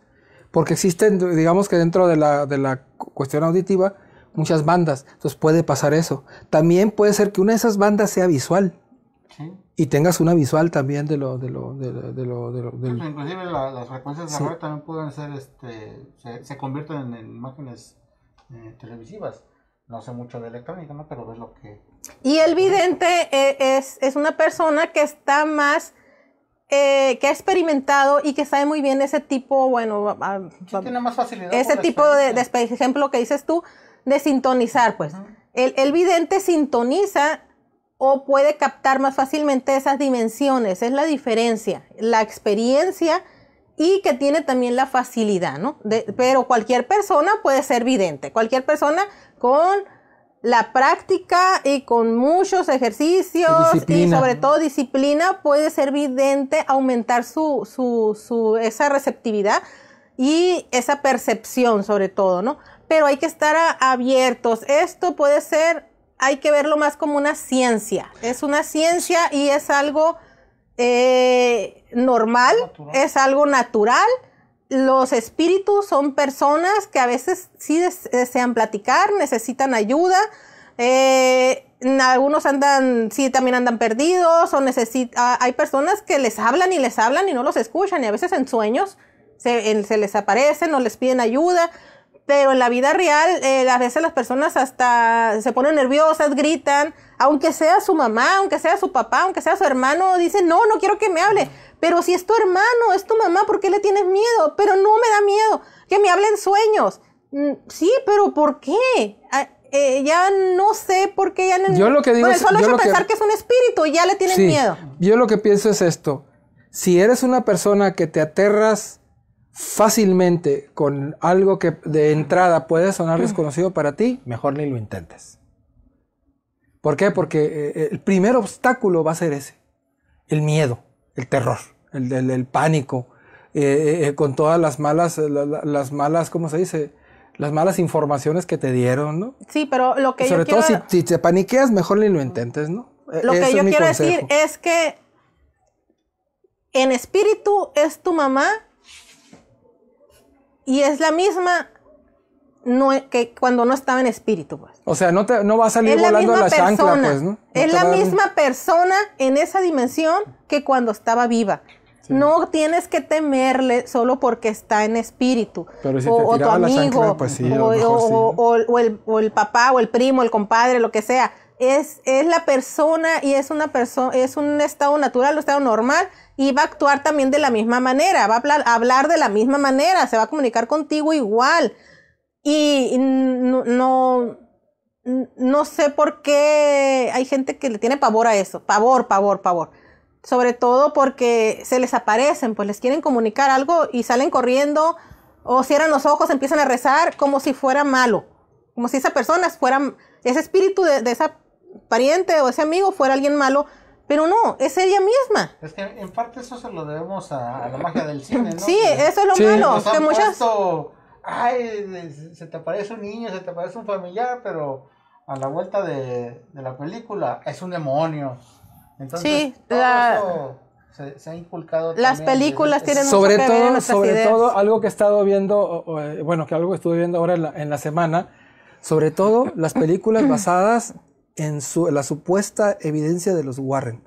Porque existen, digamos que dentro de la, de la cuestión auditiva, muchas bandas, entonces puede pasar eso. También puede ser que una de esas bandas sea visual y tengas una visual también de lo de lo de, lo, inclusive las frecuencias de radio también pueden ser este se, convierten en, imágenes eh, televisivas no sé mucho de electrónica no pero es lo que y el vidente e, es, es una persona que está más eh, que ha experimentado y que sabe muy bien ese tipo bueno sí, tiene más facilidad ese tipo de, de ejemplo que dices tú de sintonizar pues el, el vidente sintoniza o puede captar más fácilmente esas dimensiones. Es la diferencia, la experiencia y que tiene también la facilidad, ¿no? pero cualquier persona puede ser vidente, cualquier persona con la práctica y con muchos ejercicios y, sobre todo disciplina puede ser vidente aumentar su, su, esa receptividad y esa percepción sobre todo, ¿no? Pero hay que estar abiertos. Esto puede ser hay que verlo más como una ciencia. Es una ciencia y es algo eh, normal, es algo natural. Los espíritus son personas que a veces sí desean platicar, necesitan ayuda. Eh, algunos andan, sí, también andan perdidos o ah, hay personas que les hablan y les hablan y no los escuchan y a veces en sueños se, se les aparecen o les piden ayuda pero en la vida real, eh, a veces las personas hasta se ponen nerviosas, gritan, aunque sea su mamá, aunque sea su papá, aunque sea su hermano, dicen, no, no quiero que me hable. Pero si es tu hermano, es tu mamá, ¿por qué le tienes miedo? Pero no me da miedo que me hablen sueños. Mm, sí, pero ¿por qué? Ah, eh, ya no sé por qué ya no. Yo lo que digo solo es, pensar que... es un espíritu y ya le tienes miedo. Yo lo que pienso es esto: si eres una persona que te aterras fácilmente con algo que de entrada puede sonar mm. desconocido para ti, mejor ni lo intentes. ¿Por qué? Porque eh, el primer obstáculo va a ser ese, el miedo, el terror, el, del pánico, eh, eh, con todas las malas, las malas, ¿cómo se dice? Las malas informaciones que te dieron, ¿no? Sí, pero lo que Sobre yo quiero... todo si, te paniqueas, mejor ni lo intentes, ¿no? E, lo que yo quiero decir es que en espíritu es tu mamá y es la misma no, e, que cuando no estaba en espíritu, pues. O sea, no, te, no va a salir es volando la, persona, chancla, pues, es la misma persona en esa dimensión que cuando estaba viva. No tienes que temerle solo porque está en espíritu. Pero si te o, pues o, tu amigo, o el papá, o el primo, el compadre, lo que sea. Es, es la persona y es una persona, es un estado natural, un estado normal y va a actuar también de la misma manera, va a hablar de la misma manera, se va a comunicar contigo igual. Y no, no, sé por qué hay gente que le tiene pavor a eso, pavor, pavor, pavor sobre todo porque se les aparecen, pues les quieren comunicar algo y salen corriendo o cierran los ojos, empiezan a rezar como si fuera malo, como si esa persona fuera, ese espíritu de esa pariente o ese amigo fuera alguien malo pero no, es ella misma. Es que en parte eso se lo debemos a, la magia del cine, ¿no? Sí, eso es lo malo. se te parece un niño, se te parece un familiar, pero a la vuelta de, la película es un demonio. Entonces, sí, se, ha inculcado. Las películas tienen sobre todo, Sobre todo, algo que he estado viendo, eh, bueno, que algo que estuve viendo ahora en la, en la semana, sobre todo las películas basadas en su, la supuesta evidencia de los Warren.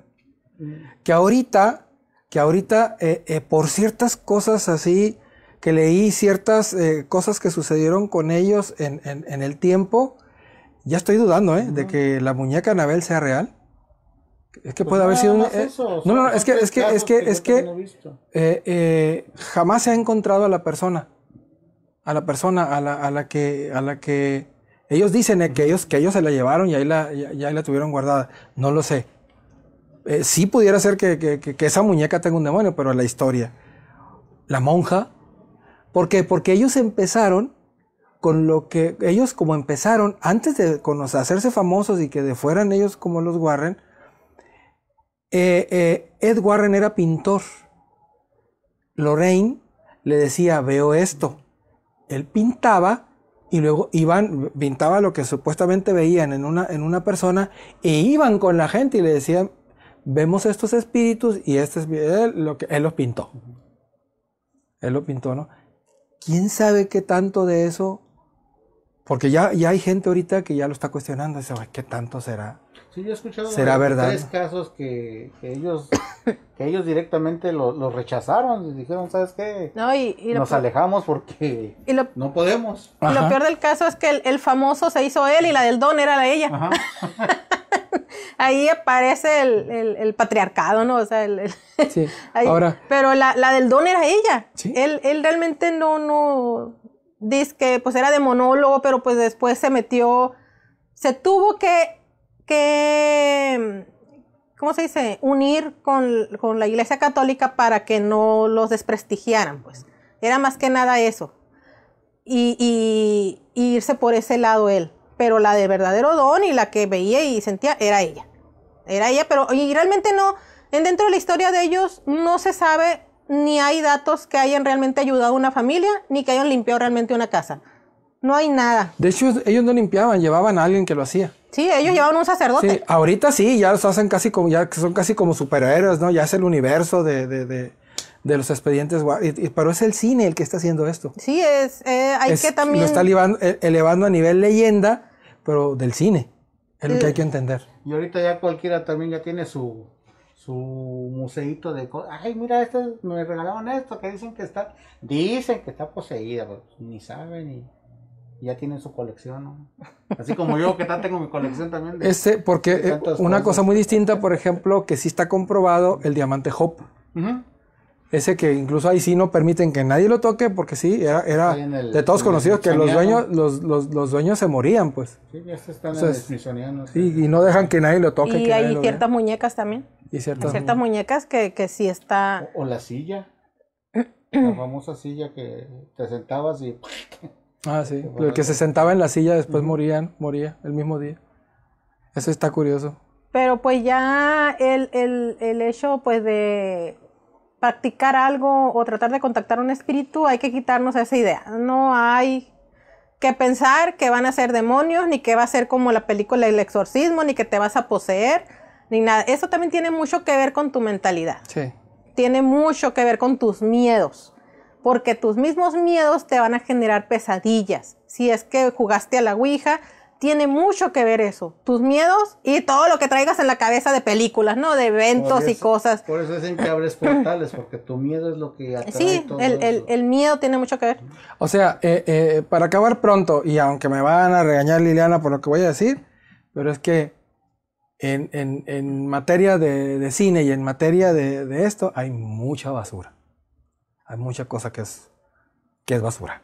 Mm. Que ahorita, que ahorita eh, eh, por ciertas cosas así, que leí ciertas eh, cosas que sucedieron con ellos en, el tiempo, ya estoy dudando de que la muñeca Anabel sea real. Es que pues puede haber sido no, no, no, es que, es que, es que, es que, jamás se ha encontrado a la persona, a la persona a la que, a la que ellos dicen eh, que ellos, que ellos se la llevaron y ahí la, ahí tuvieron guardada. No lo sé. Eh, sí pudiera ser que, que, esa muñeca tenga un demonio, pero la historia. La monja. ¿Por Porque ellos empezaron con lo que ellos como empezaron antes de hacerse famosos y que de fueran ellos como los Warren. Eh, eh, Ed Warren era pintor. Lorraine le decía, veo esto. Él pintaba y luego iban, pintaba lo que supuestamente veían en una, en una persona e iban con la gente y le decían, vemos estos espíritus y este es lo que él los pintó. Él los pintó, ¿no? ¿Quién sabe qué tanto de eso? Porque ya, ya hay gente ahorita que ya lo está cuestionando, dice, ¿qué tanto será? Sí, yo he escuchado tres casos que, ellos <coughs> que ellos directamente los lo rechazaron y dijeron, ¿sabes qué? No, y, Nos alejamos porque no podemos. Y lo peor del caso es que el, famoso se hizo él y la del don era la ella. <laughs> ahí aparece el, patriarcado, ¿no? O sea, el, sí. <laughs> Ahora, pero la, del don era ella. Él, realmente no, no, dice que pues era de monólogo, pero pues después se metió, se tuvo que que, ¿cómo se dice?, unir con, la Iglesia Católica para que no los desprestigiaran, pues. Era más que nada eso. Y, irse por ese lado él. Pero la de verdadero don y la que veía y sentía era ella. Era ella, pero y realmente no, dentro de la historia de ellos no se sabe ni hay datos que hayan realmente ayudado a una familia, ni que hayan limpiado realmente una casa no hay nada. De hecho, ellos no limpiaban, llevaban a alguien que lo hacía. Sí, ellos llevaban un sacerdote. Sí, ahorita sí, ya los hacen casi como, ya son casi como superhéroes, ¿no? Ya es el universo de, de, de, los expedientes, pero es el cine el que está haciendo esto. Sí, es, eh, hay que también... Lo está eh, elevando, a nivel leyenda, pero del cine, es lo que hay que eh. entender. Y ahorita ya cualquiera también ya tiene su, su museito de cosas. Ay, mira, este, me regalaron esto, que dicen que está, dicen que está poseída, pero pues, ni saben ni ya tienen su colección, ¿no? Así como yo que tengo mi colección también. este, porque eh, una cosa muy distinta, por ejemplo, que sí está comprobado, el diamante Hop. Ese que incluso ahí sí no permiten que nadie lo toque, porque sí, era, de todos conocidos que los dueños, los, dueños se morían, pues. Sí, ya están en el sí, y no dejan que nadie lo toque. Y hay ciertas muñecas también. Y ciertas, muñecas que, que sí está. o la silla. <clears throat> La famosa silla que te sentabas y <laughs> Ah, sí. el que se sentaba en la silla después morían, moría el mismo día. Eso está curioso. Pero pues ya el, hecho pues de practicar algo o tratar de contactar un espíritu, hay que quitarnos esa idea. No hay que pensar que van a ser demonios, ni que va a ser como la película El exorcismo, ni que te vas a poseer, ni nada. Eso también tiene mucho que ver con tu mentalidad. Sí. Tiene mucho que ver con tus miedos porque tus mismos miedos te van a generar pesadillas. Si es que jugaste a la Ouija, tiene mucho que ver eso, tus miedos y todo lo que traigas en la cabeza de películas, ¿no? De eventos y cosas. Por eso dicen que abres portales, porque tu miedo es lo que atrae Sí, el, el, miedo tiene mucho que ver. O sea, eh, eh, para acabar pronto, y aunque me van a regañar Liliana por lo que voy a decir, pero es que en, materia de, cine y en materia de esto hay mucha basura hay mucha cosa que es, que es basura.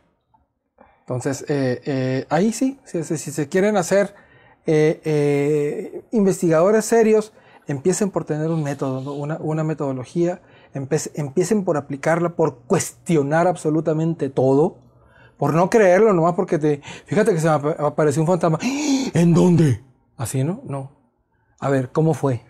Entonces, eh, eh, ahí sí, si, si, se quieren hacer eh, investigadores serios, empiecen por tener un método, una, metodología, empiecen por aplicarla, por cuestionar absolutamente todo, por no creerlo nomás porque te, fíjate que se me apareció un fantasma, ¡Ah! ¿en dónde? Así, ¿no? No, a ver, ¿cómo fue?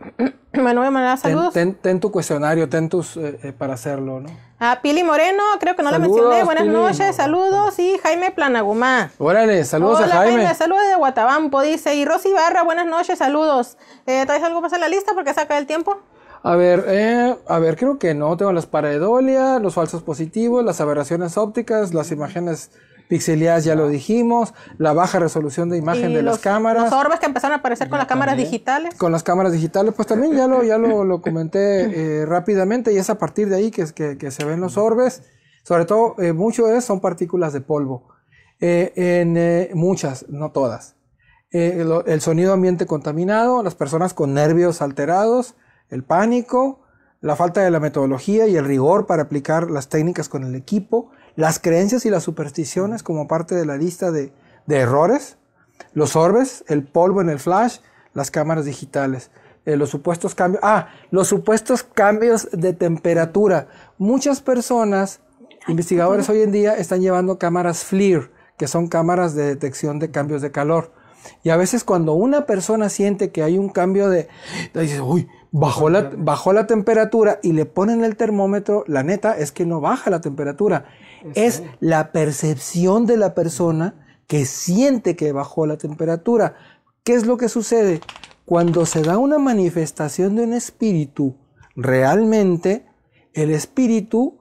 Bueno, <clears throat> Manuel. saludos. Ten, tu cuestionario, ten tus eh, eh, para hacerlo, ¿no? Ah, Pili Moreno, creo que no la mencioné. Buenas noches, saludos. Y Jaime Planagumá. Órale, saludos a Jaime. Jaime. Saludos de Guatabampo, dice. Y Rosy Barra, buenas noches, saludos. Eh, ¿Traes algo más en la lista porque saca el tiempo? A ver, eh, a ver, creo que no. Tengo las paredolia, los falsos positivos, las aberraciones ópticas, las imágenes pixelías, ya lo dijimos, la baja resolución de imagen de las cámaras. Los orbes que empezaron a aparecer con las cámaras digitales. Con las cámaras digitales, pues también ya lo, ya lo, comenté eh, rápidamente y es a partir de ahí que, que, se ven los orbes. Sobre todo, eh, mucho es, son partículas de polvo. Eh, en eh, muchas, no todas. el sonido ambiente contaminado, las personas con nervios alterados, el pánico, la falta de la metodología y el rigor para aplicar las técnicas con el equipo, las creencias y las supersticiones como parte de la lista de, errores, los orbes, el polvo en el flash, las cámaras digitales. Eh, los supuestos cambios, ah, los supuestos cambios de temperatura. Muchas personas, investigadores hoy en día, están llevando cámaras FLIR, que son cámaras de detección de cambios de calor. Y a veces cuando una persona siente que hay un cambio de, dices, uy, la, bajó la temperatura y le ponen el termómetro, la neta es que no baja la temperatura es la percepción de la persona que siente que bajó la temperatura. ¿Qué es lo que sucede? Cuando se da una manifestación de un espíritu, realmente el espíritu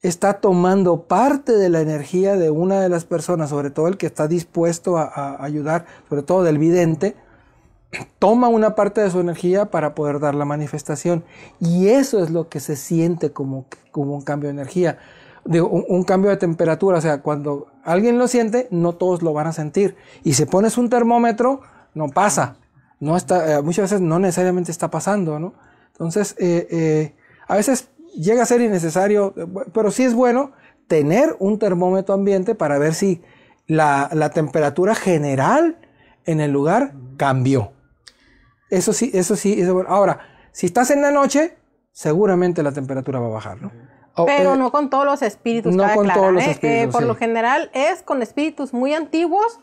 está tomando parte de la energía de una de las personas, sobre todo el que está dispuesto a, ayudar, sobre todo del vidente, toma una parte de su energía para poder dar la manifestación. Y eso es lo que se siente como, como un cambio de energía. De un, cambio de temperatura. O sea, cuando alguien lo siente, no todos lo van a sentir. Y si pones un termómetro, no pasa. No está, eh, muchas veces no necesariamente está pasando, ¿no? Entonces, eh, eh, a veces llega a ser innecesario, pero sí es bueno tener un termómetro ambiente para ver si la, temperatura general en el lugar cambió. Eso sí, eso sí. Eso, ahora, si estás en la noche, seguramente la temperatura va a bajar, ¿no? Oh, pero eh, no con todos los espíritus. No ¿eh? Eh, por lo general es con espíritus muy antiguos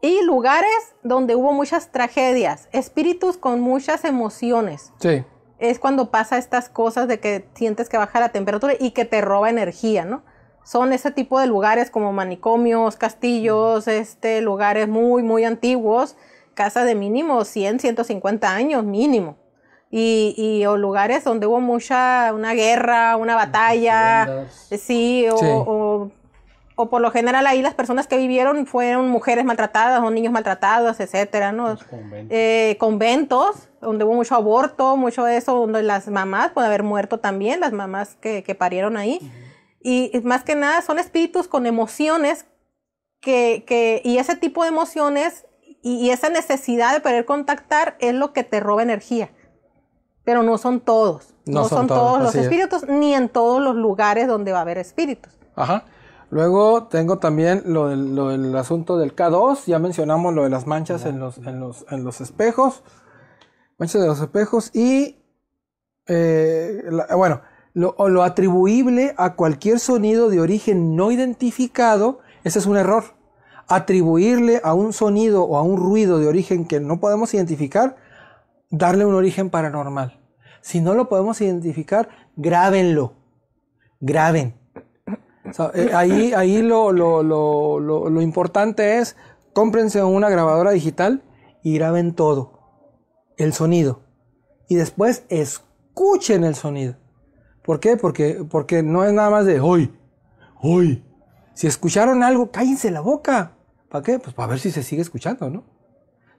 y lugares donde hubo muchas tragedias, espíritus con muchas emociones. Sí. Es cuando pasa estas cosas de que sientes que baja la temperatura y que te roba energía, ¿no? Son ese tipo de lugares como manicomios, castillos, mm. este, lugares muy, muy antiguos, casas de mínimo 100, 150 años mínimo y, o lugares donde hubo mucha, una guerra, una batalla, sí, o, O, por lo general ahí las personas que vivieron fueron mujeres maltratadas o niños maltratados, etcétera, ¿no? Eh, conventos. donde hubo mucho aborto, mucho eso, donde las mamás pueden haber muerto también, las mamás que, que parieron ahí. y, más que nada son espíritus con emociones que, que, y ese tipo de emociones y, y, esa necesidad de poder contactar es lo que te roba energía pero no son todos. No, son, todos, los espíritus, ni en todos los lugares donde va a haber espíritus. Ajá. Luego tengo también lo del, asunto del K2, ya mencionamos lo de las manchas en los, en los, espejos, manchas de los espejos y, eh, bueno, lo, lo atribuible a cualquier sonido de origen no identificado, ese es un error. Atribuirle a un sonido o a un ruido de origen que no podemos identificar, darle un origen paranormal. Si no lo podemos identificar, grábenlo. Graben. Eh, ahí ahí lo, lo, importante es cómprense una grabadora digital y graben todo. El sonido. Y después escuchen el sonido. ¿Por qué? Porque, porque no es nada más de hoy, hoy. Si escucharon algo, cállense la boca. ¿Para qué? Pues para ver si se sigue escuchando, ¿no?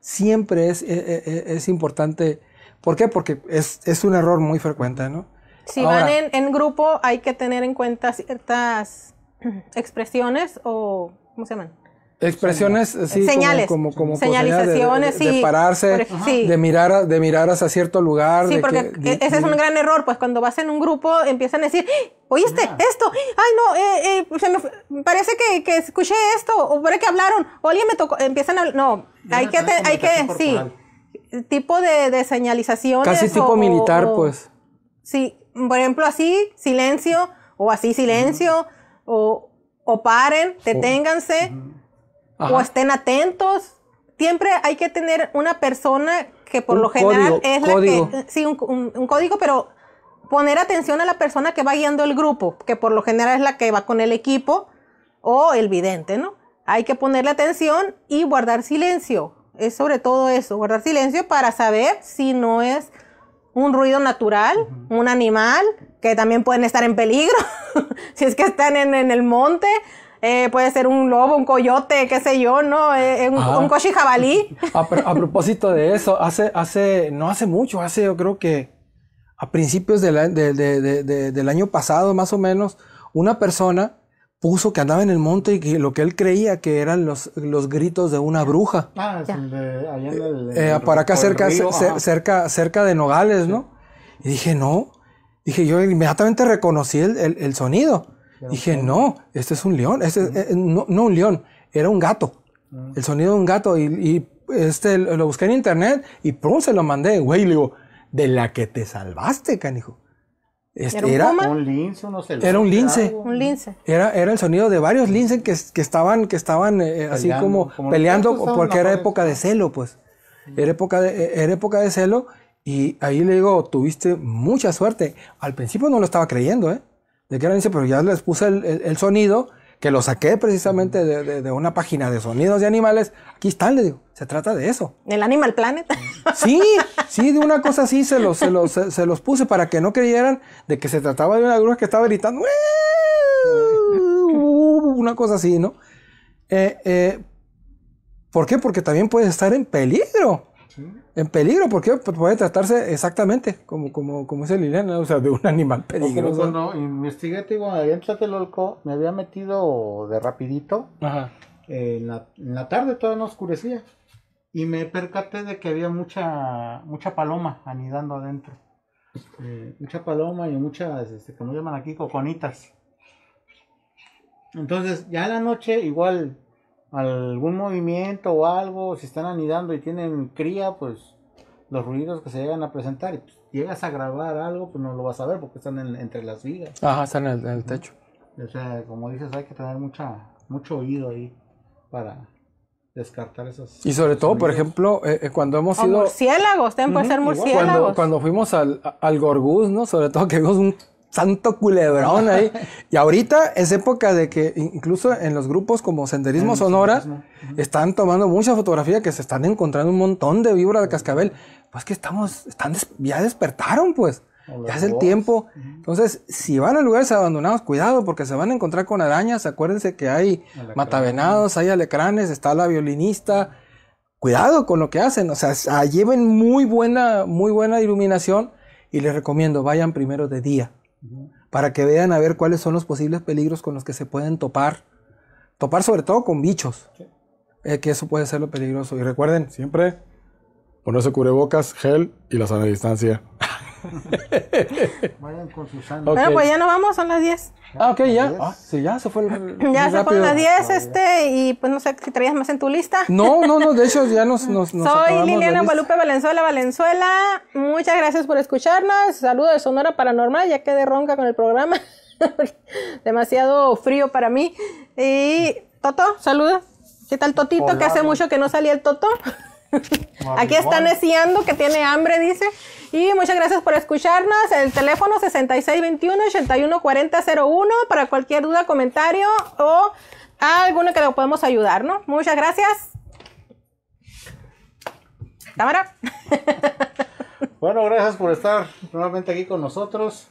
Siempre es, eh, eh, es importante ¿Por qué? Porque es, es un error muy frecuente, ¿no? Si van en, grupo, hay que tener en cuenta ciertas <clears throat> expresiones o, ¿cómo se llaman? Expresiones, eh, sí, señales, como, como, como señalizaciones, de, de, pararse, de mirar, de mirar hacia cierto lugar. Sí, porque e-, ese es un gran error, pues cuando vas en un grupo empiezan a decir, ¡Ah! oíste ah. esto, ay no, eh, eh, parece que, escuché esto, o parece que hablaron, o alguien me tocó, empiezan a, no, hay que, hay que, sí tipo de, señalización. Casi tipo militar, pues. Sí, por ejemplo, así, silencio, o así, silencio, o, o, paren, deténganse, o estén atentos. Siempre hay que tener una persona que por lo general es la que. Eh, sí, un, un código, pero poner atención a la persona que va guiando el grupo, que por lo general es la que va con el equipo o el vidente, ¿no? Hay que ponerle atención y guardar silencio es sobre todo eso, guardar silencio para saber si no es un ruido natural, un animal, que también pueden estar en peligro, <laughs> si es que están en, el monte. Eh, puede ser un lobo, un coyote, qué sé yo, ¿no? Eh, eh, un, ah. jabalí. <laughs> A, propósito de eso, hace, hace, no hace mucho, hace yo creo que a principios del año pasado, más o menos, una persona puso que andaba en el monte y que lo que él creía que eran los, los gritos de una bruja. Ah, para eh, eh, acá cerca, cerca, cerca de Nogales, ¿no? Y dije, no. Dije, yo inmediatamente reconocí el, sonido. dije, no, este es un león. Este eh, no, un león, era un gato. Ah. El sonido de un gato. Y, este, lo busqué en internet y pronto se lo mandé. Güey, le digo, de la que te salvaste, canijo. Este, ¿Era, un, era, un lince, no era un lince. Un lince. Era, era el sonido de varios linces que, que estaban, que estaban eh, eh, así como, peleando porque era época de celo, pues. Era época de, eh, era época de celo y ahí le digo, tuviste mucha suerte. Al principio no lo estaba creyendo, ¿eh? De que era lince, pero ya les puse el, el sonido que lo saqué precisamente de, una página de sonidos de animales. Aquí están, le digo, se trata de eso. ¿El Animal Planet? Sí, <laughs> sí, de una cosa así se los, se los, se, los puse para que no creyeran de que se trataba de una grúa que estaba gritando. Una cosa así, ¿no? Eh, eh, ¿Por qué? Porque también puedes estar en peligro. En peligro, porque pues, puede tratarse exactamente como, como, como es el o sea, de un animal peligroso. Cuando investigué, digo, del me había metido de rapidito. Ajá. en, la, tarde todavía no oscurecía. Y me percaté de que había mucha, mucha paloma anidando adentro. Eh, mucha paloma y muchas, este, como llaman aquí, coconitas. Entonces, ya en la noche, igual algún movimiento o algo, si están anidando y tienen cría, pues los ruidos que se llegan a presentar. Y pues, llegas a grabar algo, pues no lo vas a ver porque están entre las vigas. Ajá, están en el, techo. O sea, como dices, hay que tener mucha, mucho oído ahí para descartar esos Y sobre todo, por ejemplo, eh, eh, cuando hemos o ido. Murciélagos, pueden ser murciélagos. Cuando, cuando fuimos al, al ¿no? Sobre todo que vimos un santo culebrón ahí. y ahorita es época de que incluso en los grupos como Senderismo Sonora están tomando mucha fotografía que se están encontrando un montón de víbora de cascabel. Pues que estamos, están ya despertaron pues. Ya es el tiempo. Entonces, si van a lugares abandonados, cuidado, porque se van a encontrar con arañas. Acuérdense que hay matavenados, hay alecranes, está la violinista. Cuidado con lo que hacen. O sea, ah, lleven muy buena, muy buena iluminación. Y les recomiendo, vayan primero de día para que vean a ver cuáles son los posibles peligros con los que se pueden topar. Topar sobre todo con bichos, eh, que eso puede ser lo peligroso. Y recuerden, siempre ponerse cubrebocas, gel y la sana distancia. <laughs> <laughs> Vayan con Susana. Bueno, pues ya no vamos, son las 10. Ah, ok, ya. Ah, sí, ya se fue el, <laughs> Ya se fue las 10, ah, este, y pues no sé si traías más en tu lista. No, no, no, de hecho ya nos. nos, nos Soy Liliana Guadalupe Valenzuela, Valenzuela. Muchas gracias por escucharnos. Saludos de Sonora Paranormal, ya quedé ronca con el programa. <laughs> Demasiado frío para mí. Y Toto, saludos. ¿Qué tal Totito? que hace mucho que no salía el Toto. Aquí está neciando que tiene hambre, dice. Y muchas gracias por escucharnos. El teléfono 6621-814001 para cualquier duda, comentario o alguno que le podemos ayudar, ¿no? Muchas gracias. Cámara. <laughs> Bueno, gracias por estar nuevamente aquí con nosotros.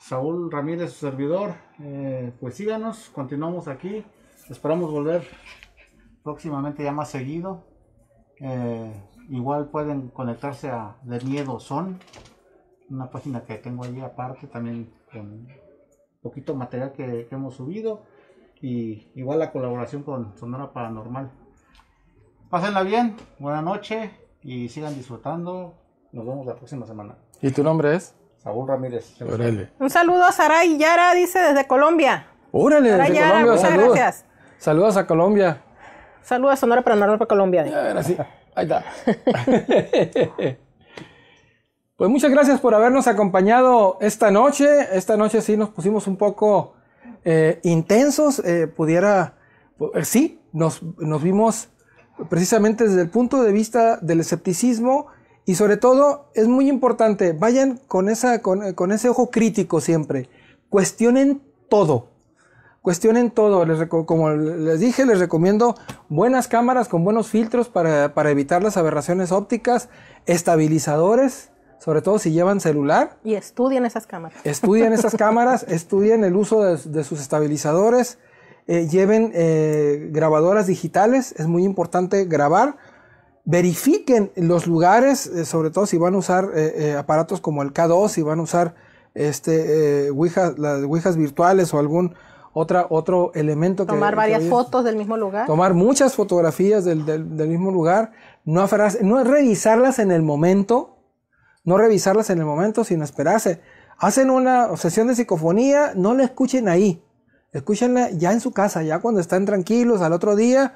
Saúl Ramírez, su servidor. Eh, pues síganos, continuamos aquí. Esperamos volver próximamente ya más seguido eh, igual pueden conectarse a De Miedo Son, una página que tengo ahí aparte también con poquito material que, hemos subido y igual la colaboración con Sonora Paranormal. Pásenla bien, buena noche y sigan disfrutando. Nos vemos la próxima semana. ¿Y tu nombre es? Saúl Ramírez. Un saludo a Saray Yara, dice desde Colombia. Órale, Colombia, saludos. Saludos a Colombia. Saludos a Sonora para Norte para Colombia. Ahí está. <laughs> pues muchas gracias por habernos acompañado esta noche. Esta noche sí nos pusimos un poco eh, intensos. Eh, pudiera. Eh, sí, nos, vimos precisamente desde el punto de vista del escepticismo. Y sobre todo, es muy importante, vayan con, esa, con, ese ojo crítico siempre. Cuestionen todo cuestionen todo. Les como les dije, les recomiendo buenas cámaras con buenos filtros para, evitar las aberraciones ópticas, estabilizadores, sobre todo si llevan celular. Y estudien esas cámaras. Estudien esas <laughs> cámaras, estudien el uso de, sus estabilizadores, eh, lleven eh, grabadoras digitales, es muy importante grabar. Verifiquen los lugares, eh, sobre todo si van a usar aparatos como el K2, si van a usar este, las ouijas virtuales o algún otra, otro elemento tomar que... Tomar varias fotos del mismo lugar. Tomar muchas fotografías del, mismo lugar, no, no revisarlas en el momento, no revisarlas en el momento, sin esperarse. Hacen una sesión de psicofonía, no la escuchen ahí, escúchenla ya en su casa, ya cuando están tranquilos al otro día.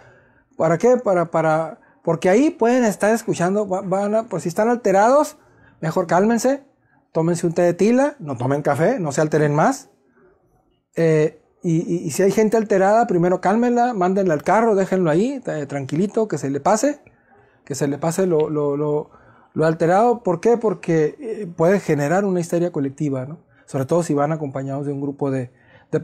¿Para qué? Para, para, porque ahí pueden estar escuchando, van pues, si están alterados, mejor cálmense, tómense un té de tila, no tomen café, no se alteren más. Eh, y, si hay gente alterada, primero cálmenla, mándenla al carro, déjenlo ahí, tranquilito, que se le pase, que se le pase lo, alterado. ¿Por qué? Porque eh, puede generar una histeria colectiva, ¿no? Sobre todo si van acompañados de un grupo de,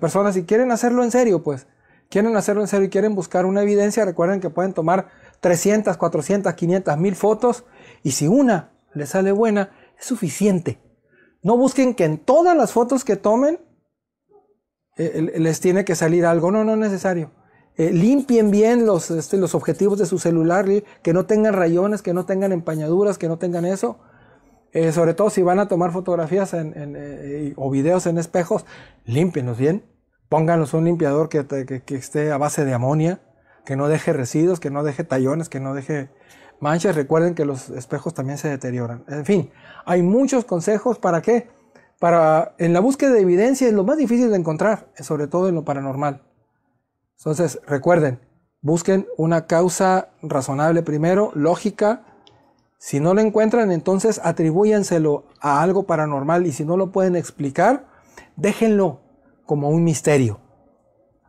personas y quieren hacerlo en serio, pues. Quieren hacerlo en serio y quieren buscar una evidencia. Recuerden que pueden tomar 300, 400, 500 mil fotos y si una les sale buena, es suficiente. No busquen que en todas las fotos que tomen eh, les tiene que salir algo. No, no es necesario. Eh, limpien bien los, este, los objetivos de su celular, que no tengan rayones, que no tengan empañaduras, que no tengan eso. Eh, sobre todo si van a tomar fotografías en, o videos en espejos, límpienlos bien. Pónganos un limpiador que, esté a base de amonia, que no deje residuos, que no deje tallones, que no deje manchas. Recuerden que los espejos también se deterioran. En fin, hay muchos consejos para qué en la búsqueda de evidencia es lo más difícil de encontrar, eh, sobre todo en lo paranormal. Entonces, recuerden, busquen una causa razonable primero, lógica. Si no la encuentran, entonces atribúyanselo a algo paranormal y si no lo pueden explicar, déjenlo como un misterio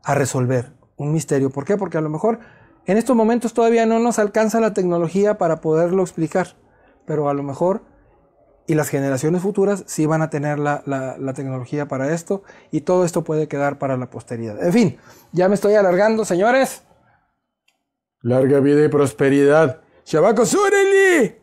a resolver. Un misterio. ¿Por qué? Porque a lo mejor en estos momentos todavía no nos alcanza la tecnología para poderlo explicar, pero a lo mejor y las generaciones futuras sí van a tener la, tecnología para esto y todo esto puede quedar para la posteridad. En fin, ya me estoy alargando, señores. Larga vida y prosperidad. chabaco Sureli.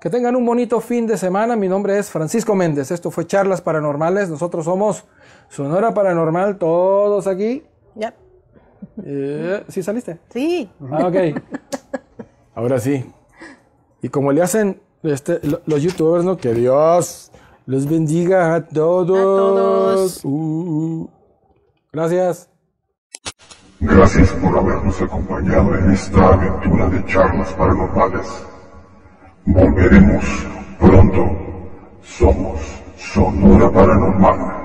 Que tengan un bonito fin de semana. Mi nombre es Francisco Méndez. Esto fue Charlas Paranormales. Nosotros somos Sonora Paranormal, todos aquí. Ya. Eh, ¿Sí saliste? Sí. Ah, ok. <laughs> Ahora sí. Y como le hacen este, los youtubers, ¿no? Que Dios los bendiga a todos. Uh, gracias. Gracias por habernos acompañado en esta aventura de charlas paranormales. Volveremos pronto. Somos Sonora Paranormal.